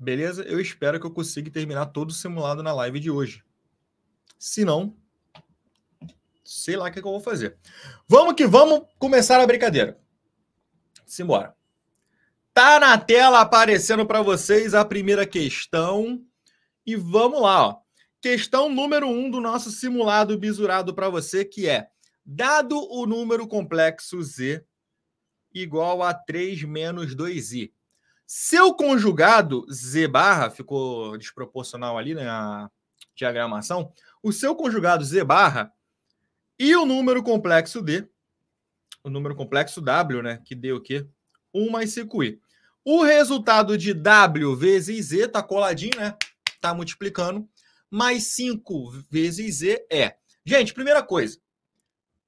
Beleza? Eu espero que eu consiga terminar todo o simulado na live de hoje. Se não, sei lá o que, é que eu vou fazer. Vamos que vamos começar a brincadeira. Simbora. Tá na tela aparecendo para vocês a primeira questão. E vamos lá, ó. Questão número um do nosso simulado bisurado para você, que é: dado o número complexo z igual a 3 menos 2i, seu conjugado, Z barra, ficou desproporcional ali na né, diagramação. O seu conjugado Z barra e o número complexo D, o número complexo W, né? Que deu o quê? 1 mais 5i. O resultado de W vezes Z, tá coladinho, né? Tá multiplicando. Mais 5 vezes Z é. Gente, primeira coisa.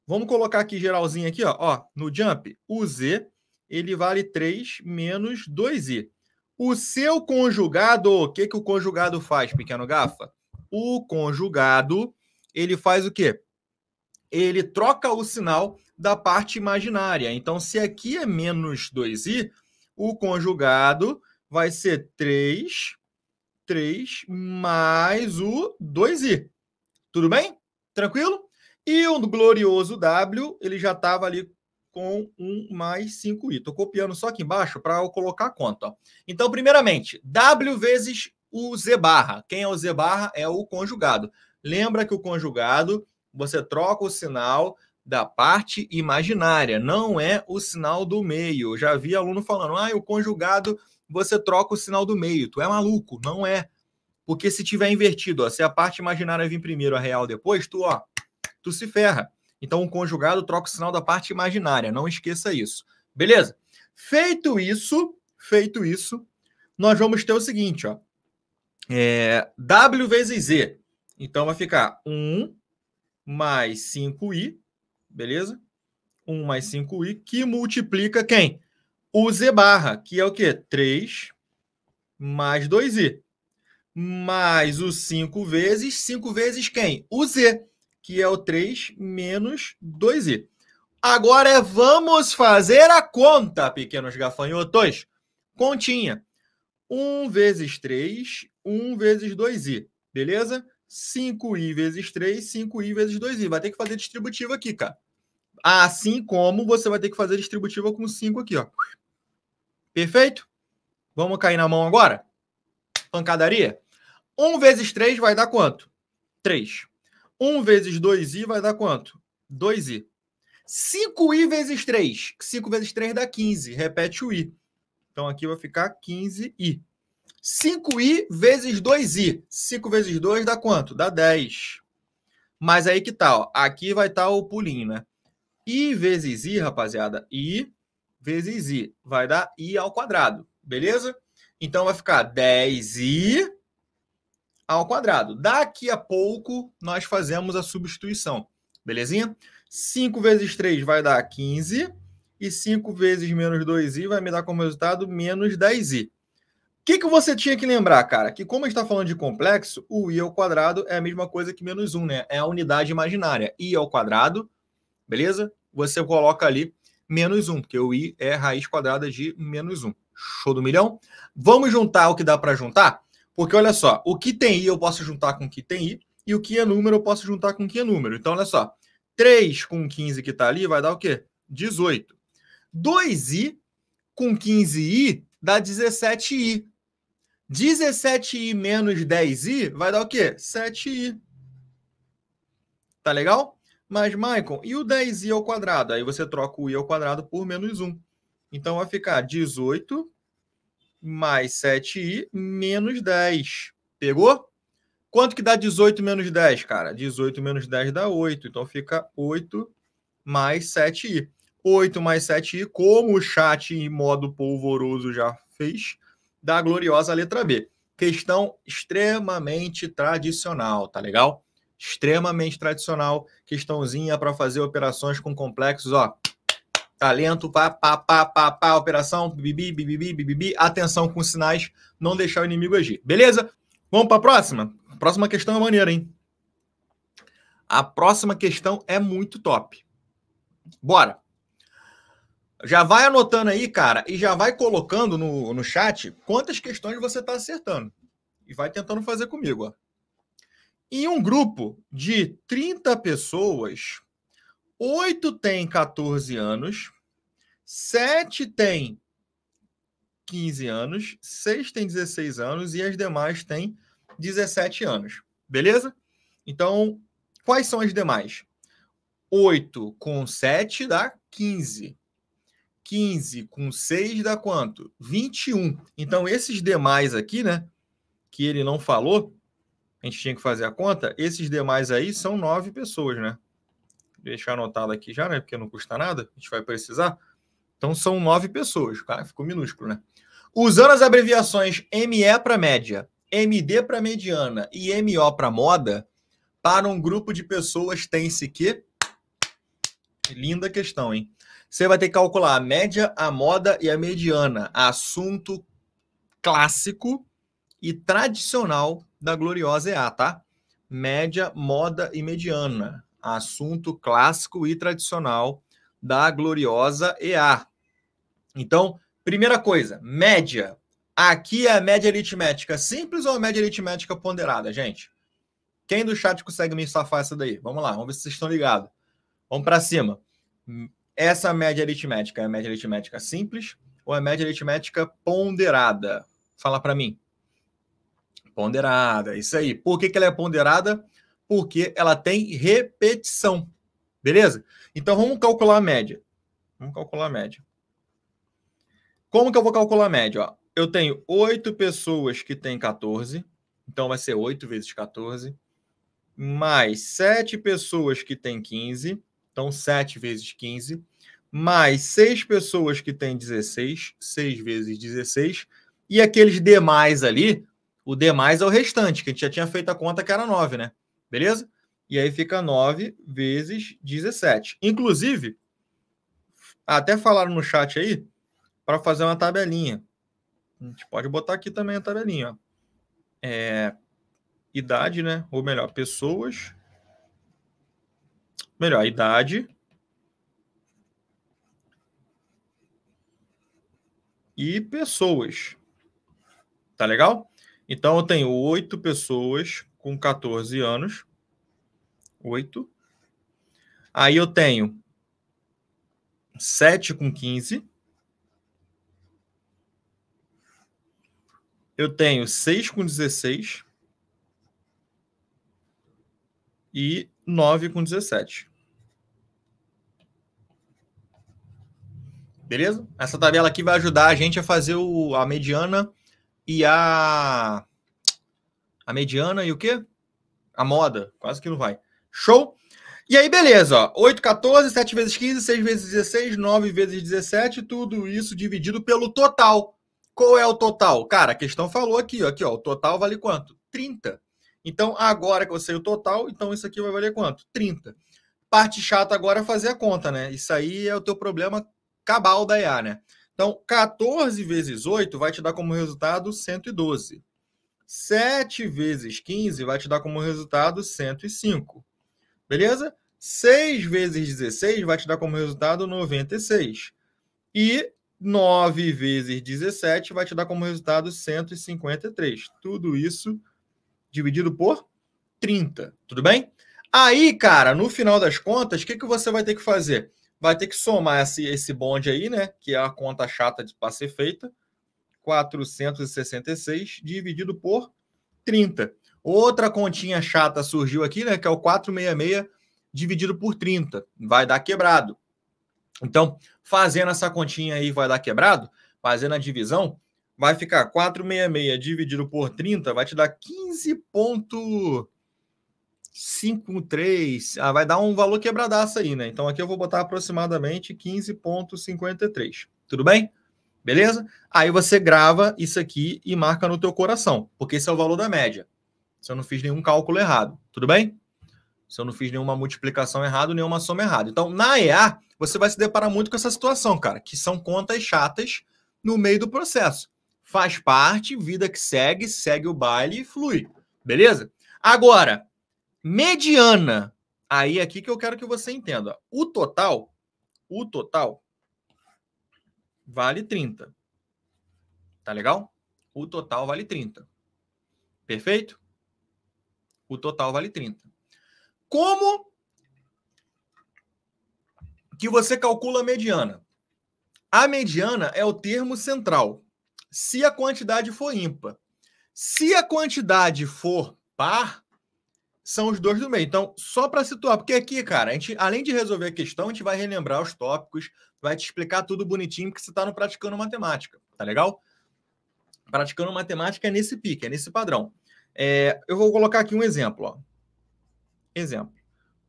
Vamos colocar aqui geralzinho aqui, ó. ó no jump, o Z ele vale 3 menos 2i. O seu conjugado, o que, que o conjugado faz, pequeno gafa? O conjugado, ele faz o quê? Ele troca o sinal da parte imaginária. Então, se aqui é menos 2i, o conjugado vai ser 3, 3 mais o 2i. Tudo bem? Tranquilo? E o glorioso W, ele já estava ali com um mais 5i. Estou copiando só aqui embaixo para eu colocar a conta. Ó. Então, primeiramente, W vezes o Z barra. Quem é o Z barra é o conjugado. Lembra que o conjugado, você troca o sinal da parte imaginária, não é o sinal do meio. já vi aluno falando, ah, o conjugado, você troca o sinal do meio. Tu é maluco, não é. Porque se tiver invertido, ó, se a parte imaginária vir primeiro, a real depois, tu, ó, tu se ferra. Então, o conjugado troca o sinal da parte imaginária, não esqueça isso. Beleza? Feito isso, feito isso, nós vamos ter o seguinte, ó. É, w vezes Z. Então, vai ficar 1 mais 5i, beleza? 1 mais 5i, que multiplica quem? O Z barra, que é o quê? 3 mais 2i. Mais o 5 vezes, 5 vezes quem? O Z que é o 3 menos 2i. Agora é vamos fazer a conta, pequenos gafanhotos. Continha. 1 vezes 3, 1 vezes 2i, beleza? 5i vezes 3, 5i vezes 2i. Vai ter que fazer distributiva aqui, cara. Assim como você vai ter que fazer distributiva com 5 aqui, ó. Perfeito? Vamos cair na mão agora? Pancadaria? 1 vezes 3 vai dar quanto? 3. 1 vezes 2i vai dar quanto? 2i. 5i vezes 3. 5 vezes 3 dá 15. Repete o i. Então aqui vai ficar 15i. 5i vezes 2i. 5 vezes 2 dá quanto? Dá 10. Mas aí que tá, ó. Aqui vai estar tá o pulinho, né? i vezes i, rapaziada, i vezes i vai dar i ao quadrado, beleza? Então vai ficar 10i ao quadrado. Daqui a pouco nós fazemos a substituição, belezinha? 5 vezes 3 vai dar 15 e 5 vezes menos 2i vai me dar como resultado menos 10i. O que, que você tinha que lembrar, cara? Que como a gente está falando de complexo, o i ao quadrado é a mesma coisa que menos 1, né? É a unidade imaginária. i ao quadrado, beleza? Você coloca ali menos 1, porque o i é raiz quadrada de menos 1. Show do milhão? Vamos juntar o que dá para juntar? Porque olha só, o que tem i eu posso juntar com o que tem i, e o que é número eu posso juntar com o que é número. Então, olha só, 3 com 15 que está ali vai dar o quê? 18. 2i com 15i dá 17i. 17i menos 10i vai dar o quê? 7i. Tá legal? Mas, Maicon, e o 10i ao quadrado? Aí você troca o i ao quadrado por menos 1. Então, vai ficar 18 mais 7i menos 10. Pegou? Quanto que dá 18 menos 10, cara? 18 menos 10 dá 8. Então fica 8 mais 7i. 8 mais 7i, como o chat em modo polvoroso já fez, dá a gloriosa letra B. Questão extremamente tradicional, tá legal? Extremamente tradicional. Questãozinha para fazer operações com complexos, ó talento, pá, pá, pá, pá, pá, operação, bibi, bibi, bibi, atenção com sinais, não deixar o inimigo agir. Beleza? Vamos para a próxima? Próxima questão é maneira, hein? A próxima questão é muito top. Bora. Já vai anotando aí, cara, e já vai colocando no, no chat quantas questões você está acertando. E vai tentando fazer comigo, ó. Em um grupo de 30 pessoas, 8 tem 14 anos, 7 tem 15 anos, 6 tem 16 anos e as demais têm 17 anos. Beleza? Então, quais são as demais? 8 com 7 dá 15. 15 com 6 dá quanto? 21. Então, esses demais aqui, né? Que ele não falou, a gente tinha que fazer a conta. Esses demais aí são 9 pessoas, né? deixar anotado aqui já, né? Porque não custa nada, a gente vai precisar. Então são nove pessoas, cara, tá? ficou minúsculo, né? Usando as abreviações ME para média, MD para mediana e MO para moda, para um grupo de pessoas tem-se que. Linda questão, hein? Você vai ter que calcular a média, a moda e a mediana. Assunto clássico e tradicional da gloriosa EA, tá? Média, moda e mediana assunto clássico e tradicional da gloriosa EA. Então, primeira coisa, média. Aqui é a média aritmética simples ou a média aritmética ponderada, gente? Quem do chat consegue me safar essa daí? Vamos lá, vamos ver se vocês estão ligados. Vamos para cima. Essa é média aritmética é a média aritmética simples ou é a média aritmética ponderada? Fala para mim. Ponderada, isso aí. Por que, que ela é ponderada? porque ela tem repetição. Beleza? Então vamos calcular a média. Vamos calcular a média. Como que eu vou calcular a média? eu tenho 8 pessoas que têm 14, então vai ser 8 vezes 14, mais 7 pessoas que têm 15, então 7 vezes 15, mais 6 pessoas que têm 16, 6 vezes 16, e aqueles demais ali, o demais é o restante, que a gente já tinha feito a conta que era 9, né? Beleza? E aí fica 9 vezes 17. Inclusive, até falaram no chat aí para fazer uma tabelinha. A gente pode botar aqui também a tabelinha. Ó. É, idade, né? Ou melhor, pessoas. Melhor, idade. E pessoas. Tá legal? Então eu tenho oito pessoas com 14 anos. 8. Aí eu tenho 7 com 15. Eu tenho 6 com 16. E 9 com 17. Beleza? Essa tabela aqui vai ajudar a gente a fazer o, a mediana e a a mediana e o quê? A moda. Quase que não vai. Show? E aí, beleza. Ó. 8, 14, 7 vezes 15, 6 vezes 16, 9 vezes 17. Tudo isso dividido pelo total. Qual é o total? Cara, a questão falou aqui, ó, aqui, ó, o total vale quanto? 30. Então, agora que eu sei o total, então isso aqui vai valer quanto? 30. Parte chata agora é fazer a conta, né? Isso aí é o teu problema cabal da IA, né? Então, 14 vezes 8 vai te dar como resultado 112. 7 vezes 15 vai te dar como resultado 105. Beleza? 6 vezes 16 vai te dar como resultado 96. E 9 vezes 17 vai te dar como resultado 153. Tudo isso dividido por 30, tudo bem? Aí, cara, no final das contas, o que, que você vai ter que fazer? Vai ter que somar esse, esse bonde aí, né? Que é a conta chata para ser feita. 466 dividido por 30. Outra continha chata surgiu aqui, né? Que é o 466 dividido por 30. Vai dar quebrado. Então, fazendo essa continha aí, vai dar quebrado. Fazendo a divisão, vai ficar 466 dividido por 30, vai te dar 15,53. Ah, vai dar um valor quebradaço aí, né? Então, aqui eu vou botar aproximadamente 15,53. Tudo bem? Beleza? Aí você grava isso aqui e marca no teu coração, porque esse é o valor da média. Se eu não fiz nenhum cálculo errado, tudo bem? Se eu não fiz nenhuma multiplicação errada, nenhuma soma errada. Então, na EA, você vai se deparar muito com essa situação, cara, que são contas chatas no meio do processo. Faz parte, vida que segue, segue o baile e flui. Beleza? Agora, mediana. Aí é aqui que eu quero que você entenda. O total, o total vale 30. Tá legal? O total vale 30. Perfeito? O total vale 30. Como que você calcula a mediana? A mediana é o termo central. Se a quantidade for ímpar. Se a quantidade for par, são os dois do meio. Então, só para situar, porque aqui, cara, a gente, além de resolver a questão, a gente vai relembrar os tópicos, vai te explicar tudo bonitinho, porque você está no praticando matemática, tá legal? Praticando matemática é nesse pique, é nesse padrão. É, eu vou colocar aqui um exemplo. Ó. Exemplo.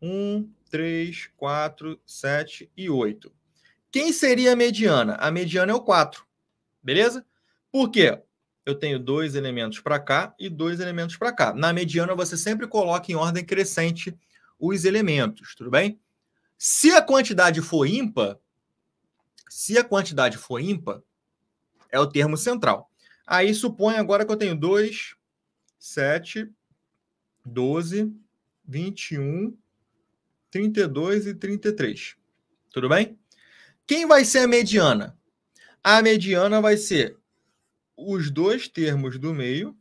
1, 3, 4, 7 e 8. Quem seria a mediana? A mediana é o 4. Beleza? Por quê? Eu tenho dois elementos para cá e dois elementos para cá. Na mediana, você sempre coloca em ordem crescente os elementos, tudo bem? Se a quantidade for ímpar, se a quantidade for ímpar, é o termo central. Aí suponha agora que eu tenho 2, 7, 12, 21, 32 e 33. Tudo bem? Quem vai ser a mediana? A mediana vai ser os dois termos do meio,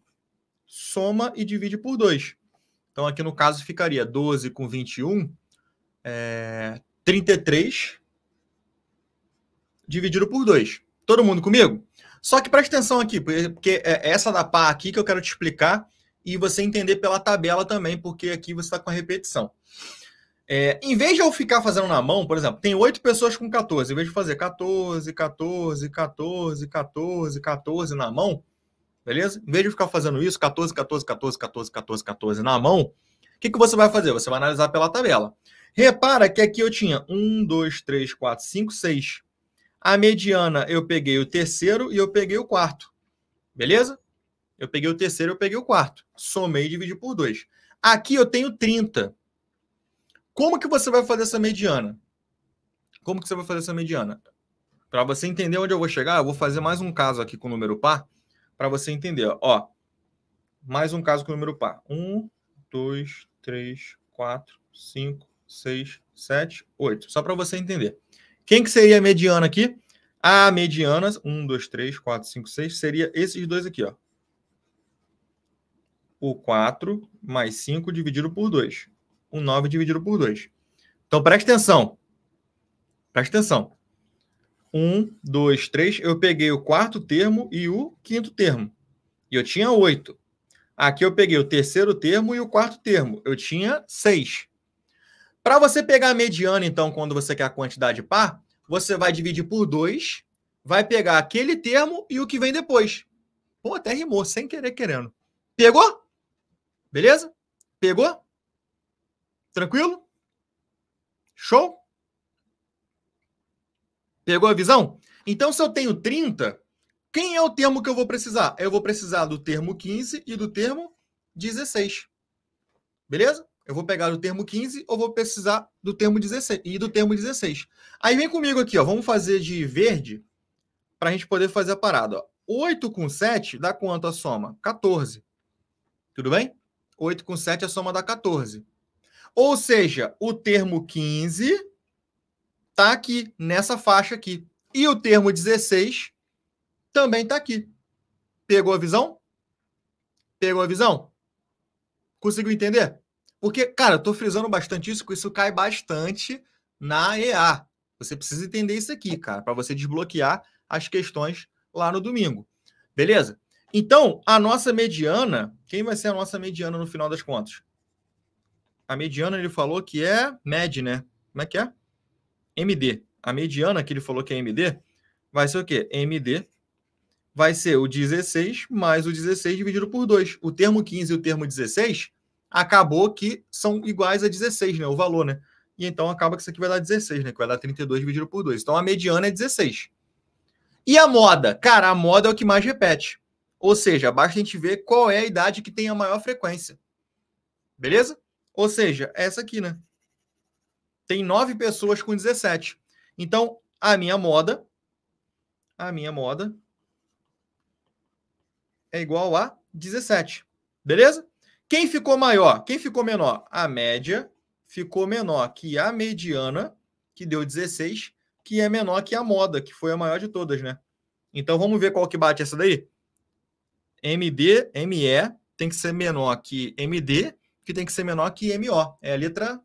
soma e divide por 2. Então, aqui no caso, ficaria 12 com 21, é, 33 dividido por 2. Todo mundo comigo? Só que preste atenção aqui, porque é essa da pá aqui que eu quero te explicar e você entender pela tabela também, porque aqui você está com a repetição. É, em vez de eu ficar fazendo na mão, por exemplo, tem 8 pessoas com 14, em vez de fazer 14, 14, 14, 14, 14 na mão, beleza? Em vez de ficar fazendo isso, 14, 14, 14, 14, 14, 14 na mão, o que, que você vai fazer? Você vai analisar pela tabela. Repara que aqui eu tinha 1, 2, 3, 4, 5, 6. A mediana, eu peguei o terceiro e eu peguei o quarto. Beleza? Eu peguei o terceiro, eu peguei o quarto. Somei e dividi por 2. Aqui eu tenho 30. Como que você vai fazer essa mediana? Como que você vai fazer essa mediana? Para você entender onde eu vou chegar, eu vou fazer mais um caso aqui com o número par, para você entender. Ó, mais um caso com o número par. 1, 2, 3, 4, 5, 6, 7, 8. Só para você entender. Quem que seria a mediana aqui? A mediana, 1, 2, 3, 4, 5, 6, seria esses dois aqui, ó. O 4 mais 5 dividido por 2. O 9 dividido por 2. Então, presta atenção. Presta atenção. 1, 2, 3, eu peguei o quarto termo e o quinto termo. E eu tinha 8. Aqui eu peguei o terceiro termo e o quarto termo. Eu tinha 6. Para você pegar a mediana, então, quando você quer a quantidade par, você vai dividir por 2, vai pegar aquele termo e o que vem depois. Pô, até rimou, sem querer querendo. Pegou? Beleza? Pegou? Tranquilo? Show? Pegou a visão? Então, se eu tenho 30, quem é o termo que eu vou precisar? Eu vou precisar do termo 15 e do termo 16. Beleza? Eu vou pegar o termo 15 ou vou precisar do termo 16 e do termo 16. Aí vem comigo aqui, ó. Vamos fazer de verde para a gente poder fazer a parada. Ó. 8 com 7 dá quanto a soma? 14. Tudo bem? 8 com 7 a soma dá 14. Ou seja, o termo 15 está aqui, nessa faixa aqui. E o termo 16 também está aqui. Pegou a visão? Pegou a visão? Conseguiu entender? Porque, cara, eu tô frisando bastante isso, porque isso cai bastante na EA. Você precisa entender isso aqui, cara, para você desbloquear as questões lá no domingo. Beleza? Então, a nossa mediana, quem vai ser a nossa mediana no final das contas? A mediana ele falou que é MED, né? Como é que é? MD. A mediana que ele falou que é MD vai ser o quê? MD vai ser o 16 mais o 16 dividido por 2. O termo 15 e o termo 16 acabou que são iguais a 16, né? O valor, né? E então acaba que isso aqui vai dar 16, né? Que vai dar 32 dividido por 2. Então a mediana é 16. E a moda? Cara, a moda é o que mais repete. Ou seja, basta a gente ver qual é a idade que tem a maior frequência. Beleza? Ou seja, essa aqui, né? Tem 9 pessoas com 17. Então, a minha moda. A minha moda. É igual a 17. Beleza? Quem ficou maior? Quem ficou menor? A média ficou menor que a mediana, que deu 16, que é menor que a moda, que foi a maior de todas, né? Então vamos ver qual que bate essa daí. MD, ME tem que ser menor que MD, que tem que ser menor que MO. É a letra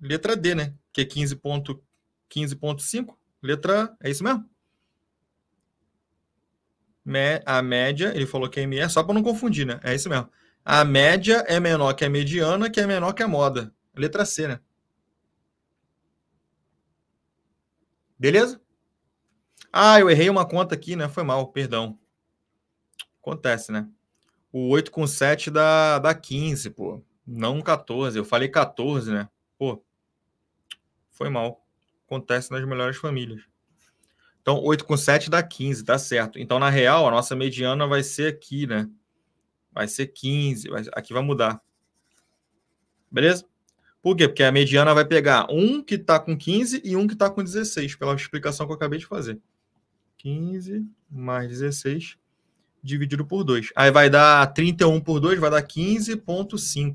letra D, né? Que é 15.15.5, letra, é isso mesmo? a média, ele falou que é ME, só para não confundir, né? É isso mesmo. A média é menor que a mediana, que é menor que a moda. Letra C, né? Beleza? Ah, eu errei uma conta aqui, né? Foi mal, perdão. Acontece, né? O 8 com 7 dá, dá 15, pô. Não 14. Eu falei 14, né? Pô, foi mal. Acontece nas melhores famílias. Então, 8 com 7 dá 15, tá certo. Então, na real, a nossa mediana vai ser aqui, né? Vai ser 15, vai, aqui vai mudar. Beleza? Por quê? Porque a mediana vai pegar um que está com 15 e um que está com 16, pela explicação que eu acabei de fazer. 15 mais 16 dividido por 2. Aí vai dar 31 por 2, vai dar 15,5.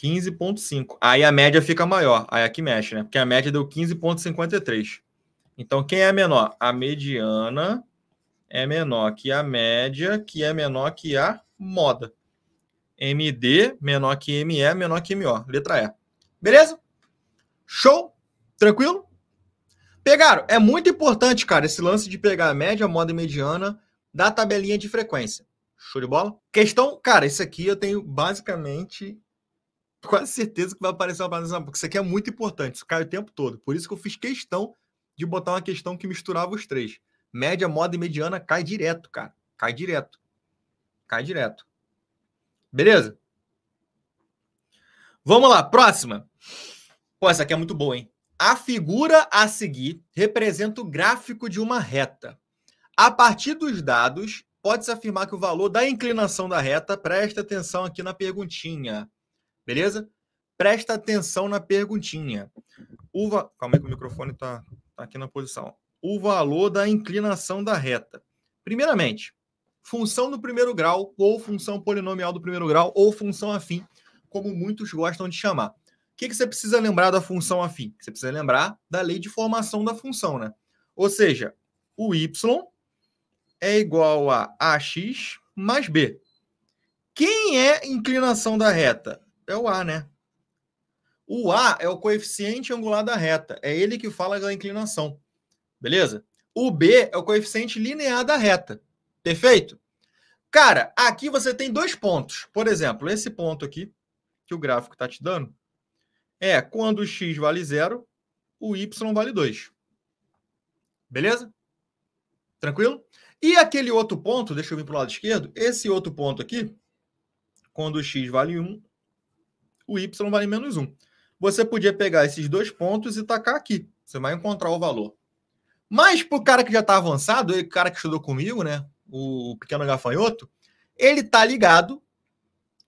15,5. Aí a média fica maior. Aí aqui mexe, né? Porque a média deu 15,53. Então, quem é menor? A mediana é menor que a média, que é menor que a moda. MD menor que ME menor que MO. Letra E. Beleza? Show? Tranquilo? Pegaram? É muito importante, cara, esse lance de pegar a média, moda e mediana da tabelinha de frequência. Show de bola? Questão, cara, isso aqui eu tenho basicamente quase certeza que vai aparecer uma parada nessa porque isso aqui é muito importante, isso cai o tempo todo. Por isso que eu fiz questão de botar uma questão que misturava os três. Média, moda e mediana cai direto, cara. Cai direto. Cai direto. Beleza? Vamos lá, próxima. Pô, essa aqui é muito boa, hein? A figura a seguir representa o gráfico de uma reta. A partir dos dados, pode-se afirmar que o valor da inclinação da reta, presta atenção aqui na perguntinha, beleza? Presta atenção na perguntinha. O va... Calma aí que o microfone está tá aqui na posição. O valor da inclinação da reta. Primeiramente, função do primeiro grau, ou função polinomial do primeiro grau, ou função afim, como muitos gostam de chamar. O que, que você precisa lembrar da função afim? Você precisa lembrar da lei de formação da função, né? Ou seja, o y é igual a ax mais b. Quem é inclinação da reta? é o A, né? O A é o coeficiente angular da reta. É ele que fala da inclinação. Beleza? O B é o coeficiente linear da reta. Perfeito? Cara, aqui você tem dois pontos. Por exemplo, esse ponto aqui, que o gráfico está te dando, é quando o x vale zero, o y vale 2. Beleza? Tranquilo? E aquele outro ponto, deixa eu vir para o lado esquerdo, esse outro ponto aqui, quando o x vale 1, o Y vale menos 1. Você podia pegar esses dois pontos e tacar aqui. Você vai encontrar o valor. Mas para o cara que já está avançado, o cara que estudou comigo, né? O pequeno gafanhoto, ele está ligado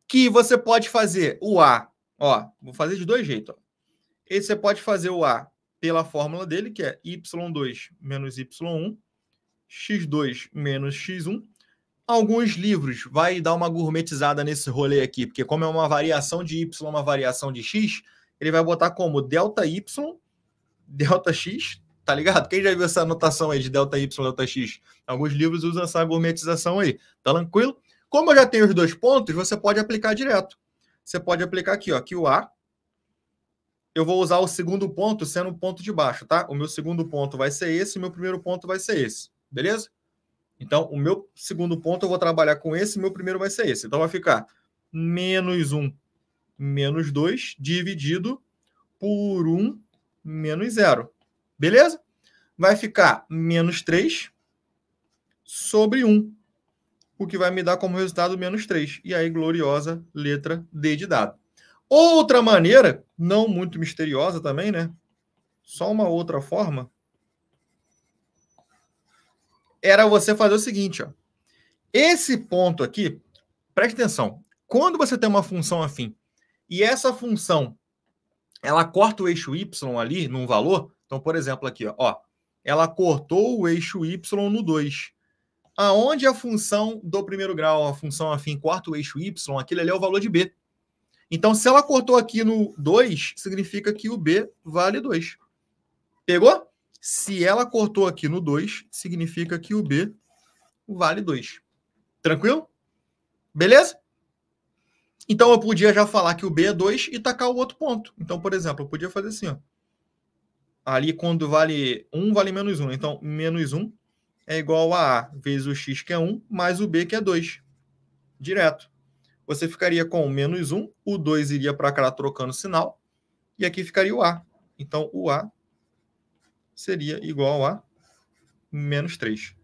que você pode fazer o A, ó, vou fazer de dois jeitos. Ó. E você pode fazer o A pela fórmula dele, que é y2 menos y1, x2 menos x1, alguns livros. Vai dar uma gourmetizada nesse rolê aqui, porque como é uma variação de y, uma variação de x, ele vai botar como delta y, delta x, tá ligado? Quem já viu essa anotação aí de delta y, delta x? Alguns livros usam essa gourmetização aí, tá tranquilo? Como eu já tenho os dois pontos, você pode aplicar direto. Você pode aplicar aqui, ó, que o A. Eu vou usar o segundo ponto sendo o ponto de baixo, tá? O meu segundo ponto vai ser esse, o meu primeiro ponto vai ser esse, beleza? Então, o meu segundo ponto eu vou trabalhar com esse, meu primeiro vai ser esse. Então, vai ficar menos 1 menos 2 dividido por 1 menos 0. Beleza? Vai ficar menos 3 sobre 1, o que vai me dar como resultado menos 3. E aí, gloriosa letra D de dado. Outra maneira, não muito misteriosa também, né? Só uma outra forma era você fazer o seguinte, ó. Esse ponto aqui, preste atenção. Quando você tem uma função afim e essa função ela corta o eixo y ali num valor, então por exemplo aqui, ó, ela cortou o eixo y no 2. Aonde a função do primeiro grau, a função afim corta o eixo y, aquele ali é o valor de b. Então se ela cortou aqui no 2, significa que o b vale 2. Pegou? Se ela cortou aqui no 2, significa que o B vale 2. Tranquilo? Beleza? Então eu podia já falar que o B é 2 e tacar o outro ponto. Então, por exemplo, eu podia fazer assim, ó. Ali quando vale 1, vale menos 1. Então, menos 1 é igual a A vezes o X, que é 1, mais o B, que é 2. Direto. Você ficaria com menos 1, o 2 iria para cá trocando sinal, e aqui ficaria o A. Então, o A seria igual a menos 3.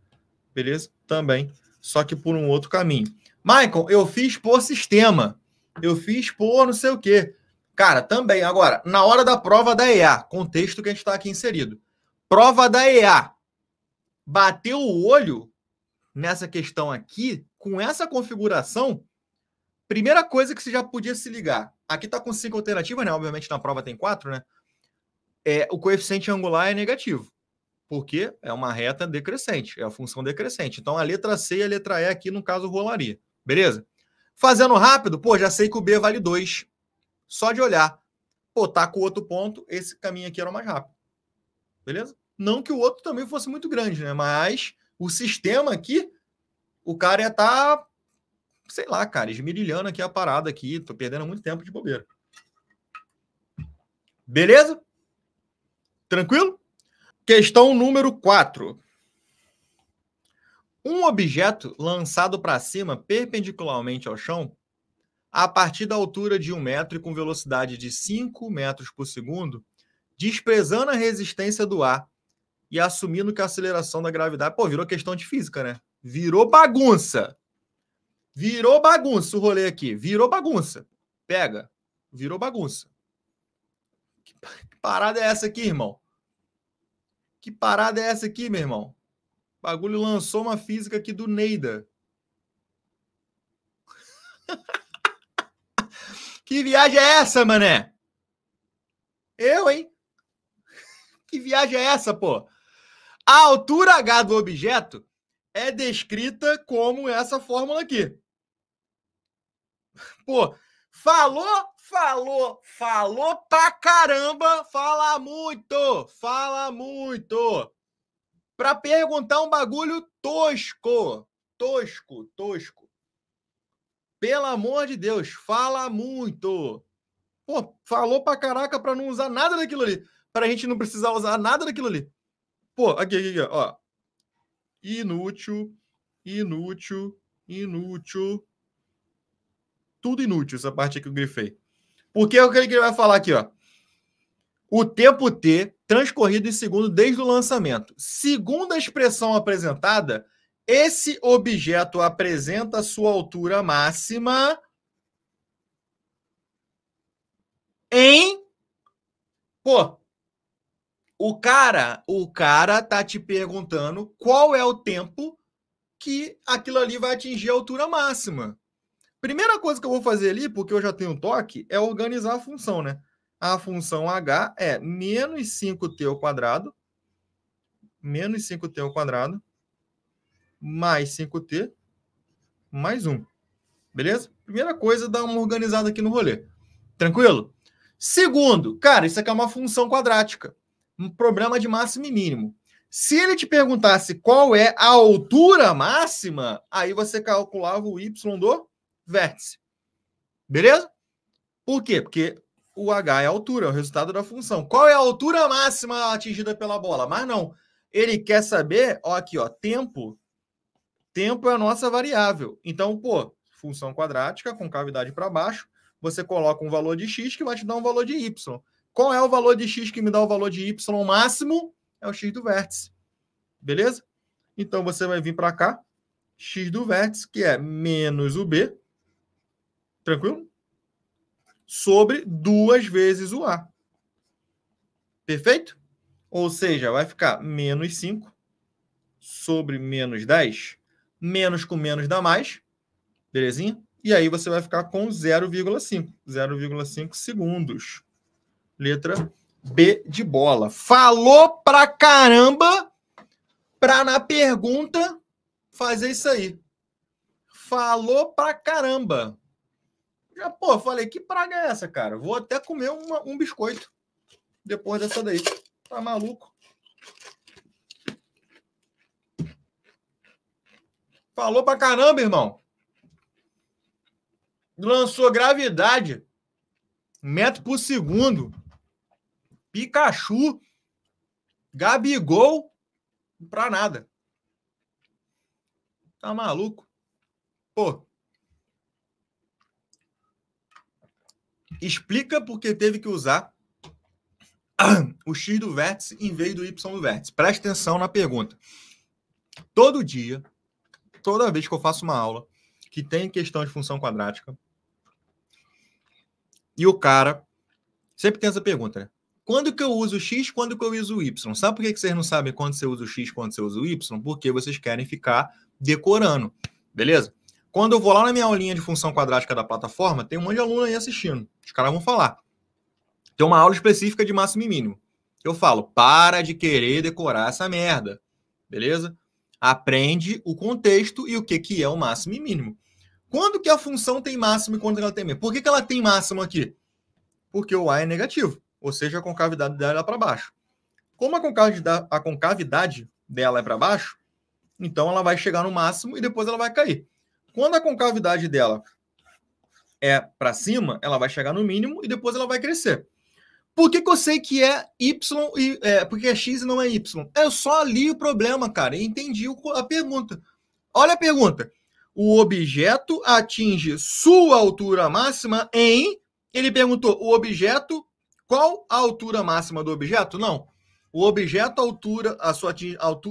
Beleza? Também. Só que por um outro caminho. Michael, eu fiz por sistema. Eu fiz por não sei o quê. Cara, também. Agora, na hora da prova da EA, contexto que a gente está aqui inserido. Prova da EA. Bateu o olho nessa questão aqui, com essa configuração, primeira coisa que você já podia se ligar. Aqui está com cinco alternativas, né? Obviamente na prova tem quatro, né? é, o coeficiente angular é negativo, porque é uma reta decrescente, é a função decrescente. Então, a letra C e a letra E aqui, no caso, rolaria. Beleza? Fazendo rápido, pô, já sei que o B vale 2. Só de olhar. Pô, tá com o outro ponto, esse caminho aqui era o mais rápido. Beleza? Não que o outro também fosse muito grande, né? Mas o sistema aqui, o cara ia tá, sei lá, cara, esmirilhando aqui a parada aqui. Tô perdendo muito tempo de bobeira. Beleza? Tranquilo? Questão número 4. Um objeto lançado para cima perpendicularmente ao chão, a partir da altura de um metro e com velocidade de 5 metros por segundo, desprezando a resistência do ar e assumindo que a aceleração da gravidade. Pô, virou questão de física, né? Virou bagunça. Virou bagunça o rolê aqui. Virou bagunça. Pega. Virou bagunça. Que parada é essa aqui, irmão? Que parada é essa aqui, meu irmão? O bagulho lançou uma física aqui do Neida. que viagem é essa, mané? Eu, hein? Que viagem é essa, pô? A altura H do objeto é descrita como essa fórmula aqui. Pô, Falou, falou, falou pra caramba, fala muito, fala muito. Pra perguntar um bagulho tosco, tosco, tosco. Pelo amor de Deus, fala muito. Pô, falou pra caraca pra não usar nada daquilo ali. Pra gente não precisar usar nada daquilo ali. Pô, aqui, aqui, aqui ó. Inútil, inútil, inútil. Tudo inútil essa parte que eu grifei. Porque é o que ele vai falar aqui, ó. O tempo T transcorrido em segundo desde o lançamento. Segundo a expressão apresentada, esse objeto apresenta sua altura máxima em Pô, o cara, o cara tá te perguntando qual é o tempo que aquilo ali vai atingir a altura máxima. Primeira coisa que eu vou fazer ali, porque eu já tenho toque, é organizar a função, né? A função h é menos 5t ao quadrado, menos 5t ao quadrado, mais 5t, mais 1. Beleza? Primeira coisa, dar uma organizada aqui no rolê. Tranquilo? Segundo, cara, isso aqui é uma função quadrática. Um problema de máximo e mínimo. Se ele te perguntasse qual é a altura máxima, aí você calculava o y do vértice. Beleza? Por quê? Porque o H é a altura, é o resultado da função. Qual é a altura máxima atingida pela bola? Mas não. Ele quer saber, ó, aqui, ó, tempo. Tempo é a nossa variável. Então, pô, função quadrática, com cavidade para baixo, você coloca um valor de x que vai te dar um valor de y. Qual é o valor de x que me dá o valor de y máximo? É o x do vértice. Beleza? Então, você vai vir para cá, x do vértice, que é menos o b, Tranquilo? Sobre duas vezes o A. Perfeito? Ou seja, vai ficar menos 5 sobre menos 10. Menos com menos dá mais. Belezinha? E aí você vai ficar com 0,5. 0,5 segundos. Letra B de bola. Falou pra caramba pra na pergunta fazer isso aí. Falou pra caramba. Já, ah, pô, falei, que praga é essa, cara? Vou até comer uma, um biscoito depois dessa daí. Tá maluco? Falou pra caramba, irmão. Lançou gravidade. Metro por segundo. Pikachu. Gabigol. Pra nada. Tá maluco? Pô, explica por que teve que usar o x do vértice em vez do y do vértice. Preste atenção na pergunta. Todo dia, toda vez que eu faço uma aula que tem questão de função quadrática, e o cara sempre tem essa pergunta, né? Quando que eu uso o x, quando que eu uso o y? Sabe por que vocês não sabem quando você usa o x, quando você usa o y? Porque vocês querem ficar decorando, beleza? Quando eu vou lá na minha aulinha de função quadrática da plataforma, tem um monte de aluno aí assistindo. Os caras vão falar. Tem uma aula específica de máximo e mínimo. Eu falo, para de querer decorar essa merda. Beleza? Aprende o contexto e o que, que é o máximo e mínimo. Quando que a função tem máximo e quando ela tem mínimo? Por que, que ela tem máximo aqui? Porque o A é negativo, ou seja, a concavidade dela é para baixo. Como a concavidade, a concavidade dela é para baixo, então ela vai chegar no máximo e depois ela vai cair. Quando a concavidade dela é para cima, ela vai chegar no mínimo e depois ela vai crescer. Por que, que eu sei que é Y e é, porque é X e não é Y? Eu é só li o problema, cara, e entendi a pergunta. Olha a pergunta. O objeto atinge sua altura máxima em. Ele perguntou: o objeto. Qual a altura máxima do objeto? Não. O objeto altura, a sua,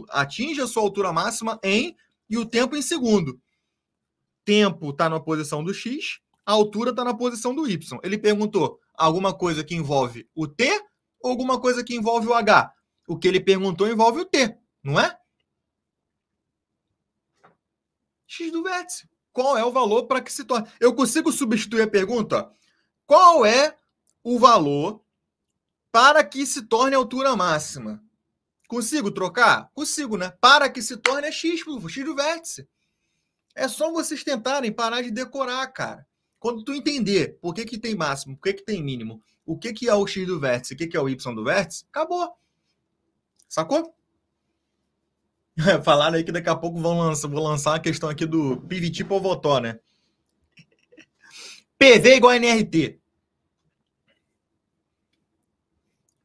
atinge a sua altura máxima em e o tempo em segundo tempo está na posição do X, a altura está na posição do Y. Ele perguntou alguma coisa que envolve o T ou alguma coisa que envolve o H? O que ele perguntou envolve o T, não é? X do vértice. Qual é o valor para que se torne? Eu consigo substituir a pergunta? Qual é o valor para que se torne a altura máxima? Consigo trocar? Consigo, né? Para que se torne é x, x do vértice. É só vocês tentarem parar de decorar, cara. Quando tu entender por que, que tem máximo, por que, que tem mínimo, o que, que é o x do vértice, o que, que é o y do vértice, acabou. Sacou? Falaram aí que daqui a pouco vão lançar, vou lançar a questão aqui do Piriti Povotó, né? PV igual a NRT.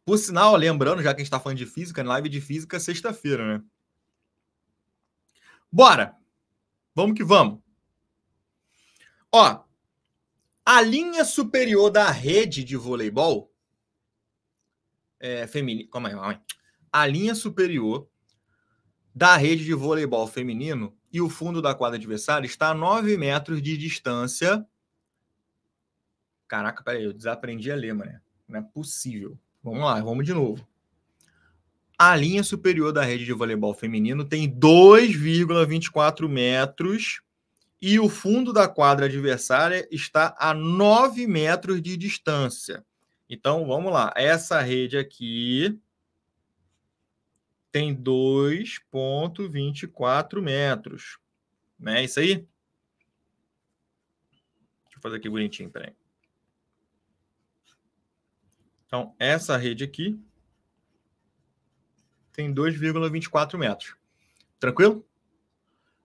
Por sinal, lembrando, já que a gente está falando de física, né, live de física é sexta-feira, né? Bora! Vamos que vamos. Ó, a linha superior da rede de voleibol é, feminino. Calma aí, calma aí. A linha superior da rede de voleibol feminino e o fundo da quadra adversária está a 9 metros de distância. Caraca, peraí, eu desaprendi a ler, mané. Não é possível. Vamos lá, vamos de novo. A linha superior da rede de voleibol feminino tem 2,24 metros e o fundo da quadra adversária está a 9 metros de distância. Então, vamos lá. Essa rede aqui tem 2,24 metros. Não é isso aí? Deixa eu fazer aqui bonitinho, peraí. Então, essa rede aqui tem 2,24 metros. Tranquilo?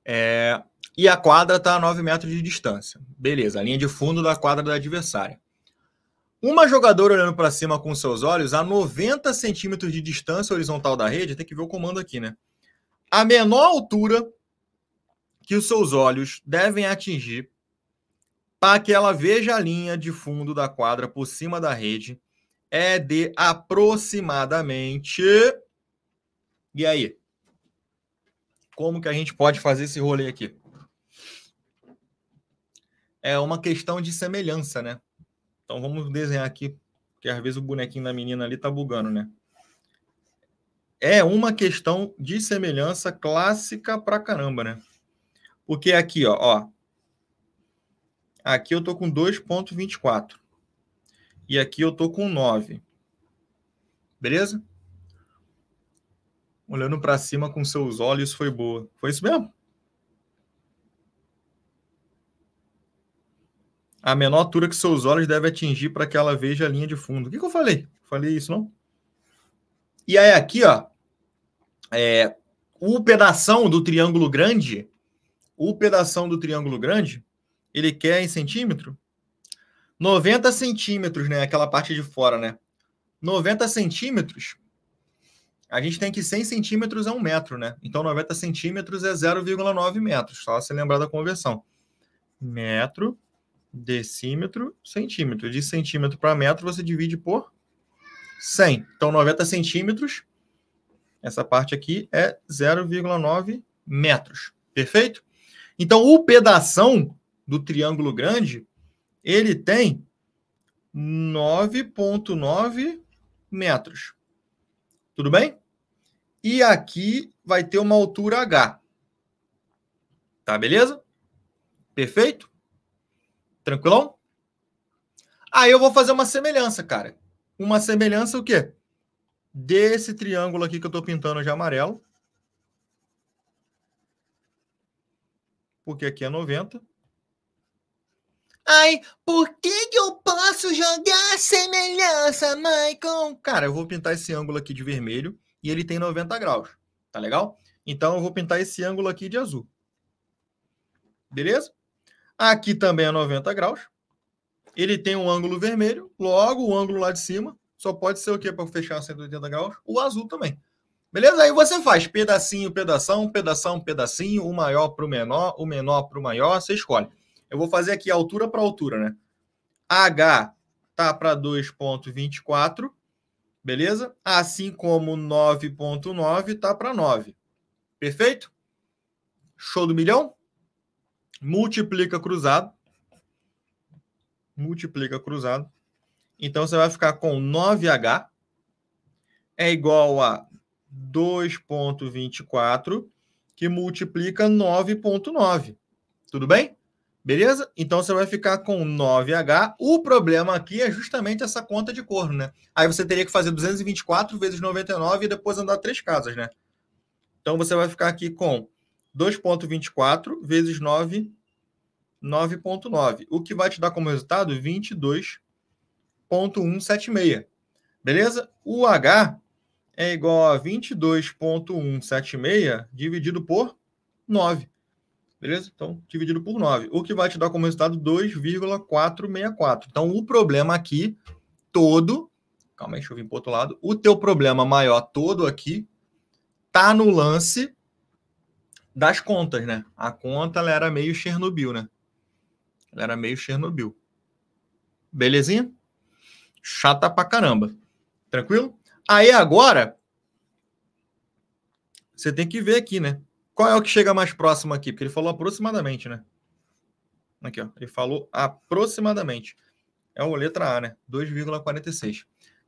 É, e a quadra está a 9 metros de distância. Beleza, a linha de fundo da quadra da adversária. Uma jogadora olhando para cima com seus olhos, a 90 centímetros de distância horizontal da rede, tem que ver o comando aqui, né? A menor altura que os seus olhos devem atingir para que ela veja a linha de fundo da quadra por cima da rede é de aproximadamente e aí? Como que a gente pode fazer esse rolê aqui? É uma questão de semelhança, né? Então vamos desenhar aqui, porque às vezes o bonequinho da menina ali tá bugando, né? É uma questão de semelhança clássica pra caramba, né? Porque aqui, ó, ó aqui eu tô com 2.24 e aqui eu tô com 9. Beleza? olhando para cima com seus olhos foi boa. Foi isso mesmo? A menor altura que seus olhos devem atingir para que ela veja a linha de fundo. O que, que eu falei? Falei isso, não? E aí, aqui, ó, é, o pedação do triângulo grande, o pedação do triângulo grande, ele quer em centímetro? 90 centímetros, né? Aquela parte de fora, né? 90 centímetros a gente tem que 100 centímetros é um metro, né? Então 90 centímetros é 0,9 metros, só tá? se lembrar da conversão. Metro, decímetro, centímetro. De centímetro para metro você divide por 100. Então 90 centímetros, essa parte aqui é 0,9 metros. Perfeito? Então o pedação do triângulo grande, ele tem 9,9 metros. Tudo bem? E aqui vai ter uma altura H. Tá, beleza? Perfeito? Tranquilão? Aí eu vou fazer uma semelhança, cara. Uma semelhança o quê? Desse triângulo aqui que eu estou pintando de amarelo. Porque aqui é 90. Ai, por que, que eu posso jogar semelhança, Michael? Cara, eu vou pintar esse ângulo aqui de vermelho e ele tem 90 graus, tá legal? Então eu vou pintar esse ângulo aqui de azul. Beleza? Aqui também é 90 graus. Ele tem um ângulo vermelho, logo o ângulo lá de cima só pode ser o quê para fechar 180 graus? O azul também. Beleza? Aí você faz pedacinho, pedação, pedação, pedacinho, o maior para o menor, o menor para o maior, você escolhe. Eu vou fazer aqui altura para altura, né? H tá para 2.24, beleza? Assim como 9.9 tá para 9. Perfeito? Show do milhão? Multiplica cruzado. Multiplica cruzado. Então você vai ficar com 9H é igual a 2.24 que multiplica 9.9. Tudo bem? Beleza? Então você vai ficar com 9H. O problema aqui é justamente essa conta de corno, né? Aí você teria que fazer 224 vezes 99 e depois andar três casas, né? Então você vai ficar aqui com 2.24 vezes 9, 9.9, o que vai te dar como resultado 22.176. Beleza? O H é igual a 22.176 dividido por 9. Beleza? Então, dividido por 9, o que vai te dar como resultado 2,464. Então, o problema aqui todo, calma aí, deixa eu vir para outro lado, o teu problema maior todo aqui tá no lance das contas, né? A conta ela era meio Chernobyl, né? Ela era meio Chernobyl. Belezinha? Chata pra caramba. Tranquilo? Aí agora, você tem que ver aqui, né? Qual é o que chega mais próximo aqui? Porque ele falou aproximadamente, né? Aqui, ó. Ele falou aproximadamente. É o letra A, né? 2,46.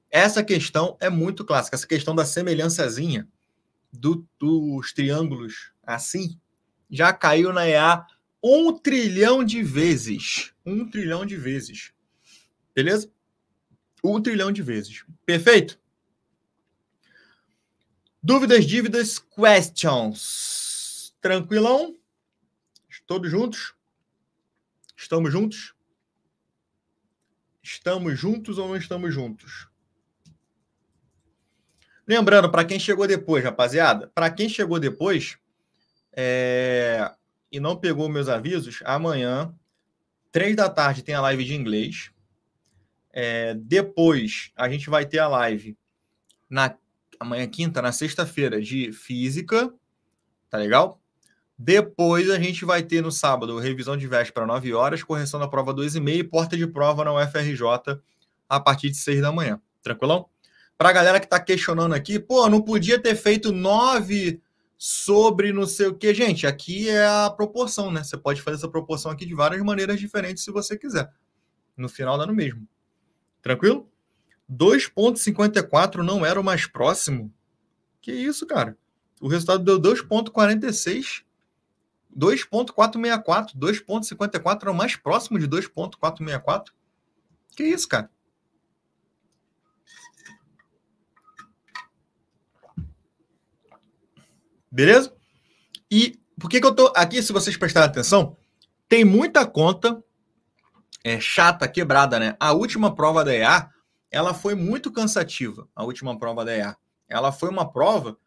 Essa questão é muito clássica. Essa questão da semelhançazinha do, dos triângulos assim já caiu na EA um trilhão de vezes. Um trilhão de vezes. Beleza? Um trilhão de vezes. Perfeito? Dúvidas, dívidas, questions. Tranquilão? Todos juntos? Estamos juntos? Estamos juntos ou não estamos juntos? Lembrando, para quem chegou depois, rapaziada, para quem chegou depois é... e não pegou meus avisos, amanhã, três da tarde, tem a live de inglês. É... Depois, a gente vai ter a live na amanhã, quinta, na sexta-feira, de física. Tá legal? Depois a gente vai ter no sábado revisão de veste para 9 horas, correção da prova 2 e meia e porta de prova na UFRJ a partir de 6 da manhã. Tranquilão? Para a galera que está questionando aqui, pô, não podia ter feito 9 sobre não sei o que. Gente, aqui é a proporção, né? Você pode fazer essa proporção aqui de várias maneiras diferentes se você quiser. No final dá no mesmo. Tranquilo? 2,54 não era o mais próximo. Que isso, cara? O resultado deu 2,46. 2.464, 2.54 é o mais próximo de 2.464. Que isso, cara? Beleza? E por que, que eu tô aqui, se vocês prestarem atenção, tem muita conta é, chata, quebrada, né? A última prova da EA, ela foi muito cansativa, a última prova da EA. Ela foi uma prova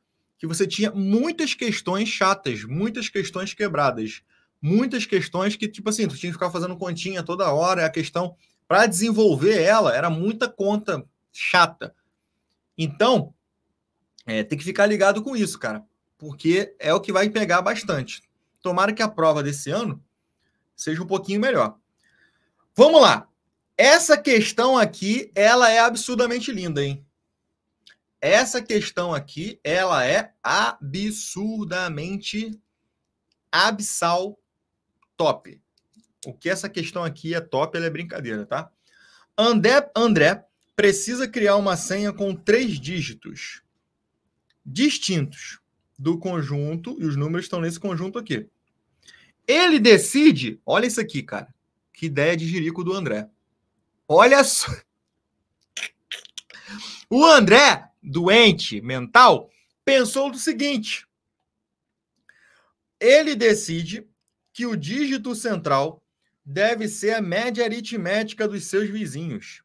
que você tinha muitas questões chatas, muitas questões quebradas, muitas questões que, tipo assim, tu tinha que ficar fazendo continha toda hora, a questão para desenvolver ela era muita conta chata. Então, é, tem que ficar ligado com isso, cara, porque é o que vai pegar bastante. Tomara que a prova desse ano seja um pouquinho melhor. Vamos lá. Essa questão aqui, ela é absurdamente linda, hein? Essa questão aqui, ela é absurdamente absal top. O que essa questão aqui é top, ela é brincadeira, tá? André, André precisa criar uma senha com três dígitos distintos do conjunto, e os números estão nesse conjunto aqui. Ele decide, olha isso aqui, cara. Que ideia de jirico do André. Olha só. O André doente mental, pensou o seguinte: ele decide que o dígito central deve ser a média aritmética dos seus vizinhos.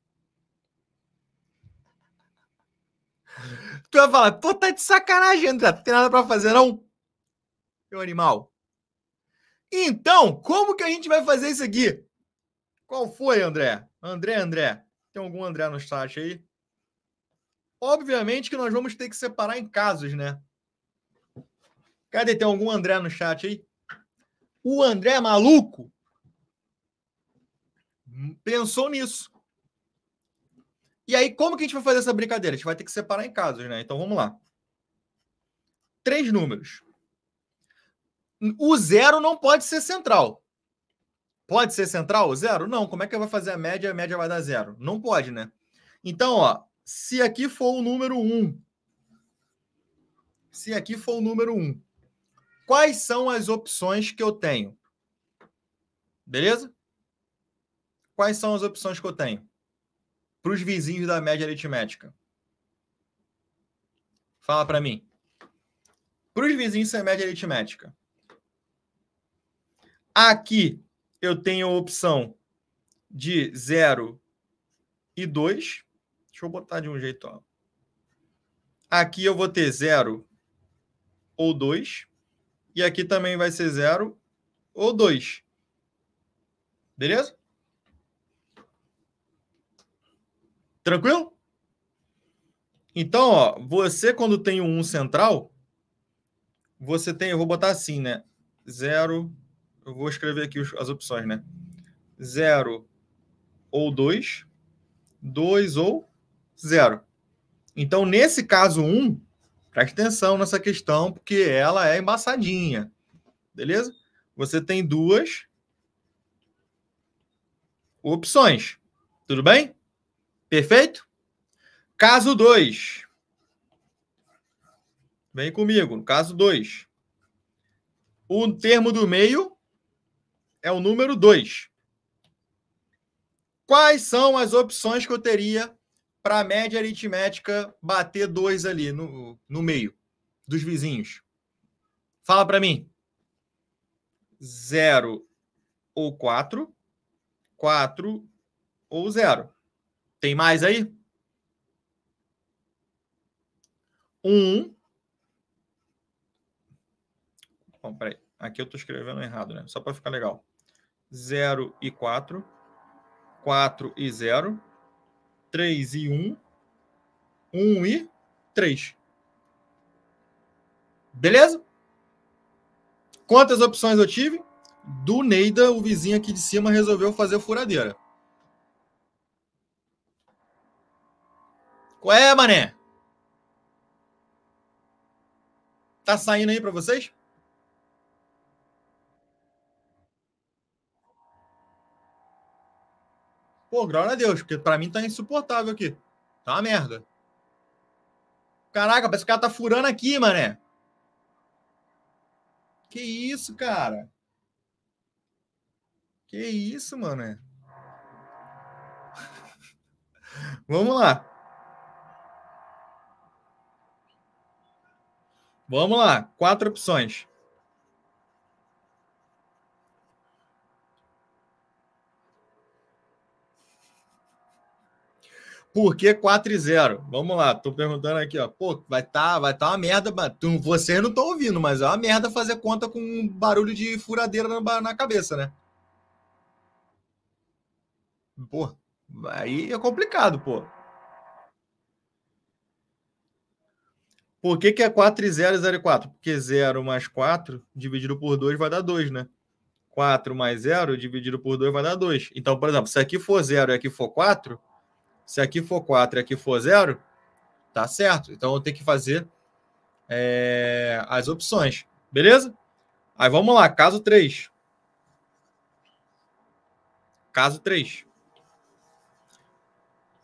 Tu vai falar, pô, tá de sacanagem, André, não tem nada pra fazer, não? Meu animal. Então, como que a gente vai fazer isso aqui? Qual foi, André? André, André. Tem algum André no chat aí? Obviamente que nós vamos ter que separar em casos, né? Cadê? Tem algum André no chat aí? O André é maluco hum, pensou nisso. E aí, como que a gente vai fazer essa brincadeira? A gente vai ter que separar em casos, né? Então vamos lá. Três números. O zero não pode ser central. Pode ser central? o Zero? Não. Como é que vai fazer a média? A média vai dar zero. Não pode, né? Então, ó, se aqui for o número um, se aqui for o número um, quais são as opções que eu tenho? Beleza? Quais são as opções que eu tenho para os vizinhos da média aritmética? Fala para mim. Para os vizinhos da média aritmética. Aqui eu tenho a opção de 0 e 2. Deixa eu botar de um jeito. Ó. Aqui eu vou ter 0 ou 2. E aqui também vai ser 0 ou 2. Beleza? Tranquilo? Então, ó, você quando tem um 1 central, você tem, eu vou botar assim, né? 0, eu vou escrever aqui as opções, né? 0 ou 2, 2 ou zero. Então, nesse caso 1, um, preste atenção nessa questão, porque ela é embaçadinha. Beleza? Você tem duas opções. Tudo bem? Perfeito? Caso 2. Vem comigo. No caso 2. O termo do meio é o número 2. Quais são as opções que eu teria para a média aritmética bater dois ali no, no meio dos vizinhos? Fala para mim. 0 ou 4, 4 ou 0. Tem mais aí? 1. Um. peraí. Aqui eu estou escrevendo errado, né? Só para ficar legal. 0 e 4, 4 e 0, 3 e 1. 1 e 3. Beleza? Quantas opções eu tive? Do Neida, o vizinho aqui de cima resolveu fazer furadeira. Qual é, mané? Tá saindo aí para vocês? Pô, grau a Deus, porque para mim tá insuportável aqui. Tá uma merda. Caraca, parece que o cara tá furando aqui, mané. Que isso, cara? Que isso, mané? Vamos lá. Vamos lá. Quatro opções. Por que 4 e 0? Vamos lá, tô perguntando aqui, ó. Pô, vai tá, vai tá uma merda, tu, você não tô tá ouvindo, mas é uma merda fazer conta com um barulho de furadeira na, na cabeça, né? Pô, aí é complicado, pô. Por que, que é 4 e 0 e 0 e 4? Porque 0 mais 4 dividido por 2 vai dar 2, né? 4 mais 0 dividido por 2 vai dar 2. Então, por exemplo, se aqui for 0 e aqui for 4, se aqui for 4 e aqui for 0, tá certo. Então, eu tenho que fazer é, as opções. Beleza? Aí, vamos lá. Caso 3. Caso 3.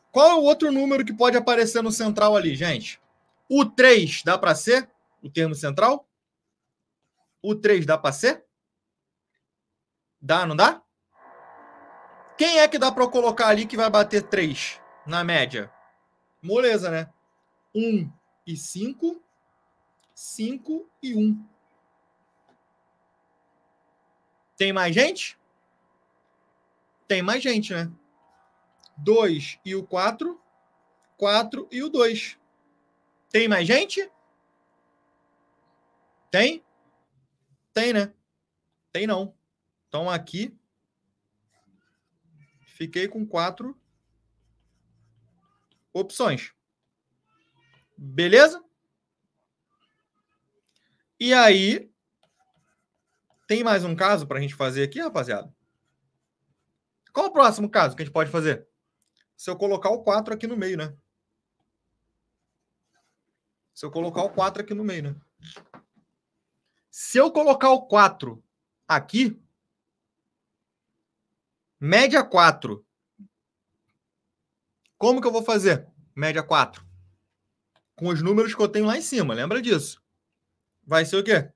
Qual é o outro número que pode aparecer no central ali, gente? O 3 dá para ser o termo central? O 3 dá para ser? Dá, não dá? Quem é que dá para colocar ali que vai bater 3? na média. Moleza, né? 1 e 5, 5 e 1. Tem mais gente? Tem mais gente, né? 2 e o 4, 4 e o 2. Tem mais gente? Tem? Tem, né? Tem não. Então aqui fiquei com 4 opções. Beleza? E aí, tem mais um caso para a gente fazer aqui, rapaziada? Qual o próximo caso que a gente pode fazer? Se eu colocar o 4 aqui no meio, né? Se eu colocar o 4 aqui no meio, né? Se eu colocar o 4 aqui, média 4 como que eu vou fazer? Média 4. Com os números que eu tenho lá em cima, lembra disso? Vai ser o quê?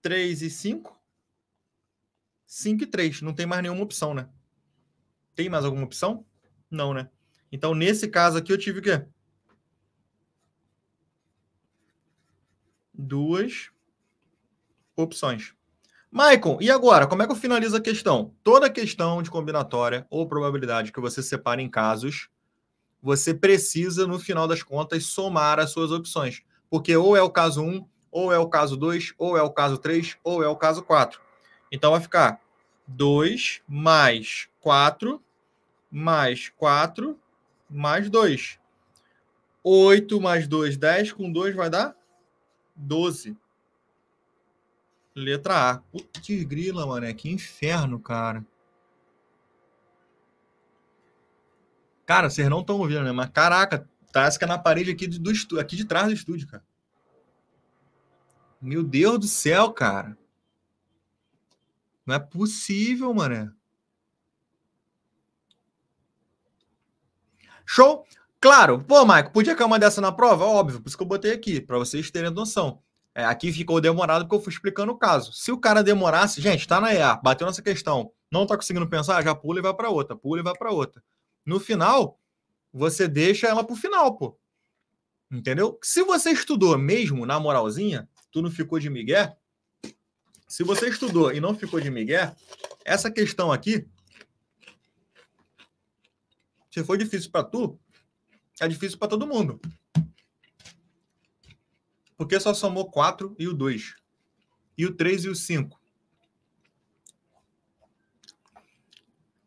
3 e 5. 5 e 3. Não tem mais nenhuma opção, né? Tem mais alguma opção? Não, né? Então, nesse caso aqui, eu tive o quê? 2 opções. Maicon, e agora? Como é que eu finalizo a questão? Toda questão de combinatória ou probabilidade que você separa em casos, você precisa, no final das contas, somar as suas opções. Porque ou é o caso 1, ou é o caso 2, ou é o caso 3, ou é o caso 4. Então vai ficar 2 mais 4 mais 4 mais 2. 8 mais 2, 10. Com 2 vai dar 12. Letra A. Putz, grila, mané. Que inferno, cara. Cara, vocês não estão ouvindo, né? Mas caraca, tasca tá é na parede aqui, do estu... aqui de trás do estúdio, cara. Meu Deus do céu, cara. Não é possível, mané. Show? Claro. Pô, Maico, podia cair uma dessa na prova? Óbvio, por isso que eu botei aqui, para vocês terem noção. É, aqui ficou demorado porque eu fui explicando o caso. Se o cara demorasse, gente, está na EA, bateu nessa questão, não está conseguindo pensar, já pula e vai para outra, pula e vai para outra. No final, você deixa ela para o final, pô. Entendeu? Se você estudou mesmo, na moralzinha, tu não ficou de migué, se você estudou e não ficou de migué, essa questão aqui, se for difícil para tu, é difícil para todo mundo. Por que só somou 4 e o 2. E o 3 e o 5.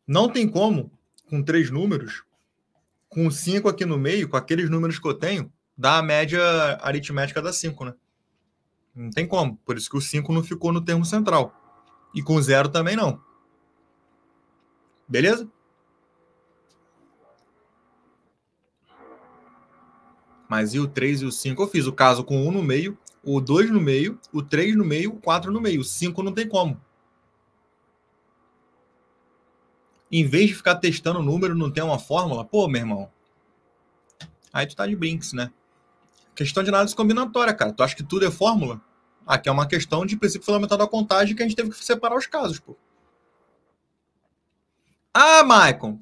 Não tem como, com três números, com 5 aqui no meio, com aqueles números que eu tenho, dar a média aritmética da 5, né? Não tem como. Por isso que o 5 não ficou no termo central. E com 0 também não. Beleza? Mas e o 3 e o 5? Eu fiz o caso com o 1 no meio, o 2 no meio, o 3 no meio, o 4 no meio. O 5 não tem como. Em vez de ficar testando o número, não tem uma fórmula? Pô, meu irmão. Aí tu tá de brinks, né? Questão de análise combinatória, cara. Tu acha que tudo é fórmula? Aqui é uma questão de princípio fundamental da contagem que a gente teve que separar os casos, pô. Ah, Maicon,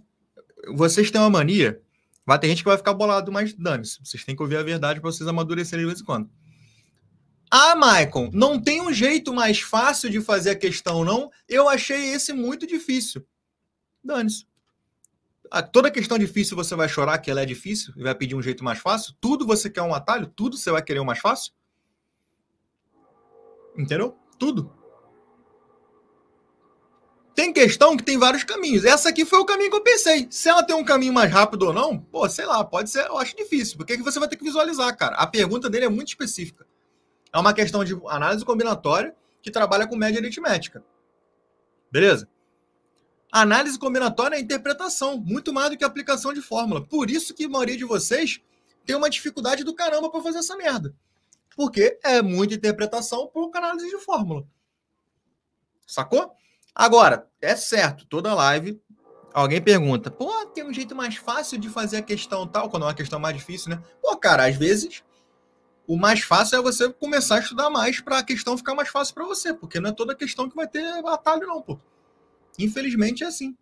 vocês têm uma mania Vai ter gente que vai ficar bolado, mas dane-se. Vocês têm que ouvir a verdade para vocês amadurecerem de vez em quando. Ah, Maicon, não tem um jeito mais fácil de fazer a questão, não? Eu achei esse muito difícil. Dane-se. Ah, toda questão difícil você vai chorar que ela é difícil e vai pedir um jeito mais fácil? Tudo você quer um atalho? Tudo você vai querer um mais fácil? Entendeu? Tudo. Tem questão que tem vários caminhos. Essa aqui foi o caminho que eu pensei. Se ela tem um caminho mais rápido ou não, pô, sei lá, pode ser, eu acho difícil, porque é que você vai ter que visualizar, cara. A pergunta dele é muito específica. É uma questão de análise combinatória que trabalha com média aritmética. Beleza? A análise combinatória é interpretação, muito mais do que aplicação de fórmula. Por isso que a maioria de vocês tem uma dificuldade do caramba para fazer essa merda. Porque é muita interpretação por análise de fórmula. Sacou? Agora, é certo, toda live alguém pergunta, pô, tem um jeito mais fácil de fazer a questão tal, quando é uma questão mais difícil, né? Pô, cara, às vezes o mais fácil é você começar a estudar mais para a questão ficar mais fácil para você, porque não é toda questão que vai ter atalho, não, pô. Infelizmente é assim.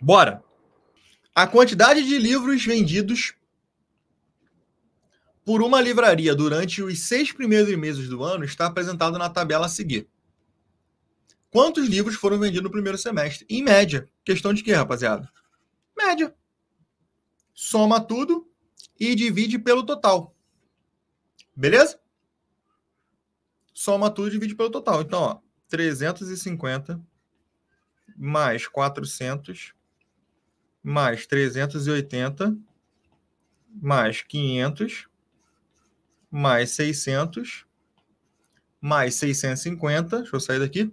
Bora. A quantidade de livros vendidos por uma livraria durante os seis primeiros meses do ano está apresentada na tabela a seguir. Quantos livros foram vendidos no primeiro semestre? Em média. Questão de quê, rapaziada? Média. Soma tudo e divide pelo total. Beleza? Soma tudo e divide pelo total. Então, ó, 350 mais 400 mais 380 mais 500 mais 600 mais 650. Deixa eu sair daqui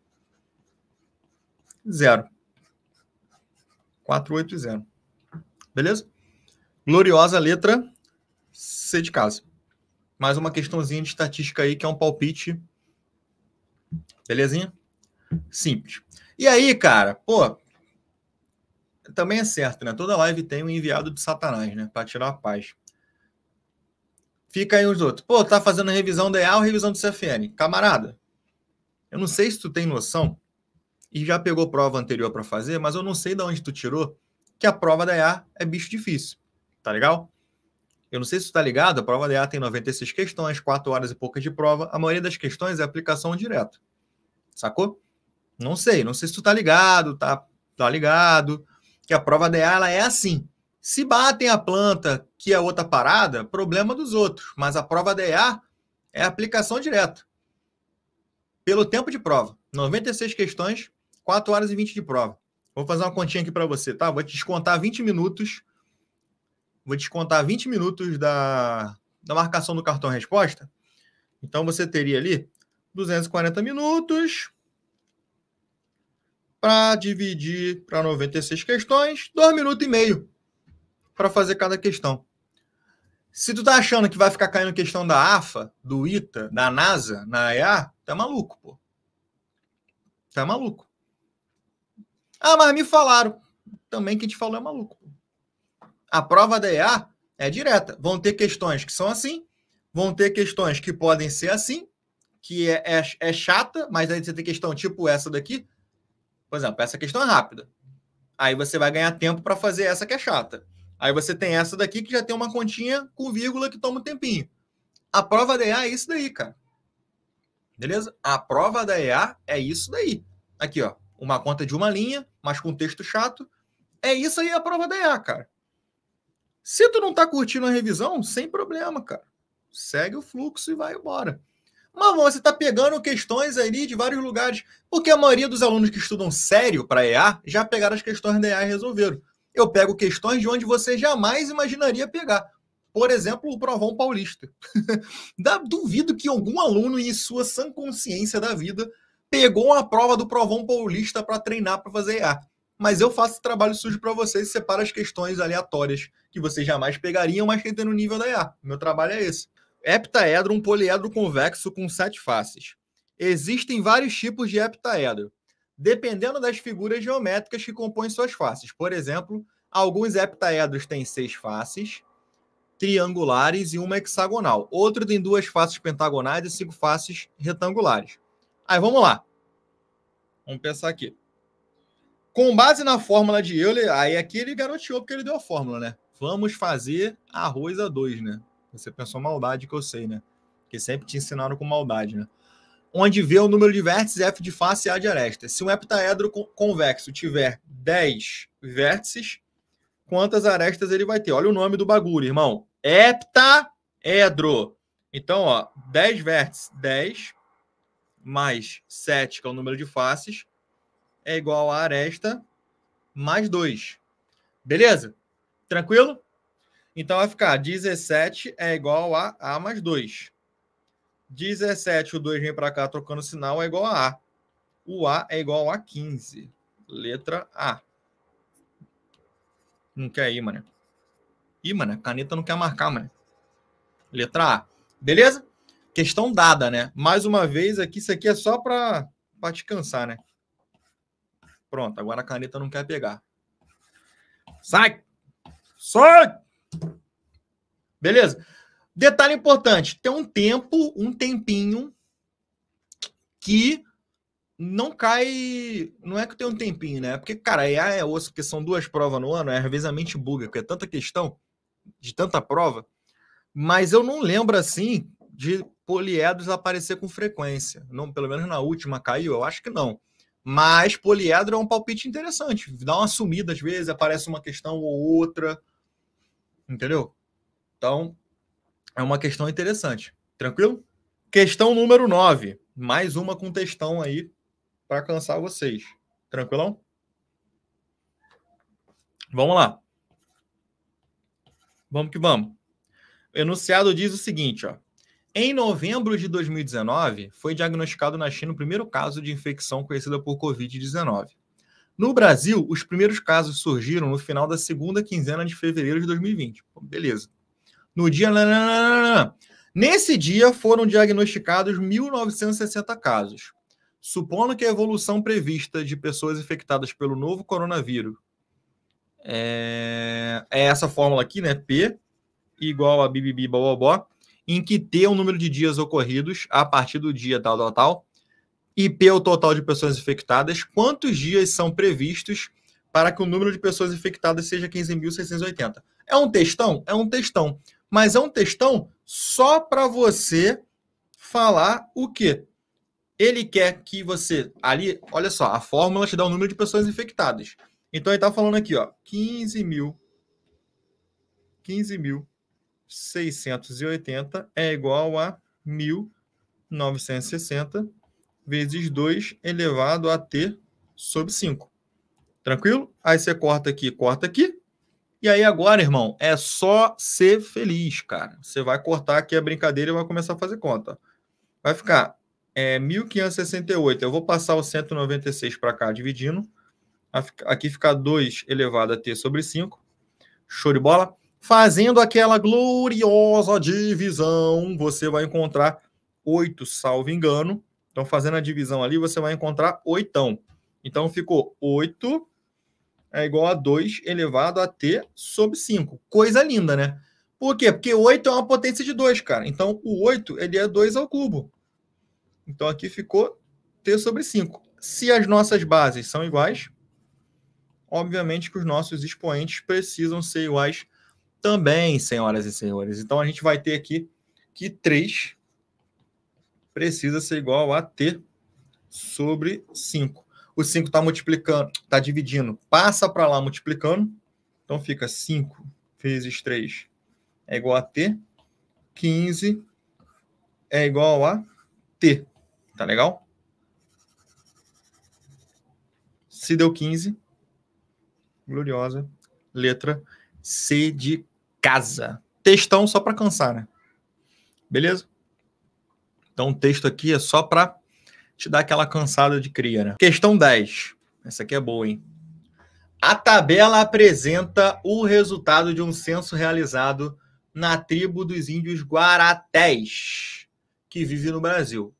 0. 480. Beleza? Gloriosa letra C de casa. Mais uma questãozinha de estatística aí que é um palpite. Belezinha? Simples. E aí, cara, pô, também é certo, né? Toda live tem um enviado de Satanás, né? Para tirar a paz. Fica aí os outros. Pô, tá fazendo revisão da ou revisão do CFN. Camarada, eu não sei se tu tem noção e já pegou prova anterior para fazer, mas eu não sei de onde tu tirou que a prova da EA é bicho difícil. Tá legal? Eu não sei se tu tá ligado, a prova da EA tem 96 questões, 4 horas e poucas de prova. A maioria das questões é aplicação direta. Sacou? Não sei, não sei se tu tá ligado, tá, tá ligado, que a prova da EA ela é assim. Se batem a planta, que é outra parada, problema dos outros, mas a prova da EA é aplicação direta. Pelo tempo de prova, 96 questões, 4 horas e 20 de prova. Vou fazer uma continha aqui para você, tá? Vou descontar 20 minutos. Vou descontar 20 minutos da, da marcação do cartão resposta. Então você teria ali 240 minutos para dividir para 96 questões, 2 minutos e meio para fazer cada questão. Se tu tá achando que vai ficar caindo questão da AFA, do ITA, da NASA, na EA, tá maluco, pô. Tá maluco. Ah, mas me falaram. Também quem te falou é maluco. A prova da EA é direta. Vão ter questões que são assim, vão ter questões que podem ser assim, que é, é, é chata, mas aí você tem questão tipo essa daqui. Por exemplo, essa questão é rápida. Aí você vai ganhar tempo para fazer essa que é chata. Aí você tem essa daqui que já tem uma continha com vírgula que toma um tempinho. A prova da EA é isso daí, cara. Beleza? A prova da EA é isso daí. Aqui, ó uma conta de uma linha, mas com texto chato. É isso aí a prova da EA, cara. Se tu não tá curtindo a revisão, sem problema, cara. Segue o fluxo e vai embora. Mas você tá pegando questões ali de vários lugares, porque a maioria dos alunos que estudam sério para EA já pegaram as questões da EA e resolveram. Eu pego questões de onde você jamais imaginaria pegar. Por exemplo, o Provão Paulista. Duvido que algum aluno, em sua sã consciência da vida, pegou uma prova do Provão Paulista para treinar para fazer IA, Mas eu faço esse trabalho sujo para vocês, separo as questões aleatórias que vocês jamais pegariam, mas que tem no nível da IA. Meu trabalho é esse. Heptaedro, um poliedro convexo com sete faces. Existem vários tipos de heptaedro, dependendo das figuras geométricas que compõem suas faces. Por exemplo, alguns heptaedros têm seis faces, triangulares e uma hexagonal. Outro tem duas faces pentagonais e cinco faces retangulares. Aí vamos lá. Vamos pensar aqui. Com base na fórmula de Euler, aí aqui ele garoteou porque ele deu a fórmula, né? Vamos fazer arroz a dois, né? Você pensou maldade que eu sei, né? Porque sempre te ensinaram com maldade, né? Onde vê o número de vértices F de face e A de aresta. Se um heptaedro convexo tiver 10 vértices, quantas arestas ele vai ter? Olha o nome do bagulho, irmão. Heptaedro. Então, ó, 10 vértices, 10 mais 7, que é o número de faces, é igual a aresta mais 2. Beleza? Tranquilo? Então vai ficar 17 é igual a A mais 2. 17, o 2 vem para cá trocando sinal, é igual a A. O A é igual a 15. Letra A. Não quer ir, mano. Ih, mano, a caneta não quer marcar, mano. Letra A. Beleza? Questão dada, né? Mais uma vez aqui, isso aqui é só para te cansar, né? Pronto, agora a caneta não quer pegar. Sai! Sai! Beleza? Detalhe importante: tem um tempo, um tempinho, que não cai. Não é que tem um tempinho, né? Porque, cara, é é osso, porque são duas provas no ano, é, às vezes a mente buga, porque é tanta questão, de tanta prova. Mas eu não lembro assim de poliedros aparecer com frequência. Não, pelo menos na última caiu, eu acho que não. Mas poliedro é um palpite interessante. Dá uma sumida às vezes, aparece uma questão ou outra. Entendeu? Então, é uma questão interessante. Tranquilo? Questão número 9. Mais uma com textão aí para cansar vocês. Tranquilão? Vamos lá. Vamos que vamos. O enunciado diz o seguinte, ó. Em novembro de 2019, foi diagnosticado na China o primeiro caso de infecção conhecida por Covid-19. No Brasil, os primeiros casos surgiram no final da segunda quinzena de fevereiro de 2020. Beleza. No dia. Nesse dia foram diagnosticados 1.960 casos. Supondo que a evolução prevista de pessoas infectadas pelo novo coronavírus é, é essa fórmula aqui, né? P igual a bibibi bobobó em que ter é o número de dias ocorridos a partir do dia tal, tal, tal, e ter é o total de pessoas infectadas, quantos dias são previstos para que o número de pessoas infectadas seja 15.680? É um textão? É um textão. Mas é um textão só para você falar o quê? Ele quer que você. Ali, olha só, a fórmula te dá o número de pessoas infectadas. Então ele está falando aqui, ó, 15 mil. 15 mil 680 é igual a 1960 vezes 2 elevado a t sobre 5. Tranquilo? Aí você corta aqui, corta aqui. E aí agora, irmão, é só ser feliz, cara. Você vai cortar aqui a brincadeira e vai começar a fazer conta. Vai ficar é, 1568. Eu vou passar o 196 para cá dividindo. Aqui fica 2 elevado a t sobre 5. Show de bola. Fazendo aquela gloriosa divisão, você vai encontrar oito, salvo engano. Então, fazendo a divisão ali, você vai encontrar oitão. Então, ficou 8 é igual a 2 elevado a t sobre 5. Coisa linda, né? Por quê? Porque 8 é uma potência de 2, cara. Então, o 8 ele é 2 ao cubo. Então, aqui ficou t sobre 5. Se as nossas bases são iguais, obviamente que os nossos expoentes precisam ser iguais também, senhoras e senhores. Então a gente vai ter aqui que 3 precisa ser igual a T sobre 5. O 5 está multiplicando, está dividindo, passa para lá multiplicando. Então fica 5 vezes 3 é igual a T. 15 é igual a T. Tá legal? Se deu 15, gloriosa letra C de casa. Textão só para cansar, né? Beleza? Então o texto aqui é só para te dar aquela cansada de cria, né? Questão 10. Essa aqui é boa, hein? A tabela apresenta o resultado de um censo realizado na tribo dos índios Guaratés, que vive no Brasil.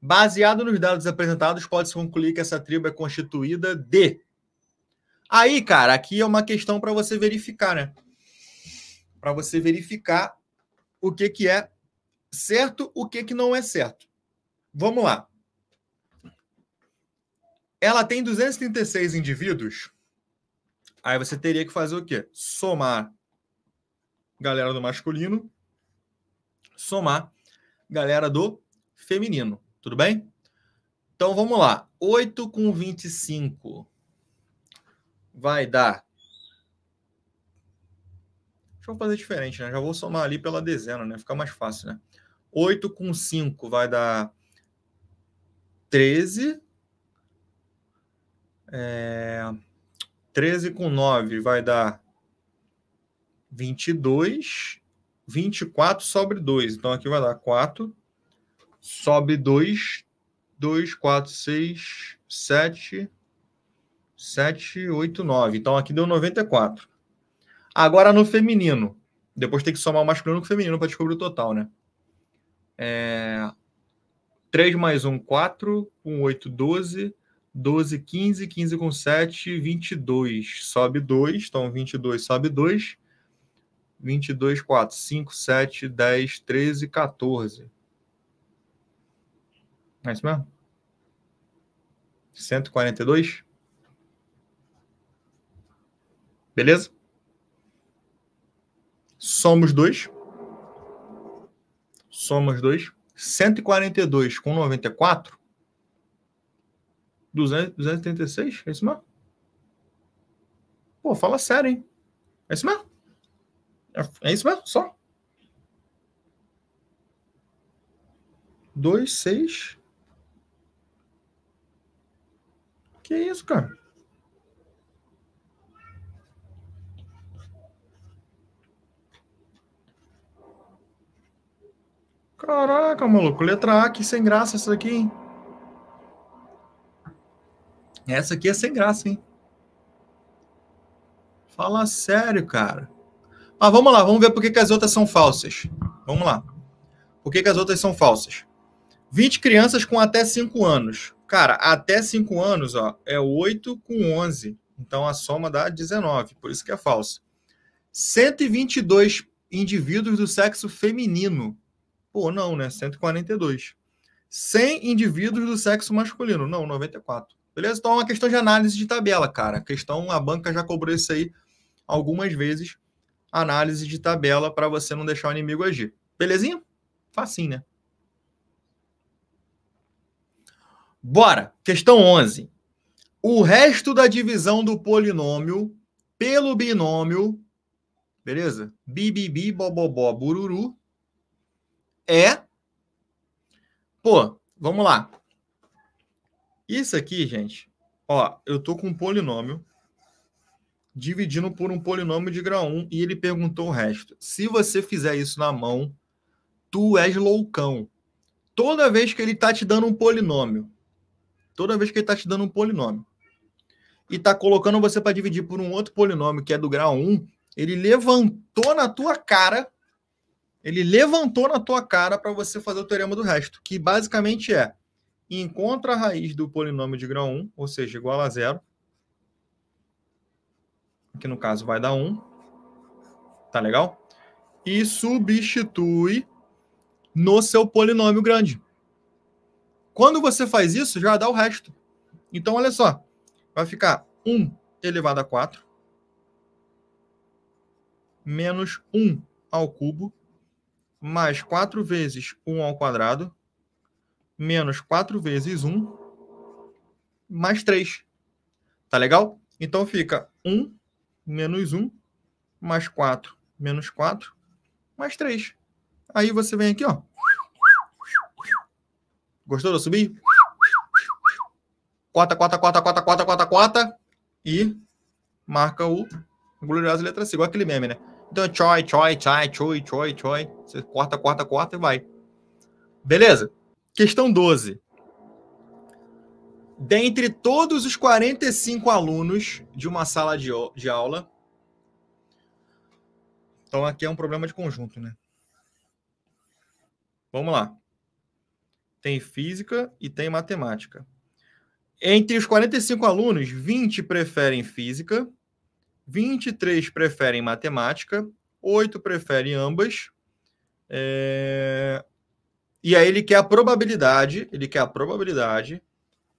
Baseado nos dados apresentados, pode-se concluir que essa tribo é constituída de. Aí, cara, aqui é uma questão para você verificar, né? para você verificar o que, que é certo, o que, que não é certo. Vamos lá. Ela tem 236 indivíduos. Aí você teria que fazer o quê? Somar galera do masculino, somar galera do feminino. Tudo bem? Então vamos lá. 8 com 25 vai dar Deixa eu fazer diferente, né? Já vou somar ali pela dezena, né? Fica mais fácil, né? 8 com 5 vai dar 13. É... 13 com 9 vai dar 22. 24 sobre 2. Então aqui vai dar 4. Sobe 2. 2, 4, 6, 7, 7, 8, 9. Então aqui deu 94. Agora no feminino. Depois tem que somar o masculino com o feminino para descobrir o total, né? É... 3 mais 1, 4, 1, 8, 12, 12, 15, 15 com 7, 22. Sobe 2, então 22 sobe 2. 22, 4, 5, 7, 10, 13, 14. É isso mesmo? 142? Beleza? Somos dois Somos e 142 com 94. e 236? É isso mesmo? Pô, fala sério, hein? É isso mesmo? É, é isso mesmo? Só? 2, 6. Que isso, cara? Caraca, maluco. Letra A que sem graça essa aqui, hein? Essa aqui é sem graça, hein? Fala sério, cara. Ah, vamos lá, vamos ver por que, que as outras são falsas. Vamos lá. Por que, que as outras são falsas? 20 crianças com até 5 anos. Cara, até 5 anos ó, é 8 com 11. Então a soma dá 19, por isso que é falso. 122 indivíduos do sexo feminino Pô, não, né? 142. 100 indivíduos do sexo masculino. Não, 94. Beleza? Então é uma questão de análise de tabela, cara. A questão, a banca já cobrou isso aí algumas vezes. Análise de tabela para você não deixar o inimigo agir. Belezinha? Facinho, né? Bora! Questão 11. O resto da divisão do polinômio pelo binômio, beleza? Bibibi, bobobó, bururu, é. Pô, vamos lá. Isso aqui, gente, ó, eu tô com um polinômio dividindo por um polinômio de grau 1 e ele perguntou o resto. Se você fizer isso na mão, tu és loucão. Toda vez que ele tá te dando um polinômio, toda vez que ele tá te dando um polinômio e tá colocando você para dividir por um outro polinômio que é do grau 1, ele levantou na tua cara ele levantou na tua cara para você fazer o teorema do resto, que basicamente é encontra a raiz do polinômio de grau 1, ou seja, igual a zero, que no caso vai dar 1, tá legal? E substitui no seu polinômio grande. Quando você faz isso, já dá o resto. Então, olha só, vai ficar 1 elevado a 4 menos 1 ao cubo mais 4 vezes 1 ao quadrado, menos 4 vezes 1, mais 3. Tá legal? Então fica 1 menos 1, mais 4, menos 4, mais 3. Aí você vem aqui, ó. Gostou de subir? Cota, cota, cota, cota, cota, cota, cota. E marca o glorioso letra C. Igual aquele meme, né? Então choi, choi, chai, chui, choi, choi. Você corta, corta, corta e vai. Beleza? Questão 12. Dentre todos os 45 alunos de uma sala de, de aula. Então aqui é um problema de conjunto, né? Vamos lá. Tem física e tem matemática. Entre os 45 alunos, 20 preferem física 23 preferem matemática, 8 preferem ambas. É... E aí ele quer a probabilidade, ele quer a probabilidade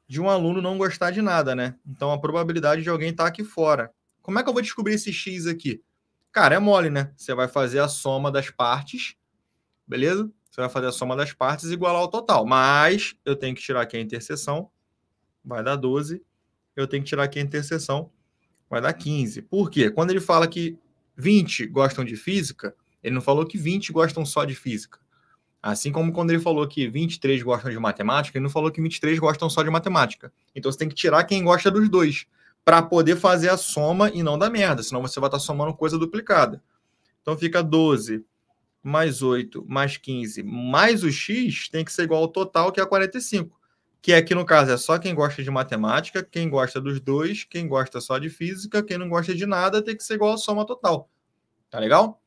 de um aluno não gostar de nada, né? Então a probabilidade de alguém estar tá aqui fora. Como é que eu vou descobrir esse x aqui? Cara, é mole, né? Você vai fazer a soma das partes, beleza? Você vai fazer a soma das partes e igualar o total. Mas eu tenho que tirar aqui a interseção, vai dar 12. Eu tenho que tirar aqui a interseção, vai dar 15. Por quê? Quando ele fala que 20 gostam de física, ele não falou que 20 gostam só de física. Assim como quando ele falou que 23 gostam de matemática, ele não falou que 23 gostam só de matemática. Então você tem que tirar quem gosta dos dois, para poder fazer a soma e não dar merda, senão você vai estar tá somando coisa duplicada. Então fica 12 mais 8 mais 15 mais o x tem que ser igual ao total, que é 45 que aqui é no caso é só quem gosta de matemática, quem gosta dos dois, quem gosta só de física, quem não gosta de nada tem que ser igual à soma total. Tá legal?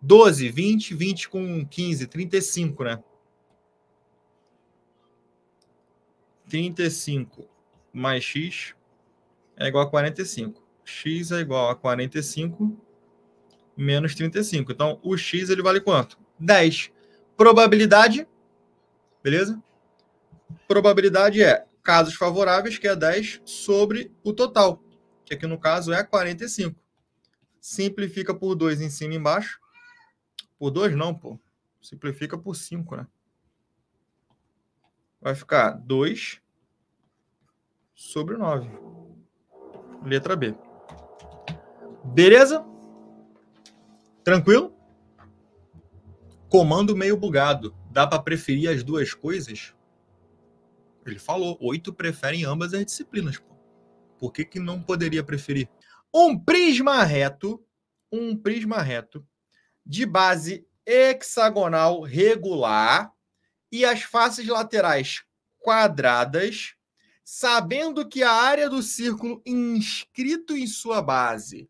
12, 20, 20 com 15, 35, né? 35 mais x é igual a 45. x é igual a 45 menos 35. Então, o x ele vale quanto? 10. Probabilidade, beleza? probabilidade é casos favoráveis, que é 10, sobre o total, que aqui no caso é 45. Simplifica por 2 em cima e embaixo. Por 2 não, pô. Simplifica por 5, né? Vai ficar 2 sobre 9. Letra B. Beleza? Tranquilo? Comando meio bugado. Dá para preferir as duas coisas? Ele falou, oito preferem ambas as disciplinas. Pô. Por que, que não poderia preferir? Um prisma reto, um prisma reto de base hexagonal regular e as faces laterais quadradas, sabendo que a área do círculo inscrito em sua base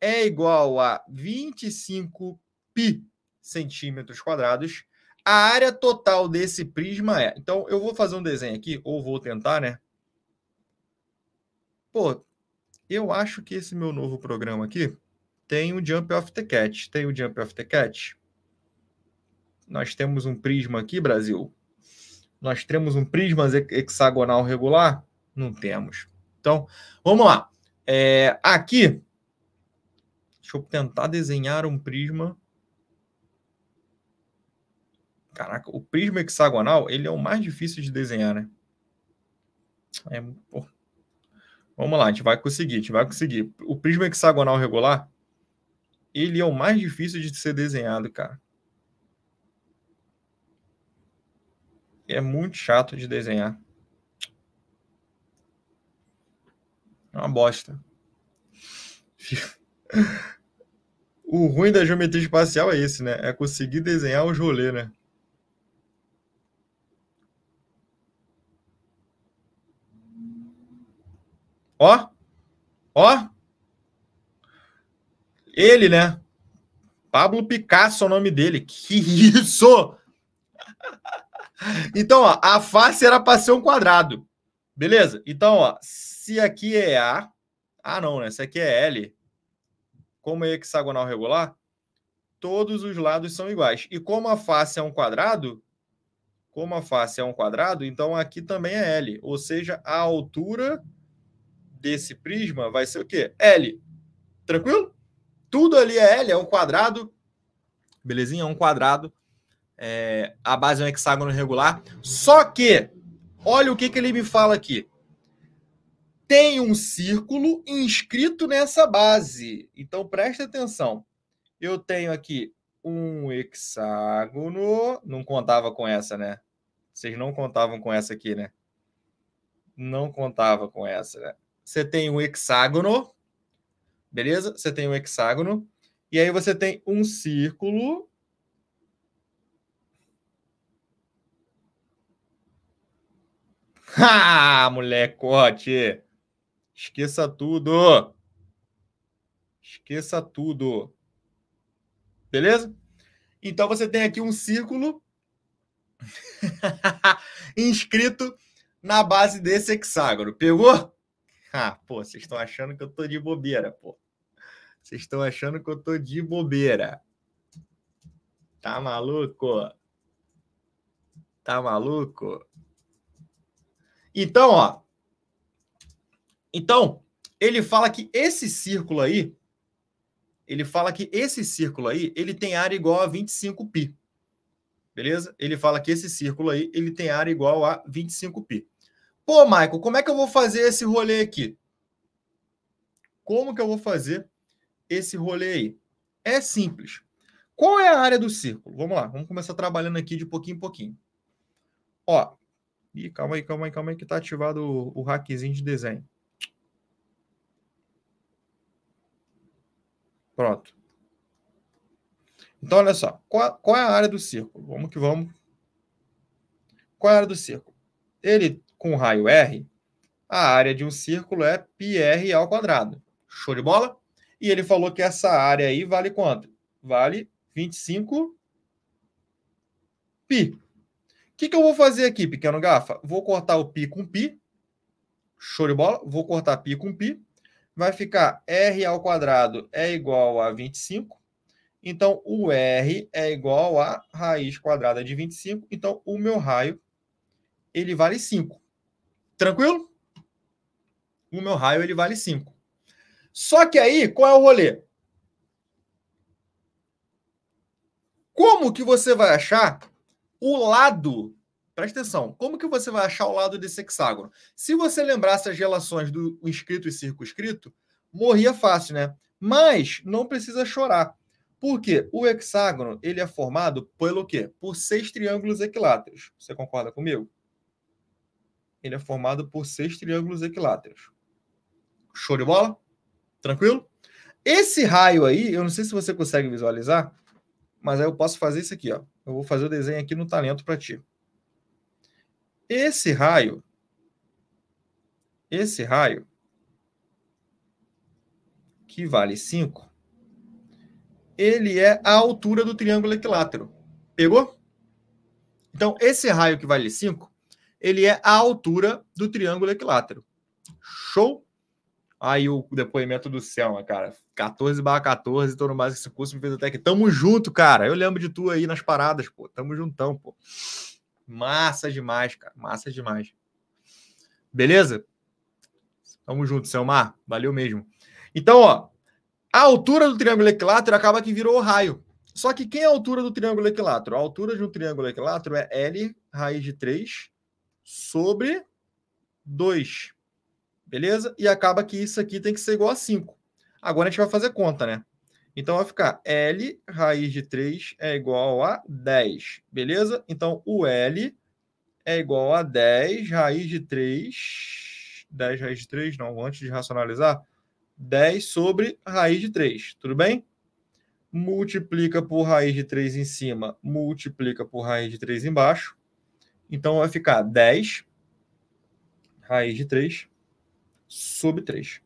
é igual a 25 pi centímetros quadrados, a área total desse prisma é. Então, eu vou fazer um desenho aqui, ou vou tentar, né? Pô, eu acho que esse meu novo programa aqui tem o Jump of the Cat. Tem o Jump of the Cat? Nós temos um prisma aqui, Brasil. Nós temos um prisma hexagonal regular? Não temos. Então, vamos lá. É, aqui, deixa eu tentar desenhar um prisma Caraca, o prisma hexagonal, ele é o mais difícil de desenhar, né? É, Vamos lá, a gente vai conseguir, a gente vai conseguir. O prisma hexagonal regular, ele é o mais difícil de ser desenhado, cara. É muito chato de desenhar. É uma bosta. o ruim da geometria espacial é esse, né? É conseguir desenhar os rolê, né? Ó, ó. Ele, né? Pablo Picasso é o nome dele. Que isso! Então, ó, a face era para ser um quadrado. Beleza? Então, ó, se aqui é A. Ah, não, né? Se aqui é L. Como é hexagonal regular, todos os lados são iguais. E como a face é um quadrado, como a face é um quadrado, então aqui também é L. Ou seja, a altura desse prisma vai ser o quê? L. Tranquilo? Tudo ali é L, é um quadrado. Belezinha? É um quadrado. É, a base é um hexágono regular. Só que, olha o que, que ele me fala aqui. Tem um círculo inscrito nessa base. Então, preste atenção. Eu tenho aqui um hexágono. Não contava com essa, né? Vocês não contavam com essa aqui, né? Não contava com essa, né? você tem um hexágono, beleza? Você tem um hexágono, e aí você tem um círculo. Ah, molecote! Esqueça tudo! Esqueça tudo! Beleza? Então você tem aqui um círculo inscrito na base desse hexágono. Pegou? Ah, pô, vocês estão achando que eu tô de bobeira, pô. Vocês estão achando que eu tô de bobeira. Tá maluco? Tá maluco? Então, ó. Então, ele fala que esse círculo aí, ele fala que esse círculo aí, ele tem área igual a 25 π. Beleza? Ele fala que esse círculo aí, ele tem área igual a 25 π. Pô, Michael, como é que eu vou fazer esse rolê aqui? Como que eu vou fazer esse rolê aí? É simples. Qual é a área do círculo? Vamos lá, vamos começar trabalhando aqui de pouquinho em pouquinho. Ó, e calma aí, calma aí, calma aí, que tá ativado o, o hackzinho de desenho. Pronto. Então, olha só. Qual, qual, é a área do círculo? Vamos que vamos. Qual é a área do círculo? Ele com raio R, a área de um círculo é πr ao quadrado. Show de bola? E ele falou que essa área aí vale quanto? Vale 25 π O que, que eu vou fazer aqui, pequeno gafa? Vou cortar o π com π. Show de bola? Vou cortar π com π. Vai ficar r ao quadrado é igual a 25. Então, o r é igual a raiz quadrada de 25. Então, o meu raio, ele vale 5. Tranquilo? O meu raio ele vale 5. Só que aí, qual é o rolê? Como que você vai achar o lado? Presta atenção. Como que você vai achar o lado desse hexágono? Se você lembrasse as relações do inscrito e circunscrito, morria fácil, né? Mas não precisa chorar. Porque o hexágono ele é formado pelo quê? Por seis triângulos equiláteros. Você concorda comigo? ele é formado por seis triângulos equiláteros. Show de bola? Tranquilo? Esse raio aí, eu não sei se você consegue visualizar, mas aí eu posso fazer isso aqui, ó. Eu vou fazer o desenho aqui no talento para ti. Esse raio, esse raio, que vale 5, ele é a altura do triângulo equilátero. Pegou? Então, esse raio que vale 5, ele é a altura do triângulo equilátero. Show? Aí o depoimento do Selma, cara. 14 barra 14, tô no mais esse curso, me fez até que tamo junto, cara. Eu lembro de tu aí nas paradas, pô. Tamo juntão, pô. Massa demais, cara. Massa demais. Beleza? Tamo junto, Selmar. Valeu mesmo. Então, ó. A altura do triângulo equilátero acaba que virou o raio. Só que quem é a altura do triângulo equilátero? A altura de um triângulo equilátero é L raiz de 3 sobre 2. Beleza? E acaba que isso aqui tem que ser igual a 5. Agora a gente vai fazer conta, né? Então vai ficar L raiz de 3 é igual a 10. Beleza? Então o L é igual a 10 raiz de 3. 10 raiz de 3, não, antes de racionalizar. 10 sobre raiz de 3, tudo bem? Multiplica por raiz de 3 em cima, multiplica por raiz de 3 embaixo. Então vai ficar 10 raiz de 3 sobre 3.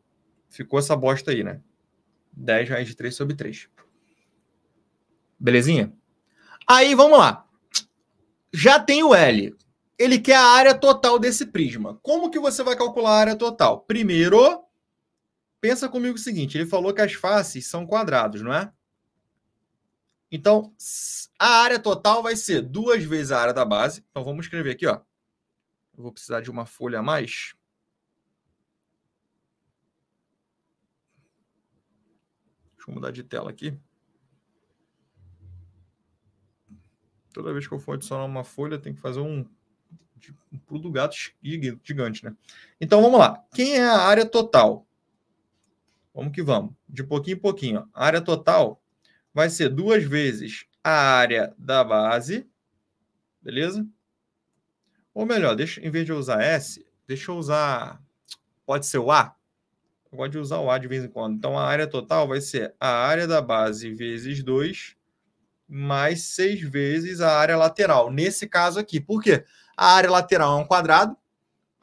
Ficou essa bosta aí, né? 10 raiz de 3 sobre 3. Belezinha? Aí vamos lá. Já tem o L. Ele quer a área total desse prisma. Como que você vai calcular a área total? Primeiro, pensa comigo o seguinte: ele falou que as faces são quadrados, não é? Então, a área total vai ser duas vezes a área da base. Então, vamos escrever aqui, ó. Eu vou precisar de uma folha a mais. Deixa eu mudar de tela aqui. Toda vez que eu for adicionar uma folha, tem que fazer um, um pulo do gato gigante, né? Então, vamos lá. Quem é a área total? Vamos que vamos. De pouquinho em pouquinho. Ó. A área total vai ser duas vezes a área da base, beleza? Ou melhor, deixa, em vez de eu usar S, deixa eu usar, pode ser o A? Eu gosto de usar o A de vez em quando. Então, a área total vai ser a área da base vezes 2, mais 6 vezes a área lateral. Nesse caso aqui, por quê? A área lateral é um quadrado,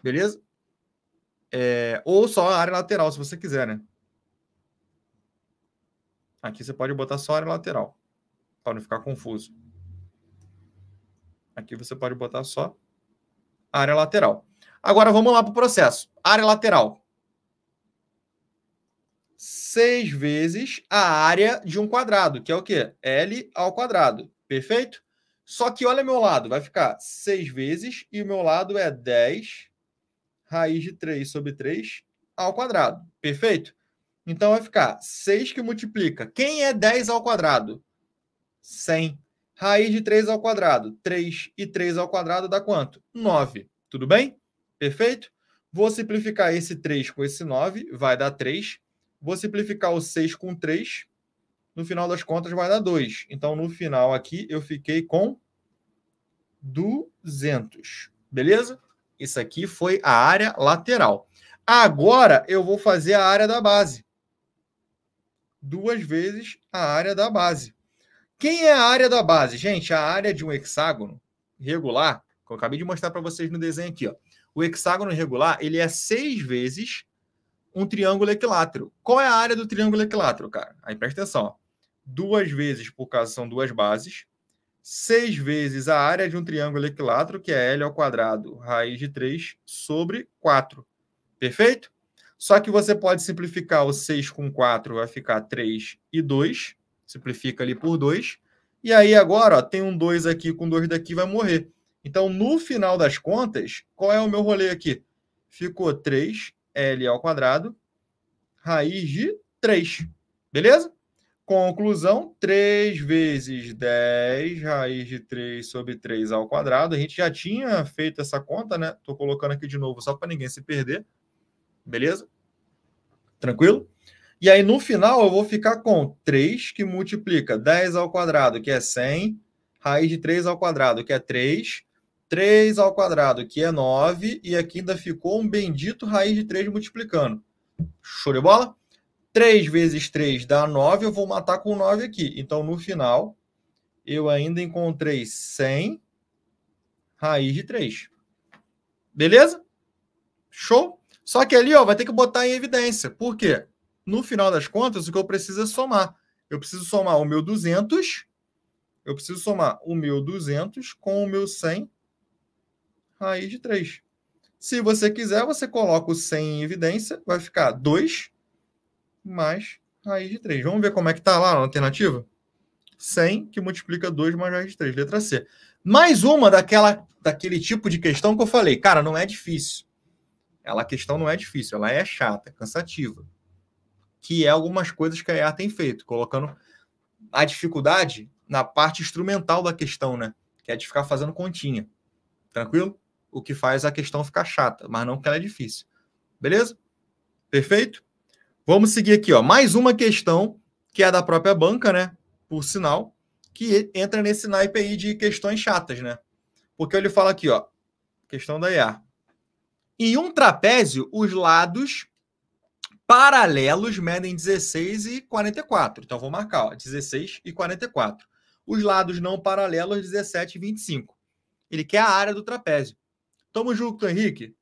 beleza? É, ou só a área lateral, se você quiser, né? Aqui você pode botar só área lateral, para não ficar confuso. Aqui você pode botar só área lateral. Agora vamos lá para o processo. Área lateral. 6 vezes a área de um quadrado, que é o quê? L ao quadrado. Perfeito? Só que olha meu lado, vai ficar 6 vezes e o meu lado é 10 raiz de 3 sobre 3 ao quadrado. Perfeito? Então vai ficar 6 que multiplica. Quem é 10 ao quadrado? 100. Raiz de 3 ao quadrado. 3 e 3 ao quadrado dá quanto? 9. Tudo bem? Perfeito? Vou simplificar esse 3 com esse 9, vai dar 3. Vou simplificar o 6 com 3. No final das contas, vai dar 2. Então, no final aqui, eu fiquei com 200. Beleza? Isso aqui foi a área lateral. Agora, eu vou fazer a área da base duas vezes a área da base. Quem é a área da base? Gente, a área de um hexágono regular, que eu acabei de mostrar para vocês no desenho aqui, ó. o hexágono regular ele é seis vezes um triângulo equilátero. Qual é a área do triângulo equilátero, cara? Aí presta atenção. Ó. Duas vezes, por causa são duas bases, seis vezes a área de um triângulo equilátero, que é L ao quadrado, raiz de 3, sobre 4. Perfeito? Só que você pode simplificar o 6 com 4, vai ficar 3 e 2. Simplifica ali por 2. E aí agora ó, tem um 2 aqui com 2 daqui, vai morrer. Então, no final das contas, qual é o meu rolê aqui? Ficou 3L ao quadrado, raiz de 3. Beleza? Conclusão, 3 vezes 10, raiz de 3 sobre 3 ao quadrado. A gente já tinha feito essa conta, né? Estou colocando aqui de novo só para ninguém se perder. Beleza? Tranquilo? E aí, no final, eu vou ficar com 3 que multiplica 10 ao quadrado, que é 100, raiz de 3 ao quadrado, que é 3, 3 ao quadrado, que é 9, e aqui ainda ficou um bendito raiz de 3 multiplicando. Show de bola? 3 vezes 3 dá 9, eu vou matar com 9 aqui. Então, no final, eu ainda encontrei 100 raiz de 3. Beleza? Show? Só que ali ó, vai ter que botar em evidência. Por quê? No final das contas, o que eu preciso é somar. Eu preciso somar o meu 200, eu preciso somar o meu 200 com o meu 100 raiz de 3. Se você quiser, você coloca o 100 em evidência, vai ficar 2 mais raiz de 3. Vamos ver como é que está lá na alternativa? 100 que multiplica 2 mais raiz de 3, letra C. Mais uma daquela, daquele tipo de questão que eu falei. Cara, não é difícil. Ela, a questão não é difícil, ela é chata, cansativa. Que é algumas coisas que a EA tem feito, colocando a dificuldade na parte instrumental da questão, né? Que é de ficar fazendo continha. Tranquilo? O que faz a questão ficar chata, mas não que ela é difícil. Beleza? Perfeito? Vamos seguir aqui, ó. Mais uma questão que é da própria banca, né? Por sinal, que entra nesse naipe aí de questões chatas, né? Porque ele fala aqui, ó, questão da IA. E um trapézio, os lados paralelos medem 16 e 44. Então, vou marcar ó, 16 e 44. Os lados não paralelos, 17 e 25. Ele quer a área do trapézio. Tamo junto, Henrique.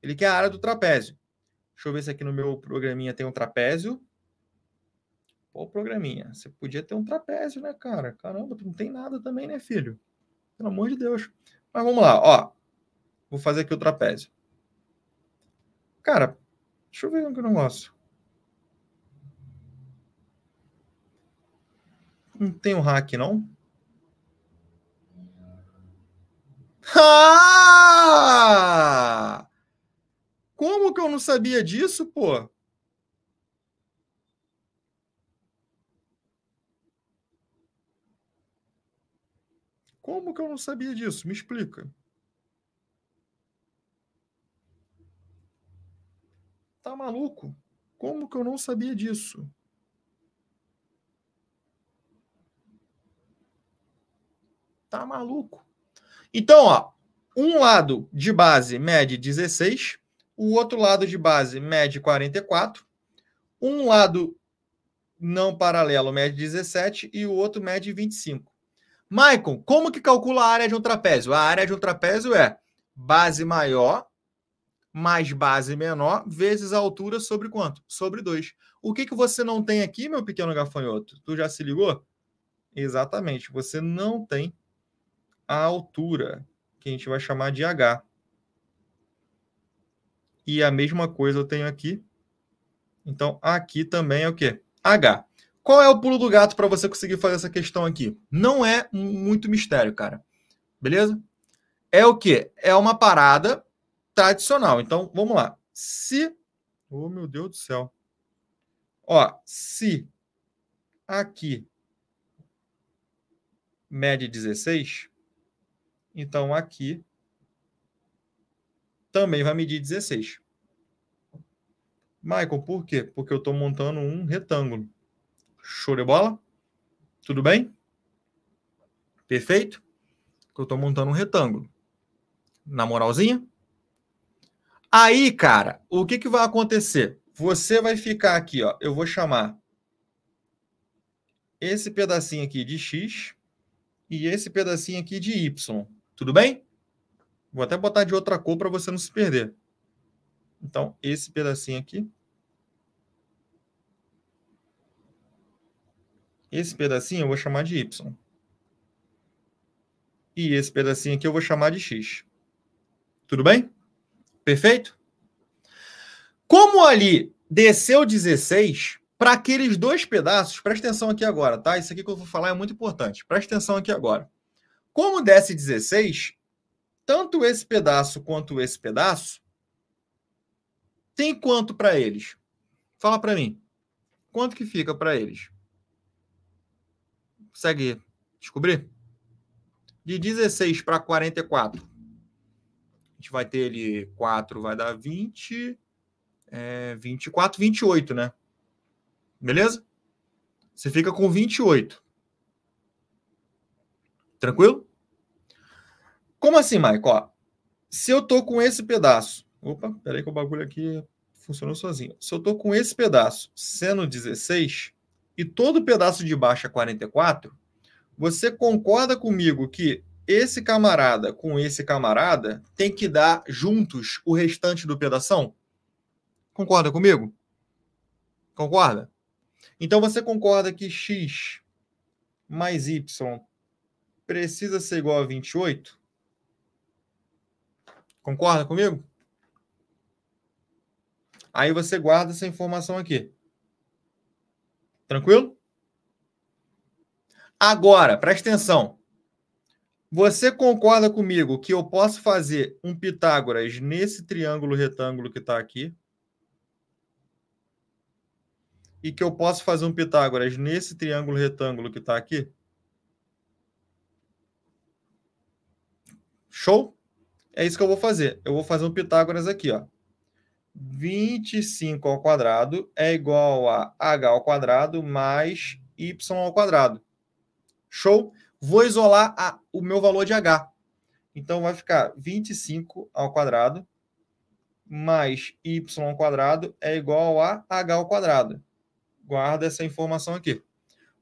Ele quer a área do trapézio. Deixa eu ver se aqui no meu programinha tem um trapézio. Qual programinha? Você podia ter um trapézio, né, cara? Caramba, tu não tem nada também, né, filho? Pelo amor de Deus. Mas vamos lá, ó. Vou fazer aqui o trapézio. Cara, deixa eu ver um que eu não gosto. Não tem um hack, não? Ah! Como que eu não sabia disso, pô? Como que eu não sabia disso? Me explica. tá maluco? Como que eu não sabia disso? Tá maluco. Então, ó, um lado de base mede 16, o outro lado de base mede 44, um lado não paralelo mede 17 e o outro mede 25. Maicon, como que calcula a área de um trapézio? A área de um trapézio é base maior mais base menor, vezes a altura sobre quanto? Sobre 2. O que, que você não tem aqui, meu pequeno gafanhoto? Tu já se ligou? Exatamente, você não tem a altura, que a gente vai chamar de H. E a mesma coisa eu tenho aqui. Então, aqui também é o quê? H. Qual é o pulo do gato para você conseguir fazer essa questão aqui? Não é muito mistério, cara. Beleza? É o quê? É uma parada tradicional. Então, vamos lá. Se. Oh, meu Deus do céu. Ó, se aqui mede 16, então aqui também vai medir 16. Michael, por quê? Porque eu estou montando um retângulo. Show de bola? Tudo bem? Perfeito? Porque eu estou montando um retângulo. Na moralzinha? Aí, cara, o que, que vai acontecer? Você vai ficar aqui, ó. Eu vou chamar esse pedacinho aqui de x e esse pedacinho aqui de y. Tudo bem? Vou até botar de outra cor para você não se perder. Então, esse pedacinho aqui. Esse pedacinho eu vou chamar de y. E esse pedacinho aqui eu vou chamar de x. Tudo bem? Perfeito? Como ali desceu 16, para aqueles dois pedaços, presta atenção aqui agora, tá? Isso aqui que eu vou falar é muito importante. Presta atenção aqui agora. Como desce 16, tanto esse pedaço quanto esse pedaço tem quanto para eles? Fala para mim. Quanto que fica para eles? Consegue descobrir? De 16 para 44, a gente vai ter ali 4, vai dar 20, é, 24, 28, né? Beleza? Você fica com 28. Tranquilo? Como assim, Maico? se eu tô com esse pedaço. Opa, peraí que o bagulho aqui funcionou sozinho. Se eu tô com esse pedaço sendo 16 e todo pedaço de baixo é 44, você concorda comigo que esse camarada com esse camarada tem que dar juntos o restante do pedação? Concorda comigo? Concorda? Então você concorda que x mais y precisa ser igual a 28? Concorda comigo? Aí você guarda essa informação aqui. Tranquilo? Agora, presta atenção. Você concorda comigo que eu posso fazer um Pitágoras nesse triângulo retângulo que está aqui? E que eu posso fazer um Pitágoras nesse triângulo retângulo que está aqui? Show? É isso que eu vou fazer. Eu vou fazer um Pitágoras aqui, ó. 25 ao quadrado é igual a h ao quadrado mais y ao quadrado. Show? vou isolar a, o meu valor de H. Então, vai ficar 25 ao quadrado mais y ao quadrado é igual a h ao quadrado. Guarda essa informação aqui.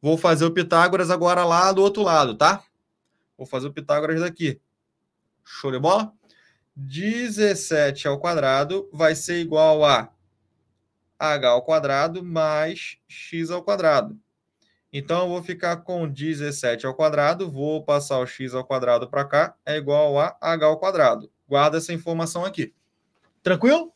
Vou fazer o Pitágoras agora lá do outro lado, tá? Vou fazer o Pitágoras daqui. Show de bola? 17 ao quadrado vai ser igual a h ao quadrado mais x ao quadrado. Então, eu vou ficar com 17 ao quadrado, vou passar o x ao quadrado para cá, é igual a h ao quadrado. Guarda essa informação aqui. Tranquilo?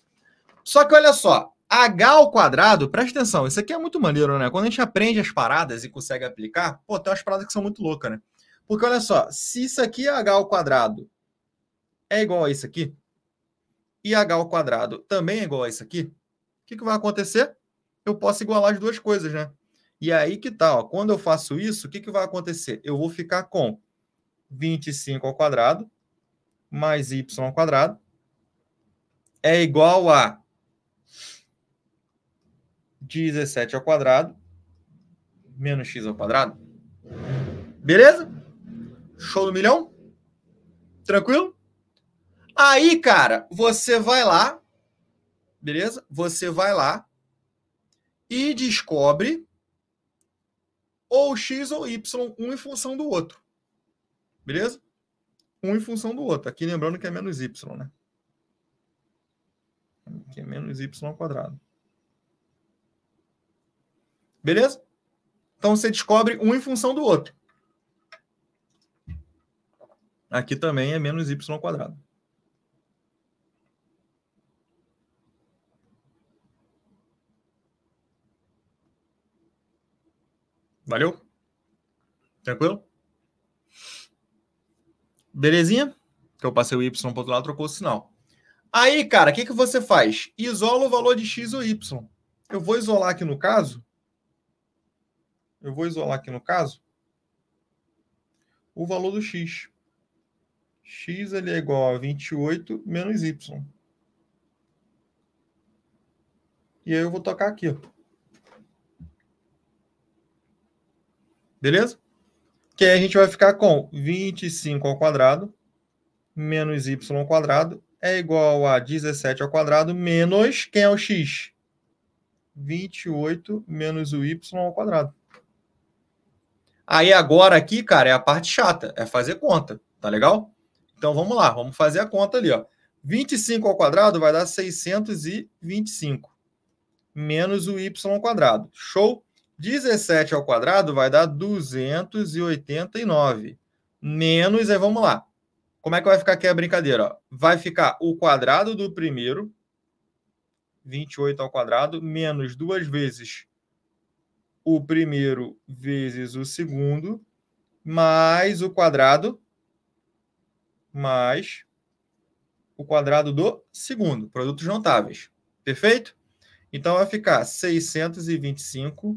Só que olha só, h ao quadrado, presta atenção, isso aqui é muito maneiro, né? Quando a gente aprende as paradas e consegue aplicar, pô, tem umas paradas que são muito loucas, né? Porque olha só, se isso aqui é h ao quadrado é igual a isso aqui, e h ao quadrado também é igual a isso aqui, o que, que vai acontecer? Eu posso igualar as duas coisas, né? E aí que tá, ó, quando eu faço isso, o que, que vai acontecer? Eu vou ficar com 25 ao quadrado mais y ao quadrado é igual a 17 ao quadrado menos x ao quadrado. Beleza? Show do milhão? Tranquilo? Aí, cara, você vai lá, beleza? Você vai lá e descobre ou X ou Y, um em função do outro. Beleza? Um em função do outro. Aqui lembrando que é menos Y, né? Aqui é menos Y ao quadrado. Beleza? Então você descobre um em função do outro. Aqui também é menos Y ao quadrado. Valeu? Tranquilo? Belezinha? Que eu passei o Y para outro lado, trocou o sinal. Aí, cara, o que, que você faz? Isola o valor de X ou Y. Eu vou isolar aqui no caso. Eu vou isolar aqui no caso. O valor do X. X ele é igual a 28 menos Y. E aí eu vou tocar aqui, ó. Beleza? Que aí a gente vai ficar com 25 ao quadrado menos y ao quadrado é igual a 17 ao quadrado menos quem é o x? 28 menos o y ao quadrado. Aí agora aqui, cara, é a parte chata, é fazer conta, tá legal? Então vamos lá, vamos fazer a conta ali, ó. 25 ao quadrado vai dar 625 menos o y ao quadrado. Show? 17 ao quadrado vai dar 289. Menos, aí vamos lá. Como é que vai ficar aqui a brincadeira? Vai ficar o quadrado do primeiro, 28 ao quadrado, menos duas vezes o primeiro vezes o segundo, mais o quadrado, mais o quadrado do segundo, produtos notáveis Perfeito? Então, vai ficar 625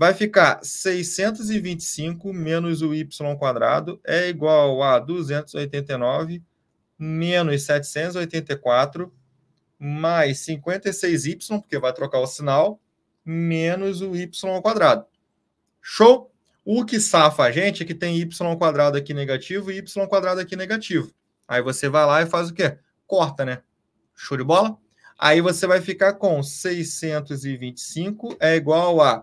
vai ficar 625 menos o y quadrado é igual a 289 menos 784 mais 56y, porque vai trocar o sinal, menos o y quadrado. Show? O que safa a gente é que tem y quadrado aqui negativo e y quadrado aqui negativo. Aí você vai lá e faz o quê? Corta, né? Show de bola? Aí você vai ficar com 625 é igual a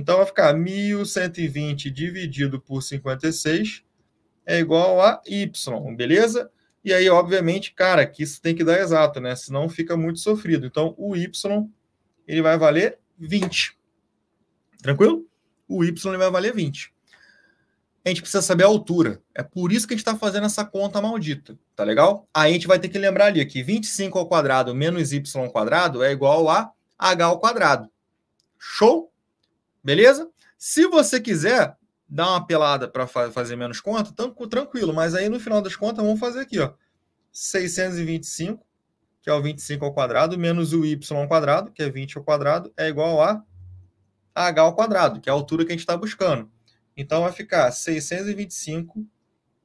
Então, vai ficar 1.120 dividido por 56 é igual a Y, beleza? E aí, obviamente, cara, que isso tem que dar exato, né? Senão fica muito sofrido. Então, o Y ele vai valer 20. Tranquilo? O Y vai valer 20. A gente precisa saber a altura. É por isso que a gente está fazendo essa conta maldita, tá legal? Aí a gente vai ter que lembrar ali que 25 ao quadrado menos y ao quadrado é igual a h ao quadrado. Show? Beleza? Se você quiser dar uma pelada para fazer menos conta, tranquilo, mas aí no final das contas vamos fazer aqui, ó. 625, que é o 25 ao quadrado, menos o y ao quadrado, que é 20 ao quadrado, é igual a h ao quadrado, que é a altura que a gente está buscando. Então vai ficar 625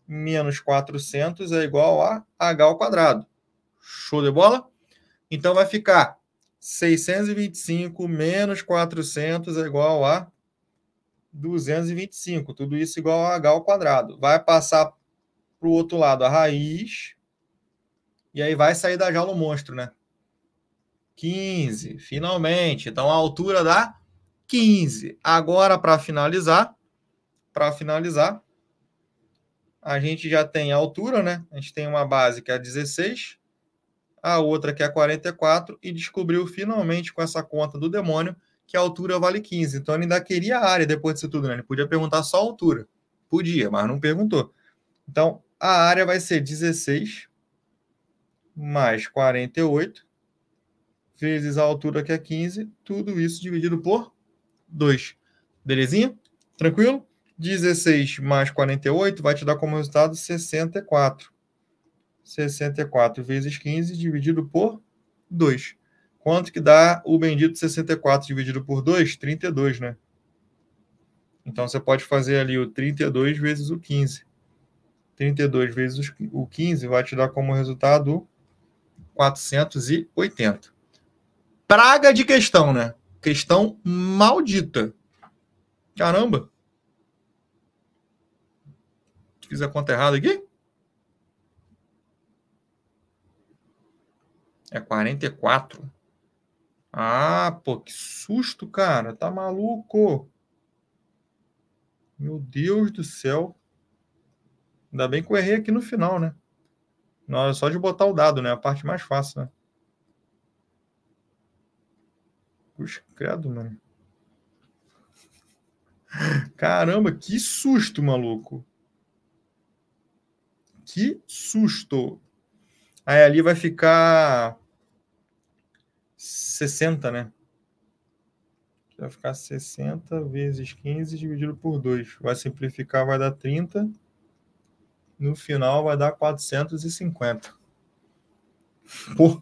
menos 400 é igual a h ao quadrado. Show de bola? Então vai ficar 625 menos 400 é igual a 225. Tudo isso igual a h ao quadrado. Vai passar para o outro lado a raiz. E aí vai sair da jaula o monstro, né? 15, finalmente. Então, a altura dá 15. Agora, para finalizar, para finalizar, a gente já tem a altura, né? A gente tem uma base que é 16 a outra que é 44 e descobriu finalmente com essa conta do demônio que a altura vale 15. Então ele ainda queria a área depois disso tudo, né? Ele podia perguntar só a altura. Podia, mas não perguntou. Então a área vai ser 16 mais 48 vezes a altura que é 15, tudo isso dividido por 2. Belezinha? Tranquilo? 16 mais 48 vai te dar como resultado 64. 64 vezes 15 dividido por 2. Quanto que dá o bendito 64 dividido por 2? 32, né? Então você pode fazer ali o 32 vezes o 15. 32 vezes o 15 vai te dar como resultado 480. Praga de questão, né? Questão maldita. Caramba! Fiz a conta errada aqui? É 44. Ah, pô, que susto, cara. Tá maluco? Meu Deus do céu. Ainda bem que eu errei aqui no final, né? Na hora só de botar o dado, né? A parte mais fácil, né? Puxa, credo, mano. Caramba, que susto, maluco. Que susto. Aí ali vai ficar 60, né? Vai ficar 60 vezes 15 dividido por 2. Vai simplificar, vai dar 30. No final vai dar 450. Pô!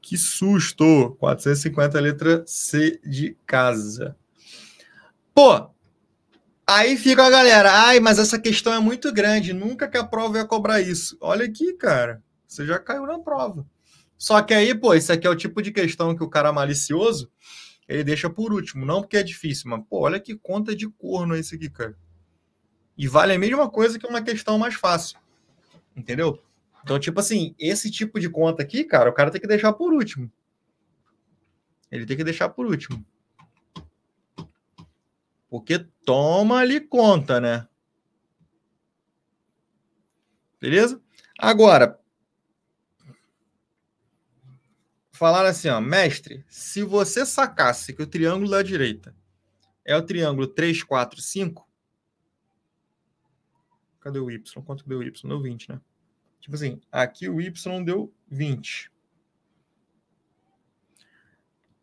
Que susto! 450 letra C de casa. Pô! Aí fica a galera. Ai, mas essa questão é muito grande. Nunca que a prova ia cobrar isso. Olha aqui, cara. Você já caiu na prova. Só que aí, pô, isso aqui é o tipo de questão que o cara malicioso ele deixa por último. Não porque é difícil, mas, pô, olha que conta de corno é isso aqui, cara. E vale a mesma coisa que uma questão mais fácil. Entendeu? Então, tipo assim, esse tipo de conta aqui, cara, o cara tem que deixar por último. Ele tem que deixar por último. Porque toma ali conta, né? Beleza? Agora, falaram assim, ó, mestre, se você sacasse que o triângulo da direita é o triângulo 3, 4, 5, cadê o Y? Quanto deu o Y? Deu 20, né? Tipo assim, aqui o Y deu 20.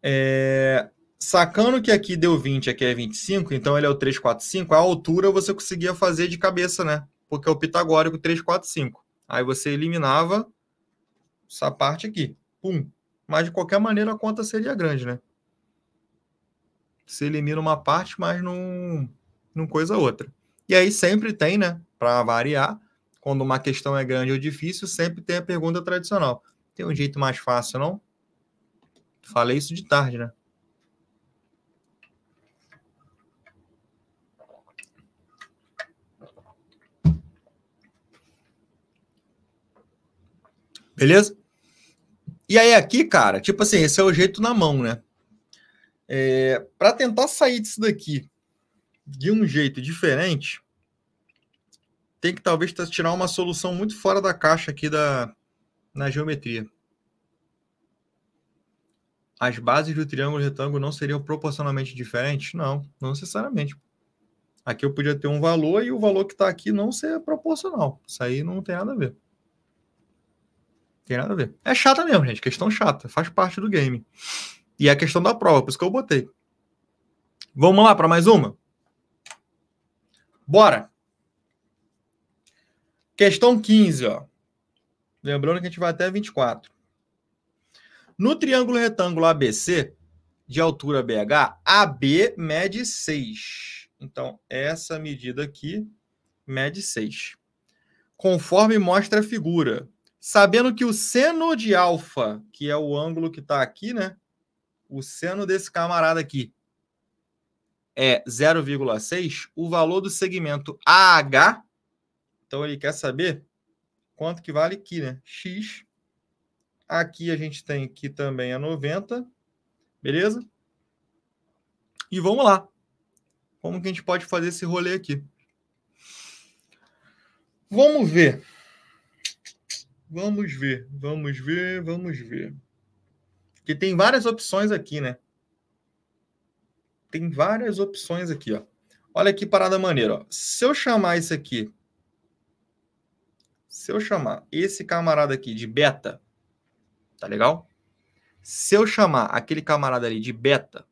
É, sacando que aqui deu 20, aqui é 25, então ele é o 3, 4, 5, a altura você conseguia fazer de cabeça, né? Porque é o pitagórico 3, 4, 5. Aí você eliminava essa parte aqui. Pum, mas de qualquer maneira a conta seria grande, né? Se elimina uma parte, mas não, não coisa outra. E aí sempre tem, né? Para variar, quando uma questão é grande ou difícil, sempre tem a pergunta tradicional. Tem um jeito mais fácil, não? Falei isso de tarde, né? Beleza? E aí, aqui, cara, tipo assim, esse é o jeito na mão, né? É, para tentar sair disso daqui de um jeito diferente, tem que talvez tá, tirar uma solução muito fora da caixa aqui da, na geometria. As bases do triângulo retângulo não seriam proporcionalmente diferentes? Não, não necessariamente. Aqui eu podia ter um valor e o valor que está aqui não ser proporcional. Isso aí não tem nada a ver. Tem nada a ver. É chata mesmo, gente. Questão chata. Faz parte do game. E é a questão da prova, por isso que eu botei. Vamos lá para mais uma? Bora! Questão 15, ó. Lembrando que a gente vai até 24. No triângulo retângulo ABC, de altura BH, AB mede 6. Então, essa medida aqui mede 6. Conforme mostra a figura, sabendo que o seno de alfa, que é o ângulo que está aqui, né? O seno desse camarada aqui é 0,6, o valor do segmento AH, então ele quer saber quanto que vale aqui, né? X. Aqui a gente tem que também é 90, beleza? E vamos lá. Como que a gente pode fazer esse rolê aqui? Vamos ver. Vamos ver, vamos ver, vamos ver. Que tem várias opções aqui, né? Tem várias opções aqui, ó. Olha que parada maneira, ó. Se eu chamar isso aqui, se eu chamar esse camarada aqui de beta, tá legal? Se eu chamar aquele camarada ali de beta,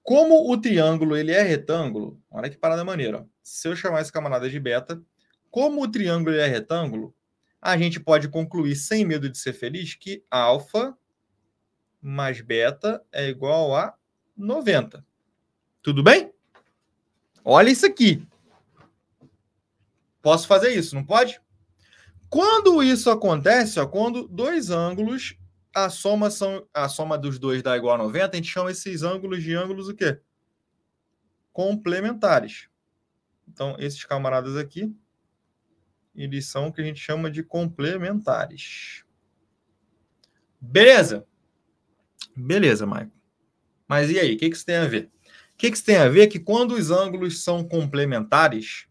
como o triângulo ele é retângulo, olha que parada maneira, ó. Se eu chamar esse camarada de beta, como o triângulo é retângulo, a gente pode concluir sem medo de ser feliz que alfa mais beta é igual a 90. Tudo bem? Olha isso aqui. Posso fazer isso, não pode? Quando isso acontece, ó, quando dois ângulos, a soma, são, a soma dos dois dá igual a 90, a gente chama esses ângulos de ângulos o quê? Complementares. Então, esses camaradas aqui eles são o que a gente chama de complementares. Beleza? Beleza, Maicon. Mas e aí, o que, que isso tem a ver? O que, que isso tem a ver é que quando os ângulos são complementares,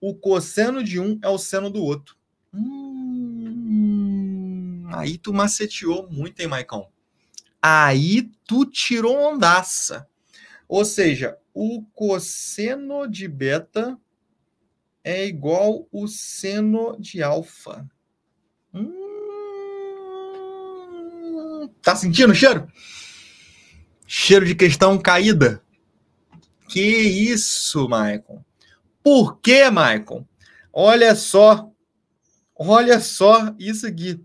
o cosseno de um é o seno do outro. Hum, aí tu maceteou muito, hein, Maicon? Aí tu tirou ondaça. Ou seja, o cosseno de beta é igual o seno de alfa. Hum, tá sentindo o cheiro? Cheiro de questão caída. Que isso, Maicon. Por que, Maicon? Olha só. Olha só isso aqui.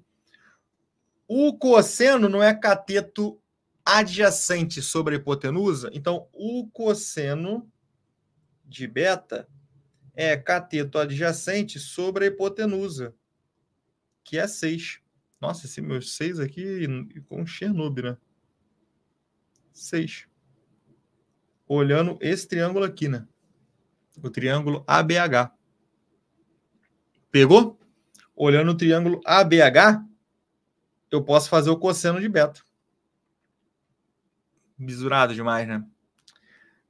O cosseno não é cateto adjacente sobre a hipotenusa? Então, o cosseno de beta é cateto adjacente sobre a hipotenusa, que é 6. Nossa, esse meu 6 aqui com Chernobyl, né? 6. Olhando esse triângulo aqui, né? O triângulo ABH. Pegou? Olhando o triângulo ABH, eu posso fazer o cosseno de beta. Bisurado demais, né?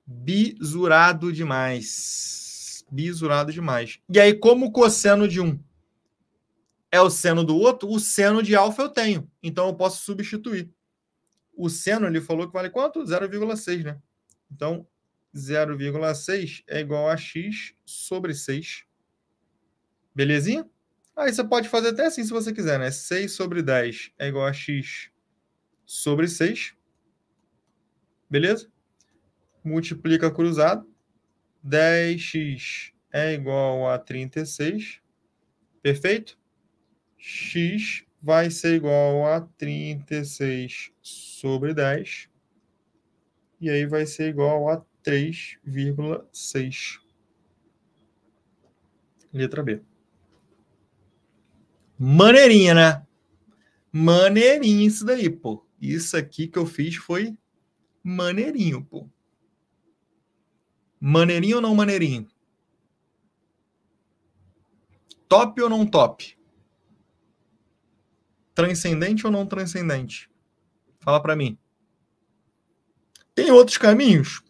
Bisurado demais bisurado demais. E aí, como o cosseno de um é o seno do outro, o seno de alfa eu tenho. Então, eu posso substituir. O seno, ele falou que vale quanto? 0,6, né? Então, 0,6 é igual a x sobre 6. Belezinha? Aí você pode fazer até assim se você quiser, né? 6 sobre 10 é igual a x sobre 6. Beleza? Multiplica cruzado. 10x é igual a 36, perfeito? x vai ser igual a 36 sobre 10, e aí vai ser igual a 3,6. Letra B. Maneirinha, né? Maneirinha isso daí, pô. Isso aqui que eu fiz foi maneirinho, pô. Maneirinho ou não maneirinho? Top ou não top? Transcendente ou não transcendente? Fala para mim. Tem outros caminhos?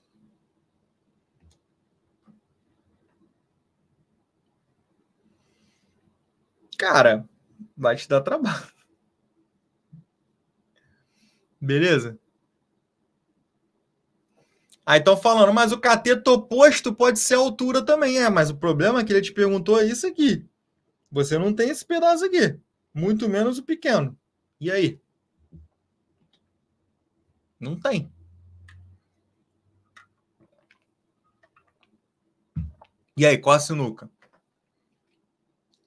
Cara, vai te dar trabalho. Beleza? Aí estão falando, mas o cateto oposto pode ser a altura também. É, mas o problema é que ele te perguntou é isso aqui. Você não tem esse pedaço aqui. Muito menos o pequeno. E aí? Não tem. E aí, qual a sinuca?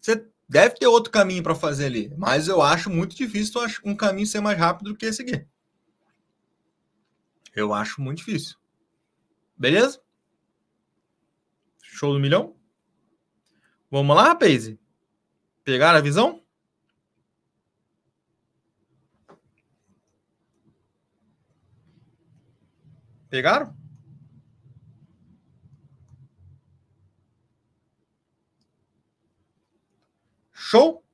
Você deve ter outro caminho para fazer ali, mas eu acho muito difícil um caminho ser mais rápido do que esse aqui. Eu acho muito difícil. Beleza? Show do milhão? Vamos lá, Paise? Pegaram a visão? Pegaram? Show?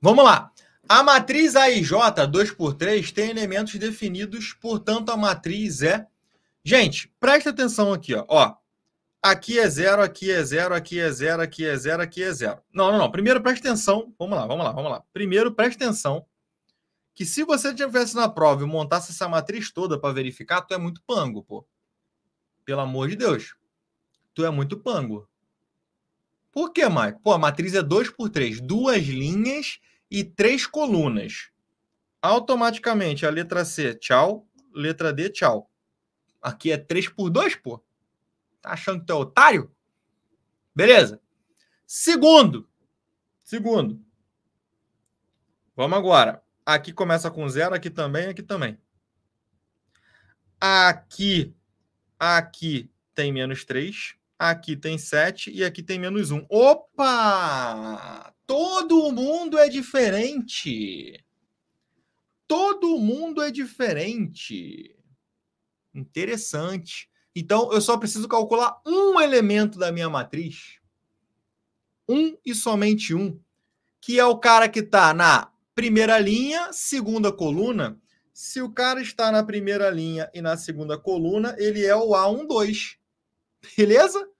Vamos lá. A matriz AIJ 2x3 tem elementos definidos, portanto, a matriz é Gente, presta atenção aqui, ó. ó. Aqui é zero, aqui é zero, aqui é zero, aqui é zero, aqui é zero. Não, não, não. Primeiro, preste atenção. Vamos lá, vamos lá, vamos lá. Primeiro, preste atenção que se você tivesse na prova e montasse essa matriz toda para verificar, tu é muito pango, pô. Pelo amor de Deus. Tu é muito pango. Por que, Mike? Pô, a matriz é 2 por 3, duas linhas e três colunas. Automaticamente a letra C, tchau, letra D, tchau. Aqui é 3 por 2, pô. Tá achando que tu é otário? Beleza. Segundo. Segundo. Vamos agora. Aqui começa com zero, aqui também, aqui também. Aqui, aqui tem menos 3, aqui tem 7 e aqui tem menos 1. Opa! Todo mundo é diferente. Todo mundo é diferente. Interessante. Então, eu só preciso calcular um elemento da minha matriz. Um e somente um. Que é o cara que está na primeira linha, segunda coluna. Se o cara está na primeira linha e na segunda coluna, ele é o A12. Beleza?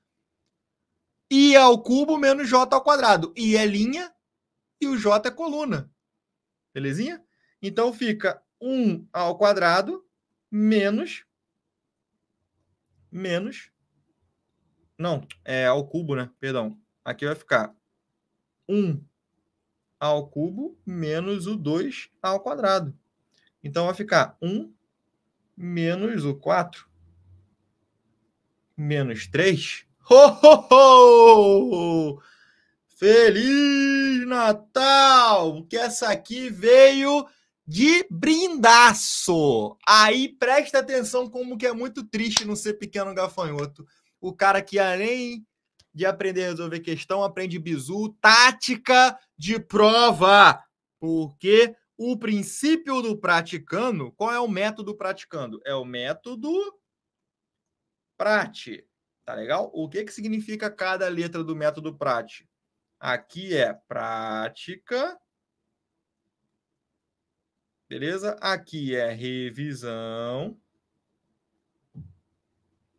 I ao é cubo menos J ao quadrado. I é linha e o J é coluna. Belezinha? Então fica 1 ao quadrado menos menos. Não, é ao cubo, né? Perdão. Aqui vai ficar 1 ao cubo menos o 2 ao quadrado. Então vai ficar 1 menos o 4 menos 3. Ho, ho, ho! Feliz Natal! Que essa aqui veio de brindaço. Aí presta atenção como que é muito triste não ser pequeno gafanhoto. O cara que além de aprender a resolver questão, aprende bizu, tática de prova. Porque o princípio do praticando, qual é o método praticando? É o método prate. Tá legal? O que, que significa cada letra do método prate? Aqui é prática Beleza? Aqui é revisão.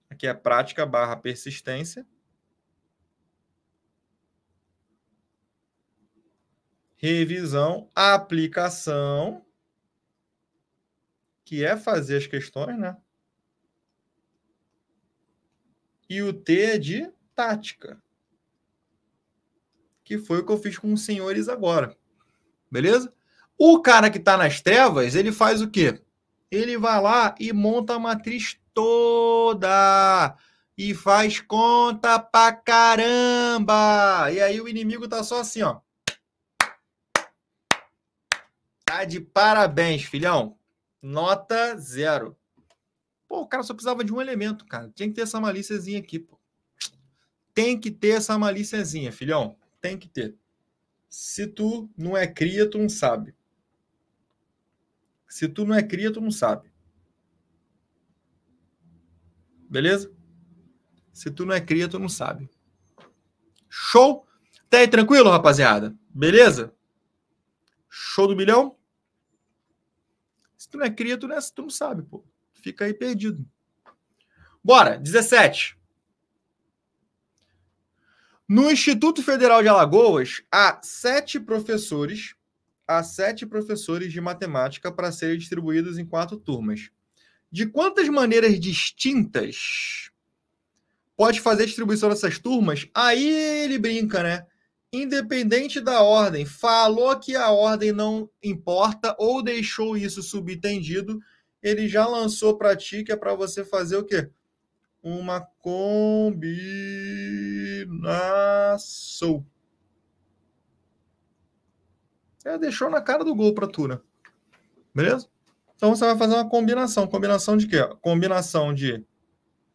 Aqui é prática barra persistência. Revisão, aplicação, que é fazer as questões, né? E o T é de tática, que foi o que eu fiz com os senhores agora. Beleza? O cara que está nas trevas, ele faz o quê? Ele vai lá e monta a matriz toda e faz conta pra caramba. E aí o inimigo tá só assim, ó. Tá de parabéns, filhão. Nota zero. Pô, o cara só precisava de um elemento, cara. Tinha que ter essa malíciazinha aqui, pô. Tem que ter essa malíciazinha, filhão. Tem que ter. Se tu não é cria, tu não sabe. Se tu não é cria, tu não sabe. Beleza? Se tu não é cria, tu não sabe. Show? Até tá aí tranquilo, rapaziada? Beleza? Show do bilhão? Se tu não é cria, tu não, é, tu não sabe, pô. Fica aí perdido. Bora, 17. No Instituto Federal de Alagoas, há sete professores a sete professores de matemática para serem distribuídos em quatro turmas. De quantas maneiras distintas pode fazer a distribuição dessas turmas? Aí ele brinca, né? Independente da ordem, falou que a ordem não importa ou deixou isso subentendido, ele já lançou para ti que é para você fazer o quê? Uma combinação cara deixou na cara do gol para Tura. Né? Beleza? Então você vai fazer uma combinação. Combinação de quê? Combinação de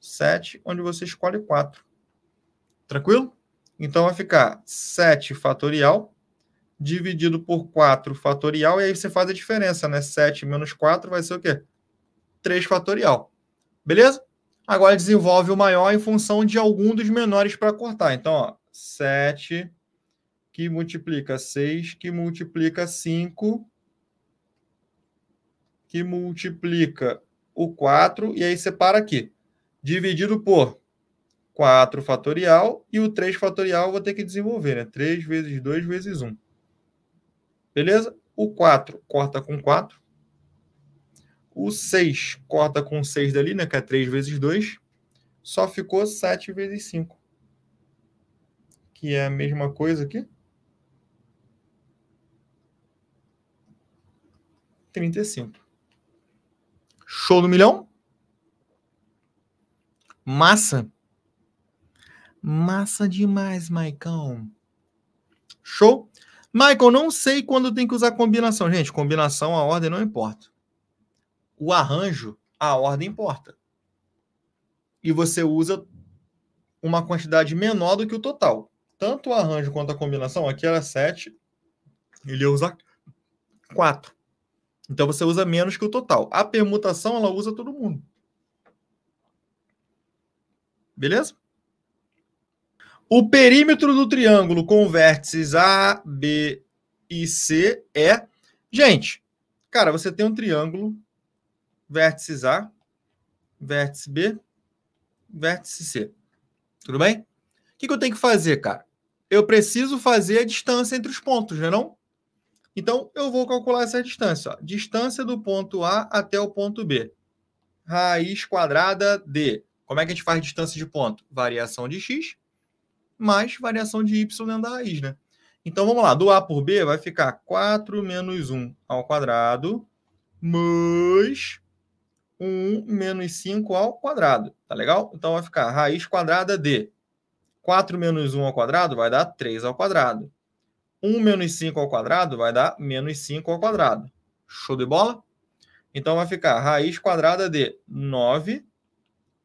7, onde você escolhe 4. Tranquilo? Então vai ficar 7 fatorial dividido por 4 fatorial, e aí você faz a diferença, né? 7 menos 4 vai ser o quê? 3 fatorial. Beleza? Agora desenvolve o maior em função de algum dos menores para cortar. Então, ó, 7 que multiplica 6, que multiplica 5, que multiplica o 4, e aí separa aqui. Dividido por 4 fatorial e o 3 fatorial eu vou ter que desenvolver, né? 3 vezes 2 vezes 1. Beleza? O 4 corta com 4. O 6 corta com 6 dali, né? Que é 3 vezes 2. Só ficou 7 vezes 5. Que é a mesma coisa aqui. 35. Show do milhão? Massa. Massa demais, Maicão. Show? Michael, não sei quando tem que usar combinação. Gente, combinação, a ordem não importa. O arranjo, a ordem importa. E você usa uma quantidade menor do que o total. Tanto o arranjo quanto a combinação, aqui era 7, ele ia usar 4. Então você usa menos que o total. A permutação ela usa todo mundo. Beleza? O perímetro do triângulo com vértices A, B e C é. Gente, cara, você tem um triângulo, vértices A, vértice B, vértice C. Tudo bem? O que, eu tenho que fazer, cara? Eu preciso fazer a distância entre os pontos, né não é? Não? Então, eu vou calcular essa distância. Ó. Distância do ponto A até o ponto B. Raiz quadrada de... Como é que a gente faz distância de ponto? Variação de x mais variação de y dentro da raiz, né? Então, vamos lá. Do A por B vai ficar 4 menos 1 ao quadrado mais 1 menos 5 ao quadrado, tá legal? Então, vai ficar raiz quadrada de 4 menos 1 ao quadrado vai dar 3 ao quadrado. 1 menos 5 ao quadrado vai dar menos 5 ao quadrado. Show de bola? Então, vai ficar raiz quadrada de 9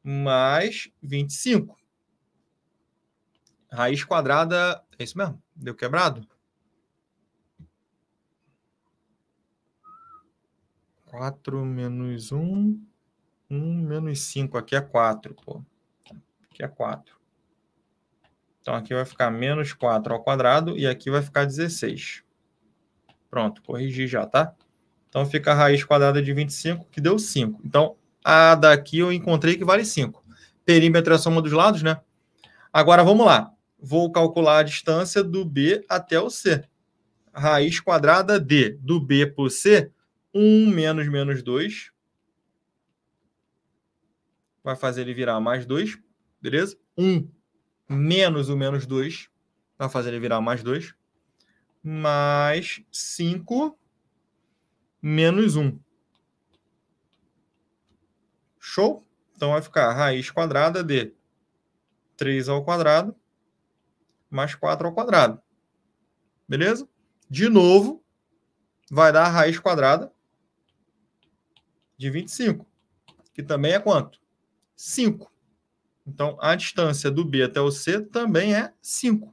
mais 25. Raiz quadrada... É isso mesmo? Deu quebrado? 4 menos 1, 1 menos 5, aqui é 4, pô. Aqui é 4. Então, aqui vai ficar menos 4 ao quadrado e aqui vai ficar 16. Pronto, corrigi já, tá? Então, fica a raiz quadrada de 25, que deu 5. Então, a daqui eu encontrei que vale 5. Perímetro é a soma dos lados, né? Agora, vamos lá. Vou calcular a distância do B até o C. Raiz quadrada de, do B para o C, 1 menos menos 2. Vai fazer ele virar mais 2, beleza? 1 menos o menos 2, para fazer ele virar mais 2, mais 5 menos 1. Show? Então vai ficar raiz quadrada de 3 ao quadrado mais 4 ao quadrado. Beleza? De novo, vai dar a raiz quadrada de 25, que também é quanto? 5. Então, a distância do B até o C também é 5.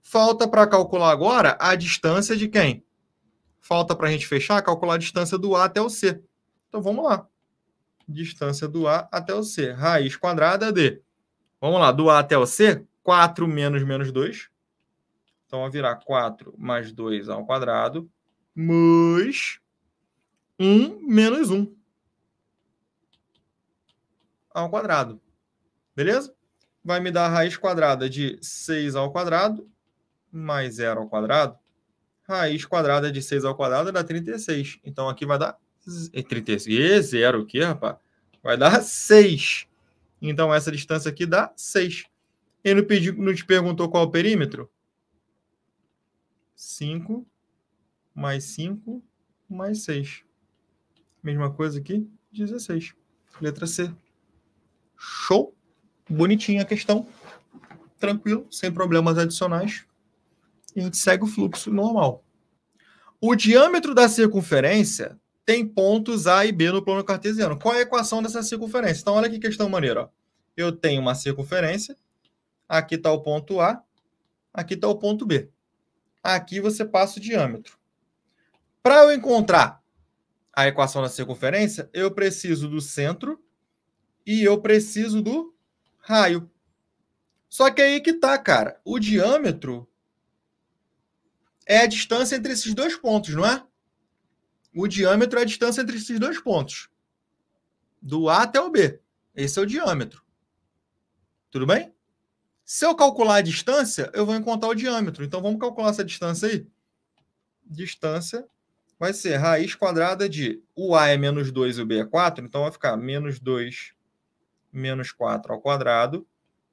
Falta para calcular agora a distância de quem? Falta para a gente fechar, calcular a distância do A até o C. Então, vamos lá. Distância do A até o C. Raiz quadrada de... Vamos lá, do A até o C, 4 menos menos 2. Então, vai virar 4 mais 2 ao quadrado, mais 1 menos 1 ao quadrado. Beleza? Vai me dar a raiz quadrada de 6 ao quadrado mais 0 ao quadrado. Raiz quadrada de 6 ao quadrado dá 36. Então aqui vai dar 36. E zero o quê, rapaz? Vai dar 6. Então essa distância aqui dá 6. Ele não te perguntou qual o perímetro? 5 mais 5 mais 6. Mesma coisa aqui, 16. Letra C. Show! bonitinha a questão, tranquilo, sem problemas adicionais. E a gente segue o fluxo normal. O diâmetro da circunferência tem pontos A e B no plano cartesiano. Qual é a equação dessa circunferência? Então, olha que questão maneira. Ó. Eu tenho uma circunferência, aqui está o ponto A, aqui está o ponto B. Aqui você passa o diâmetro. Para eu encontrar a equação da circunferência, eu preciso do centro e eu preciso do raio. Só que aí que tá, cara. O diâmetro é a distância entre esses dois pontos, não é? O diâmetro é a distância entre esses dois pontos. Do A até o B. Esse é o diâmetro. Tudo bem? Se eu calcular a distância, eu vou encontrar o diâmetro. Então vamos calcular essa distância aí. Distância vai ser raiz quadrada de o A é menos 2 e o B é 4, então vai ficar menos 2 menos 4 ao quadrado,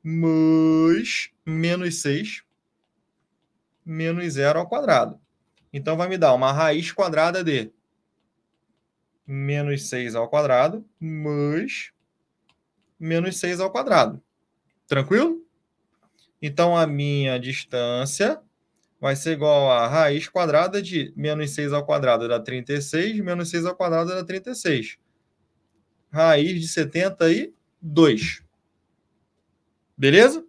mais menos 6, menos 0 ao quadrado. Então, vai me dar uma raiz quadrada de menos 6 ao quadrado, mais menos 6 ao quadrado. Tranquilo? Então, a minha distância vai ser igual a raiz quadrada de menos 6 ao quadrado dá 36, menos 6 ao quadrado dá 36. Raiz de 70 e 2. Beleza?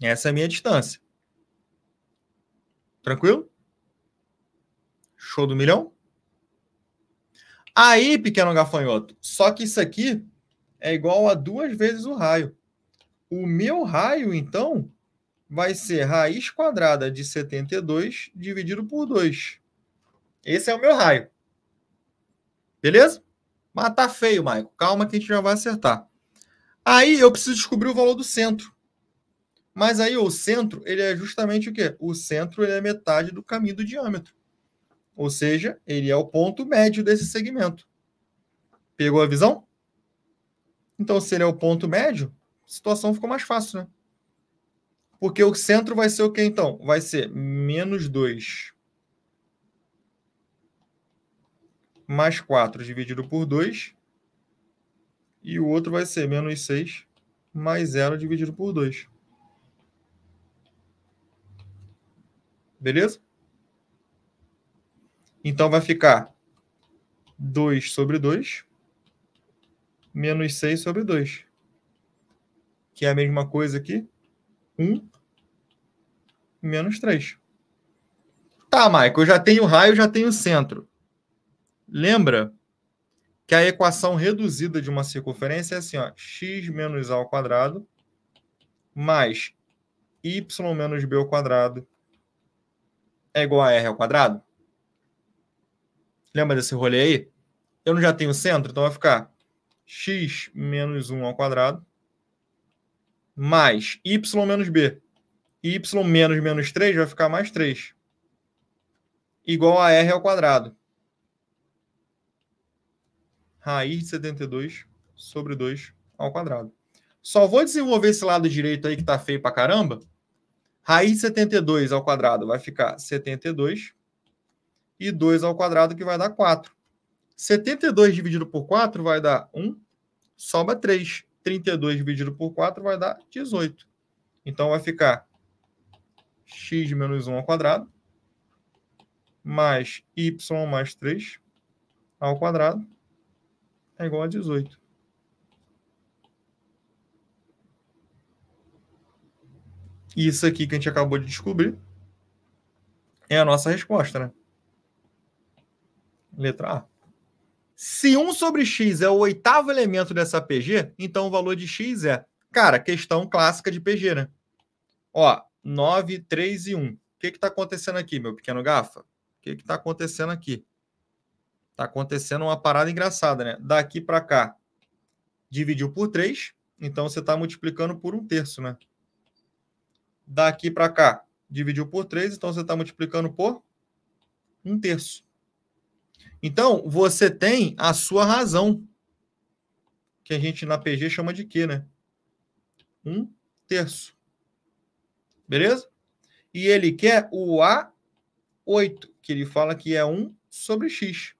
Essa é a minha distância. Tranquilo? Show do milhão? Aí, pequeno gafanhoto, só que isso aqui é igual a duas vezes o raio. O meu raio, então, vai ser raiz quadrada de 72 dividido por 2. Esse é o meu raio. Beleza? Mas tá feio, Maico. Calma que a gente já vai acertar. Aí eu preciso descobrir o valor do centro. Mas aí o centro, ele é justamente o quê? O centro ele é metade do caminho do diâmetro. Ou seja, ele é o ponto médio desse segmento. Pegou a visão? Então, se ele é o ponto médio, a situação ficou mais fácil, né? Porque o centro vai ser o quê, então? Vai ser menos 2 mais 4 dividido por 2. E o outro vai ser menos 6 mais 0 dividido por 2. Beleza? Então vai ficar 2 sobre 2 menos 6 sobre 2. Que é a mesma coisa aqui. 1 menos 3. Tá, Michael, eu já tenho raio, já tenho centro. Lembra que a equação reduzida de uma circunferência é assim, ó, x menos a ao quadrado mais y menos b ao quadrado é igual a r ao quadrado? Lembra desse rolê aí? Eu não já tenho centro, então vai ficar x menos 1 ao quadrado mais y menos b. y menos menos 3 vai ficar mais 3. Igual a r ao quadrado raiz de 72 sobre 2 ao quadrado. Só vou desenvolver esse lado direito aí que está feio para caramba. Raiz de 72 ao quadrado vai ficar 72 e 2 ao quadrado que vai dar 4. 72 dividido por 4 vai dar 1, sobra 3. 32 dividido por 4 vai dar 18. Então vai ficar x menos 1 ao quadrado mais y mais 3 ao quadrado é igual a 18. isso aqui que a gente acabou de descobrir é a nossa resposta, né? Letra A. Se 1 sobre x é o oitavo elemento dessa PG, então o valor de x é. Cara, questão clássica de PG, né? Ó, 9, 3 e 1. O que está acontecendo aqui, meu pequeno gafa? O que está acontecendo aqui? Está acontecendo uma parada engraçada, né? Daqui para cá, dividiu por 3, então você está multiplicando por 1 terço, né? Daqui para cá, dividiu por 3, então você está multiplicando por 1 terço. Então, você tem a sua razão, que a gente na PG chama de quê, né? 1 terço. Beleza? E ele quer o A8, que ele fala que é 1 sobre x.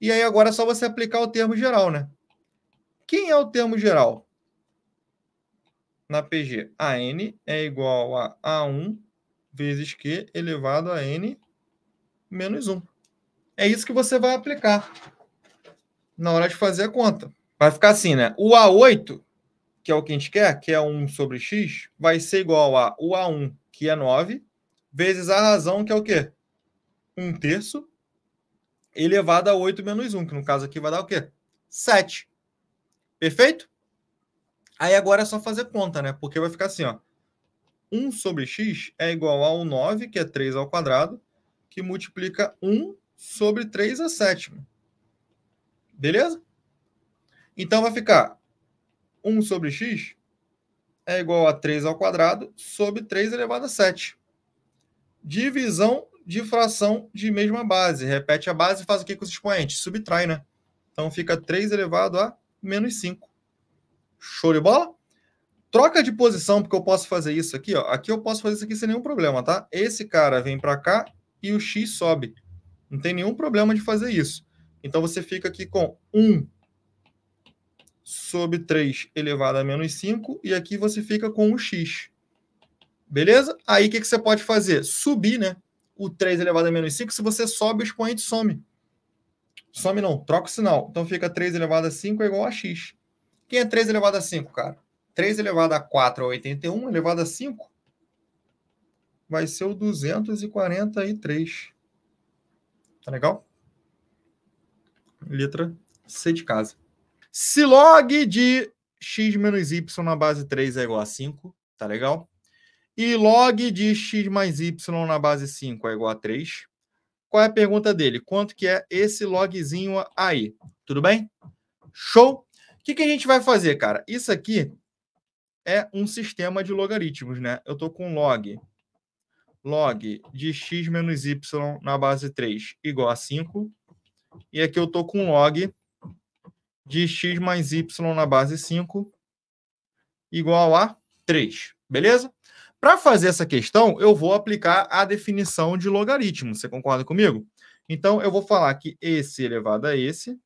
E aí agora é só você aplicar o termo geral, né? Quem é o termo geral? Na PG, AN é igual a A1 vezes Q elevado a N menos 1. É isso que você vai aplicar na hora de fazer a conta. Vai ficar assim, né? O A8, que é o que a gente quer, que é 1 sobre X, vai ser igual a o A1, que é 9, vezes a razão, que é o quê? 1 terço, elevado a 8 menos 1, que no caso aqui vai dar o quê? 7. Perfeito? Aí agora é só fazer conta, né? Porque vai ficar assim, ó. 1 sobre x é igual ao 9, que é 3 ao quadrado, que multiplica 1 sobre 3 a sétima. Beleza? Então vai ficar 1 sobre x é igual a 3 ao quadrado sobre 3 elevado a 7. Divisão de fração de mesma base. Repete a base e faz o que com os expoentes? Subtrai, né? Então fica 3 elevado a menos 5. Show de bola? Troca de posição, porque eu posso fazer isso aqui, ó. Aqui eu posso fazer isso aqui sem nenhum problema, tá? Esse cara vem para cá e o x sobe. Não tem nenhum problema de fazer isso. Então você fica aqui com 1 sobre 3 elevado a menos 5 e aqui você fica com o x. Beleza? Aí o que, que você pode fazer? Subir, né? o 3 elevado a menos 5, se você sobe, o expoente some. Some não, troca o sinal. Então fica 3 elevado a 5 é igual a x. Quem é 3 elevado a 5, cara? 3 elevado a 4 é 81, elevado a 5 vai ser o 243. Tá legal? Letra C de casa. Se log de x menos y na base 3 é igual a 5, tá legal? E log de x mais y na base 5 é igual a 3. Qual é a pergunta dele? Quanto que é esse logzinho aí? Tudo bem? Show? O que, que a gente vai fazer, cara? Isso aqui é um sistema de logaritmos, né? Eu estou com log log de x menos y na base 3 igual a 5. E aqui eu estou com log de x mais y na base 5 igual a 3. Beleza? Para fazer essa questão, eu vou aplicar a definição de logaritmo. Você concorda comigo? Então, eu vou falar que esse elevado a esse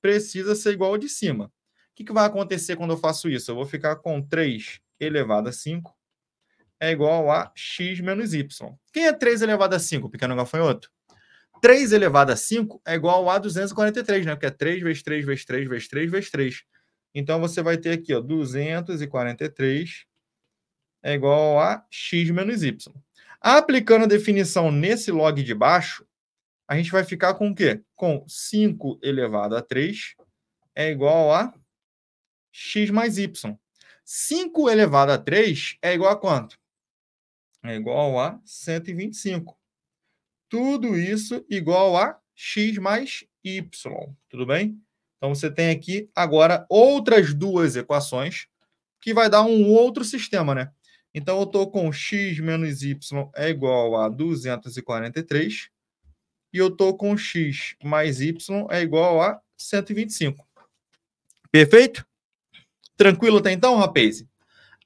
precisa ser igual ao de cima. O que, que vai acontecer quando eu faço isso? Eu vou ficar com 3 elevado a 5 é igual a x menos y. Quem é 3 elevado a 5, pequeno gafanhoto? 3 elevado a 5 é igual a 243, né? Porque é 3 vezes 3 vezes 3 vezes 3 vezes 3. Então, você vai ter aqui ó, 243 é igual a x menos y. Aplicando a definição nesse log de baixo, a gente vai ficar com o quê? Com 5 elevado a 3 é igual a x mais y. 5 elevado a 3 é igual a quanto? É igual a 125. Tudo isso igual a x mais y, tudo bem? Então, você tem aqui agora outras duas equações que vai dar um outro sistema, né? Então, eu estou com x menos y é igual a 243. E eu estou com x mais y é igual a 125. Perfeito? Tranquilo até então, rapaz?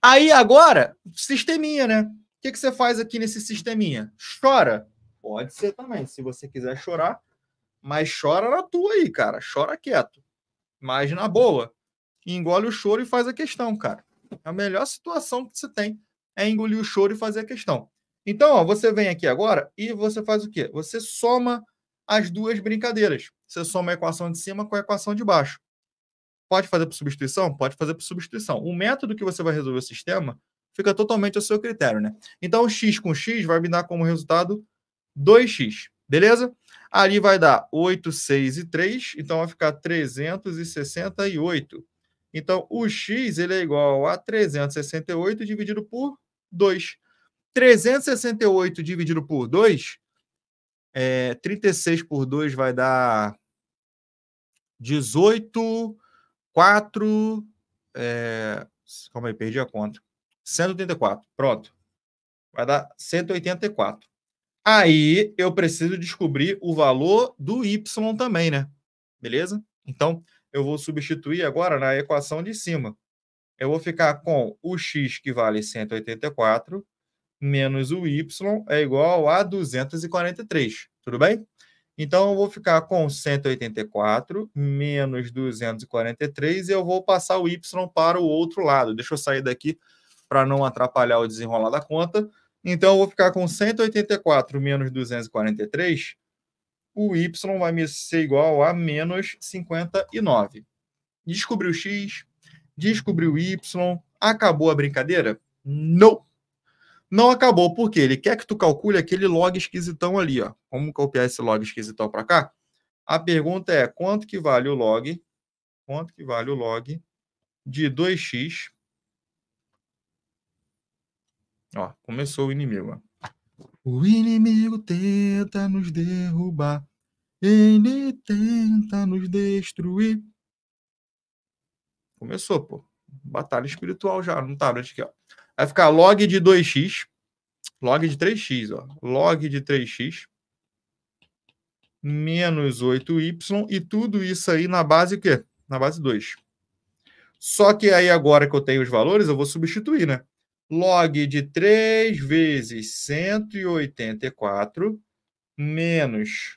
Aí agora, sisteminha, né? O que, que você faz aqui nesse sisteminha? Chora. Pode ser também, se você quiser chorar. Mas chora na tua aí, cara. Chora quieto. Mas na boa. Engole o choro e faz a questão, cara. É a melhor situação que você tem é engolir o choro e fazer a questão. Então, ó, você vem aqui agora e você faz o quê? Você soma as duas brincadeiras. Você soma a equação de cima com a equação de baixo. Pode fazer por substituição? Pode fazer por substituição. O método que você vai resolver o sistema fica totalmente ao seu critério, né? Então, x com x vai me dar como resultado 2x, beleza? Ali vai dar 8, 6 e 3, então vai ficar 368. Então, o x ele é igual a 368 dividido por 2. 368 dividido por 2, é, 36 por 2 vai dar 18, 4, é, calma aí, perdi a conta. 184, pronto. Vai dar 184. Aí eu preciso descobrir o valor do y também, né? Beleza? Então, eu vou substituir agora na equação de cima eu vou ficar com o x que vale 184 menos o y é igual a 243, tudo bem? Então, eu vou ficar com 184 menos 243 e eu vou passar o y para o outro lado. Deixa eu sair daqui para não atrapalhar o desenrolar da conta. Então, eu vou ficar com 184 menos 243, o y vai me ser igual a menos 59. Descobri o x, descobriu Y, acabou a brincadeira? Não! Não acabou, porque ele quer que tu calcule aquele log esquisitão ali, ó. Vamos copiar esse log esquisitão para cá? A pergunta é, quanto que vale o log? Quanto que vale o log de 2x? Ó, começou o inimigo, ó. O inimigo tenta nos derrubar, ele tenta nos destruir. Começou, pô. Batalha espiritual já no tablet tá, aqui, ó. Vai ficar log de 2x, log de 3x, ó. Log de 3x menos 8y e tudo isso aí na base o quê? Na base 2. Só que aí agora que eu tenho os valores, eu vou substituir, né? Log de 3 vezes 184 menos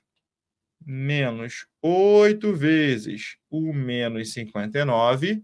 menos 8 vezes o menos 59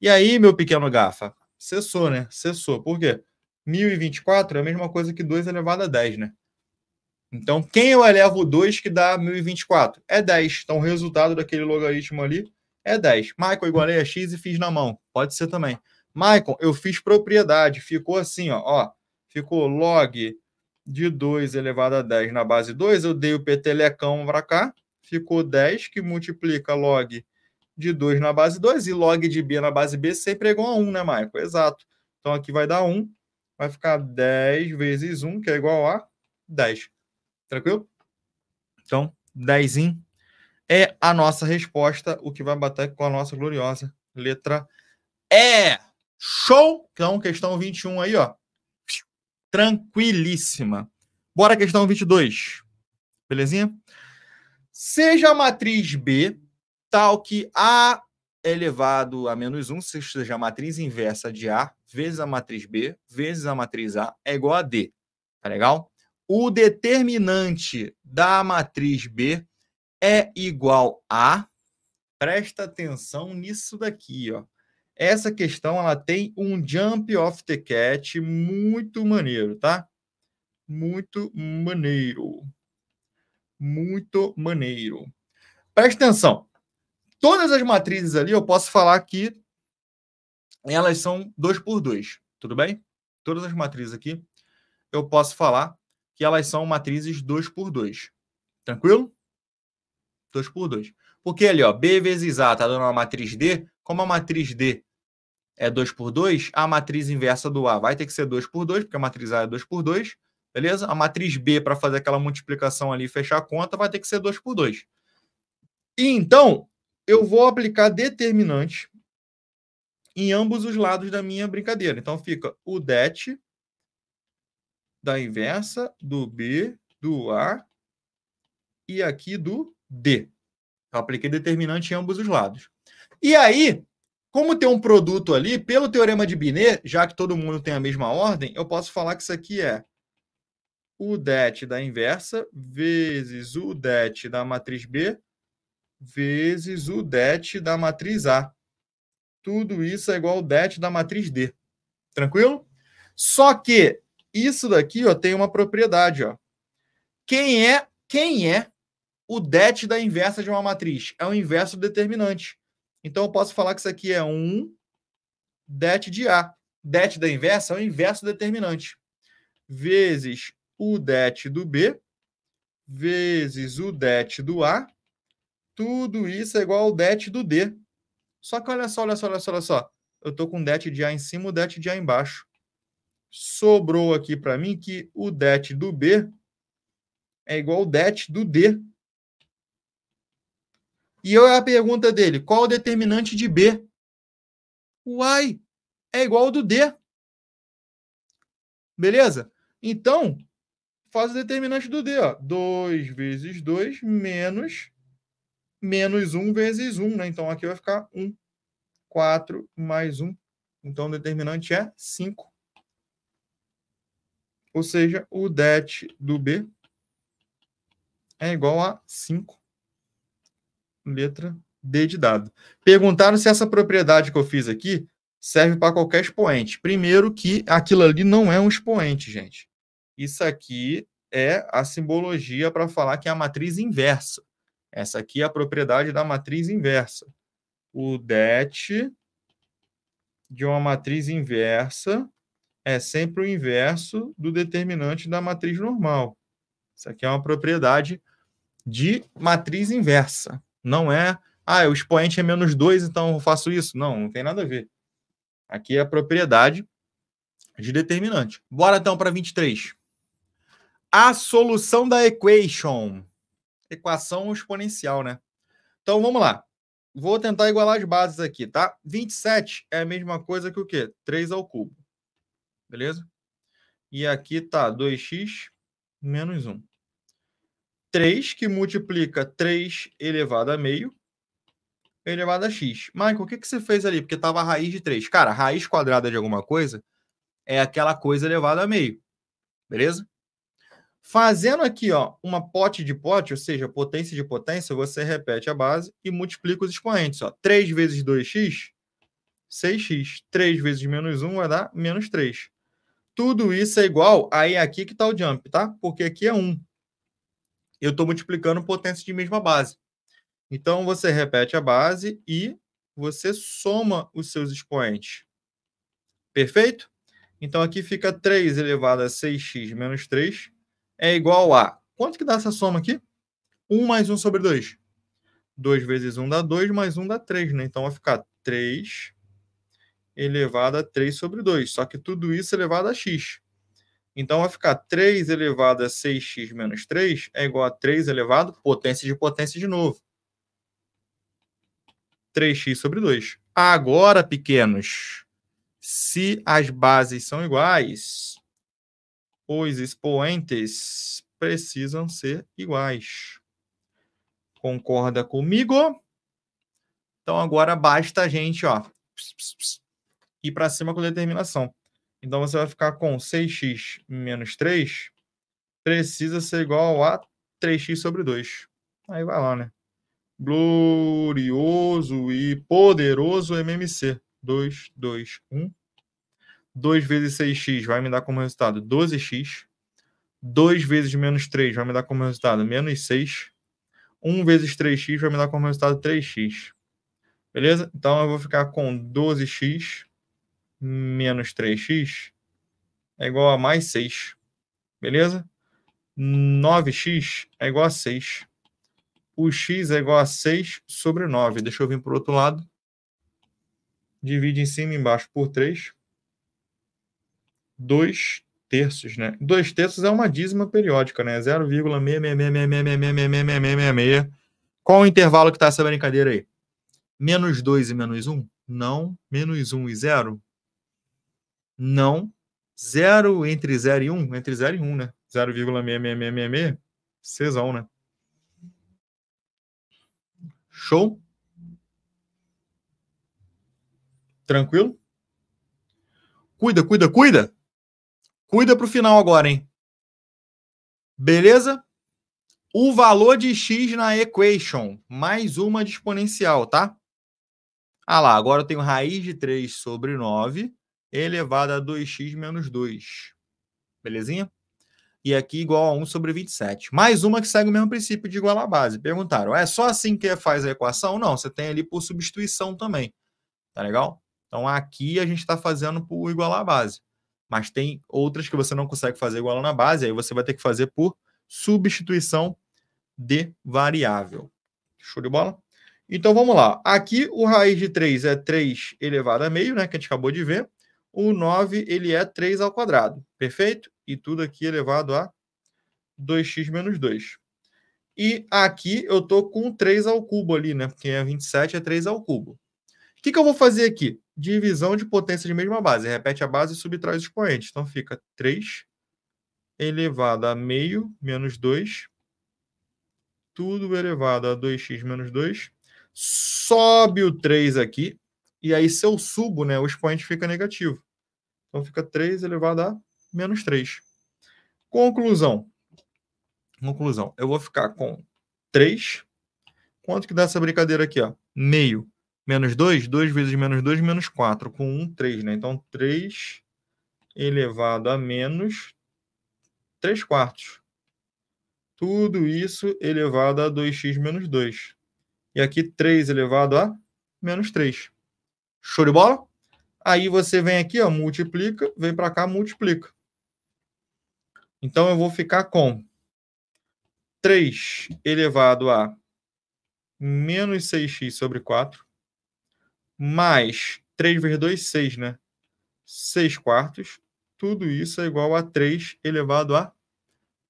E aí, meu pequeno gafa, cessou, né? Cessou. Por quê? 1024 é a mesma coisa que 2 elevado a 10, né? Então, quem eu elevo 2 que dá 1024? É 10. Então, o resultado daquele logaritmo ali é 10. Michael, igualei a x e fiz na mão. Pode ser também. Michael, eu fiz propriedade. Ficou assim, ó. ó ficou log de 2 elevado a 10 na base 2. Eu dei o petelecão para cá. Ficou 10, que multiplica log de 2 na base 2 e log de B na base B sempre é igual a 1, né, Maico? Exato. Então aqui vai dar 1, vai ficar 10 vezes 1, que é igual a 10. Tranquilo? Então, 10 é a nossa resposta, o que vai bater com a nossa gloriosa letra E. Show! Então, questão 21 aí, ó. Tranquilíssima. Bora questão 22. Belezinha? Seja a matriz B tal que A elevado a menos 1, seja a matriz inversa de A, vezes a matriz B, vezes a matriz A, é igual a D. Tá legal? O determinante da matriz B é igual a. Presta atenção nisso daqui, ó. Essa questão ela tem um jump off the cat muito maneiro, tá? Muito maneiro. Muito maneiro. Presta atenção. Todas as matrizes ali, eu posso falar que elas são 2 por 2, tudo bem? Todas as matrizes aqui, eu posso falar que elas são matrizes 2 por 2. Tranquilo? 2 por 2. Porque ali, ó, B vezes A está dando uma matriz D. Como a matriz D é 2 por 2, a matriz inversa do A vai ter que ser 2 por 2, porque a matriz A é 2 por 2, beleza? A matriz B, para fazer aquela multiplicação ali e fechar a conta, vai ter que ser 2 por 2. então, eu vou aplicar determinante em ambos os lados da minha brincadeira. Então, fica o det da inversa do B, do A e aqui do D. Eu então, apliquei determinante em ambos os lados. E aí, como tem um produto ali, pelo teorema de Binet, já que todo mundo tem a mesma ordem, eu posso falar que isso aqui é o det da inversa vezes o det da matriz B vezes o det da matriz A. Tudo isso é igual ao det da matriz D. Tranquilo? Só que isso daqui ó, tem uma propriedade. Ó. Quem é quem é o det da inversa de uma matriz? É o inverso do determinante. Então eu posso falar que isso aqui é 1 um det de A. Det da inversa é o inverso do determinante. Vezes o det do B, vezes o det do A, tudo isso é igual ao det do D. Só que olha só, olha só, olha só, olha só. Eu estou com det de A em cima, o det de A embaixo. Sobrou aqui para mim que o det do B é igual ao det do D. E eu a pergunta dele, qual o determinante de B? O I é igual ao do D. Beleza? Então, faz o determinante do D. Ó. 2 vezes 2 menos menos 1 vezes 1, né? Então aqui vai ficar 1. 4 mais 1. Então o determinante é 5. Ou seja, o det do B é igual a 5. Letra D de dado. Perguntaram se essa propriedade que eu fiz aqui serve para qualquer expoente. Primeiro que aquilo ali não é um expoente, gente. Isso aqui é a simbologia para falar que é a matriz inversa. Essa aqui é a propriedade da matriz inversa. O det de uma matriz inversa é sempre o inverso do determinante da matriz normal. Isso aqui é uma propriedade de matriz inversa. Não é, ah, o expoente é menos 2, então eu faço isso. Não, não tem nada a ver. Aqui é a propriedade de determinante. Bora então para 23. A solução da equation equação exponencial, né? Então vamos lá. Vou tentar igualar as bases aqui, tá? 27 é a mesma coisa que o quê? 3 ao cubo. Beleza? E aqui tá 2x menos 1. 3 que multiplica 3 elevado a meio elevado a x. Michael, o que, que você fez ali? Porque estava a raiz de 3. Cara, a raiz quadrada de alguma coisa é aquela coisa elevada a meio. Beleza? Fazendo aqui ó, uma pote de pote, ou seja, potência de potência, você repete a base e multiplica os expoentes. Ó. 3 vezes 2x, 6x. 3 vezes menos 1 vai dar menos 3. Tudo isso é igual, aí é aqui que está o jump, tá? Porque aqui é 1. Eu estou multiplicando potência de mesma base. Então, você repete a base e você soma os seus expoentes. Perfeito? Então, aqui fica 3 elevado a 6x menos 3 é igual a. Quanto que dá essa soma aqui? 1 mais 1 sobre 2. 2 vezes 1 dá 2, mais 1 dá 3, né? Então vai ficar 3 elevado a 3 sobre 2. Só que tudo isso elevado a x. Então vai ficar 3 elevado a 6x menos 3 é igual a 3 elevado, potência de potência de novo. 3x sobre 2. Agora, pequenos, se as bases são iguais, os expoentes precisam ser iguais. Concorda comigo? Então agora basta a gente, ó, ir para cima com determinação. Então você vai ficar com 6x menos 3 precisa ser igual a 3x sobre 2. Aí vai lá, né? Glorioso e poderoso MMC. 2, 2, 1. 2 vezes 6x vai me dar como resultado 12x. 2 vezes menos 3 vai me dar como resultado menos 6. 1 vezes 3x vai me dar como resultado 3x. Beleza? Então eu vou ficar com 12x menos 3x é igual a mais 6. Beleza? 9x é igual a 6. O x é igual a 6 sobre 9. Deixa eu vir para o outro lado. Divide em cima e embaixo por 3 dois terços, né? Dois terços é uma dízima periódica, né? 0,666666666. Qual o intervalo que está essa brincadeira aí? Menos 2 e menos 1? Não. Menos 1 e 0? Não. 0 entre 0 e 1? Entre 0 e 1, né? 0,66666. Cesão, né? Show? Tranquilo? Cuida, cuida, cuida! Cuida para o final agora, hein? Beleza? O valor de x na equation, mais uma de exponencial, tá? Ah lá, agora eu tenho raiz de 3 sobre 9 elevada a 2x menos 2. Belezinha? E aqui igual a 1 sobre 27. Mais uma que segue o mesmo princípio de igualar a base. Perguntaram, é só assim que faz a equação? Não, você tem ali por substituição também. Tá legal? Então aqui a gente está fazendo por igualar a base mas tem outras que você não consegue fazer igual na base, aí você vai ter que fazer por substituição de variável. Show de bola? Então vamos lá. Aqui o raiz de 3 é 3 elevado a meio, né, que a gente acabou de ver. O 9 ele é 3 ao quadrado, perfeito? E tudo aqui elevado a 2x menos 2. E aqui eu estou com 3 ao cubo ali, né? Porque é 27 é 3 ao cubo. O que, que eu vou fazer aqui? divisão de potência de mesma base. Repete a base e subtrai os expoentes. Então fica 3 elevado a meio menos 2, tudo elevado a 2x menos 2. Sobe o 3 aqui, e aí se eu subo, né, o expoente fica negativo. Então fica 3 elevado a menos 3. Conclusão. Conclusão. Eu vou ficar com 3. Quanto que dá essa brincadeira aqui? Ó? Meio menos 2, 2 vezes menos 2, menos 4, com 1, 3, né? Então, 3 elevado a menos 3 quartos. Tudo isso elevado a 2x menos 2. E aqui 3 elevado a menos 3. Show de bola? Aí você vem aqui, ó, multiplica, vem para cá, multiplica. Então, eu vou ficar com 3 elevado a menos 6x sobre 4 mais 3 vezes 2, 6, né? 6 quartos. Tudo isso é igual a 3 elevado a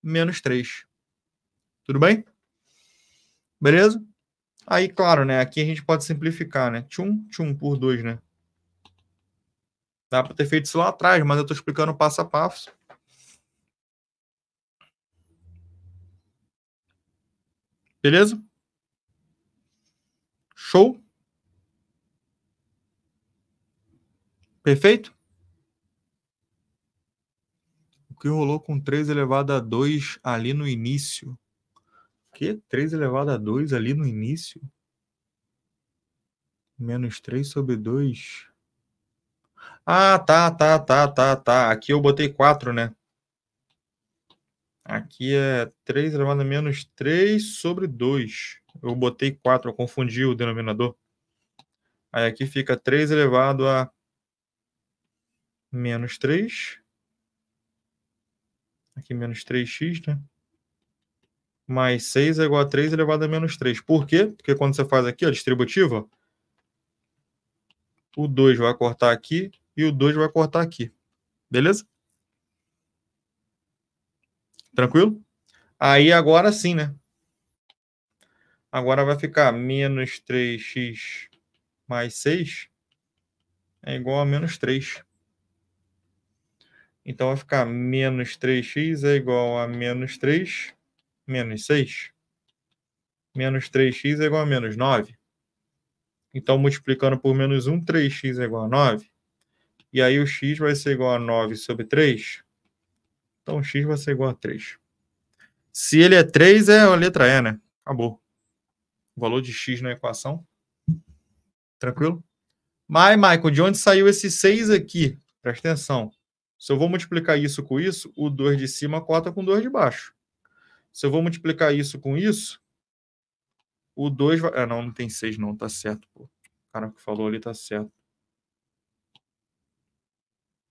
menos 3. Tudo bem? Beleza? Aí, claro, né? Aqui a gente pode simplificar, né? Tchum, tchum por 2, né? Dá para ter feito isso lá atrás, mas eu estou explicando passo a passo. Beleza? Show? Perfeito? O que rolou com 3 elevado a 2 ali no início? O que? 3 elevado a 2 ali no início? Menos 3 sobre 2. Ah, tá, tá, tá, tá, tá. Aqui eu botei 4, né? Aqui é 3 elevado a menos 3 sobre 2. Eu botei 4, eu confundi o denominador. Aí aqui fica 3 elevado a menos 3. Aqui menos 3x, né? Mais 6 é igual a 3 elevado a menos 3. Por quê? Porque quando você faz aqui, a distributiva, o 2 vai cortar aqui e o 2 vai cortar aqui. Beleza? Tranquilo? Aí agora sim, né? Agora vai ficar menos 3x mais 6 é igual a menos 3. Então vai ficar menos 3x é igual a menos 3, menos 6. Menos 3x é igual a menos 9. Então, multiplicando por menos 1, 3x é igual a 9. E aí o x vai ser igual a 9 sobre 3. Então, o x vai ser igual a 3. Se ele é 3, é a letra E, né? Acabou. O valor de x na equação. Tranquilo? Mas, Michael, de onde saiu esse 6 aqui? Presta atenção. Se eu vou multiplicar isso com isso, o 2 de cima corta com 2 de baixo. Se eu vou multiplicar isso com isso, o 2 vai... Ah, não, não tem 6 não, tá certo, pô. O cara que falou ali tá certo.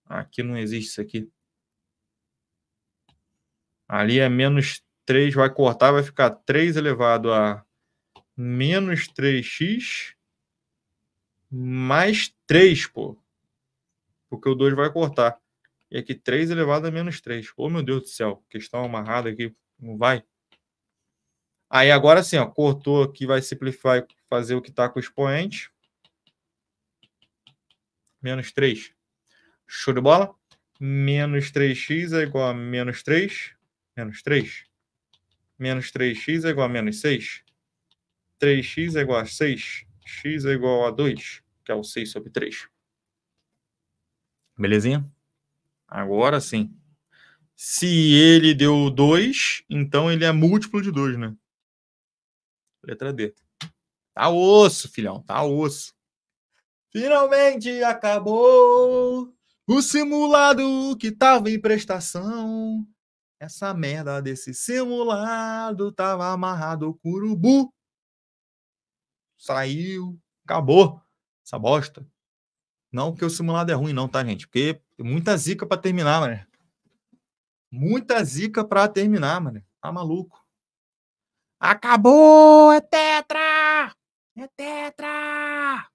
Aqui não existe isso aqui. Ali é menos 3, vai cortar, vai ficar 3 elevado a menos 3x mais 3, pô. Porque o 2 vai cortar. E aqui 3 elevado a menos 3. Ô, oh, meu Deus do céu, questão amarrada aqui, não vai? Aí agora sim, ó, cortou aqui, vai simplificar e fazer o que está com o expoente. Menos 3. Show de bola? Menos 3x é igual a menos 3. Menos 3. Menos 3x é igual a menos 6. 3x é igual a 6. x é igual a 2, é que é o 6 sobre 3. Belezinha? Agora sim. Se ele deu 2, então ele é múltiplo de 2, né? Letra D. Tá osso, filhão, tá osso. Finalmente acabou o simulado que tava em prestação. Essa merda desse simulado tava amarrado com urubu. Saiu, acabou essa bosta. Não que o simulado é ruim, não, tá, gente? Porque tem muita zica para terminar, mano. Muita zica para terminar, mano. Tá maluco. Acabou! É tetra! É tetra!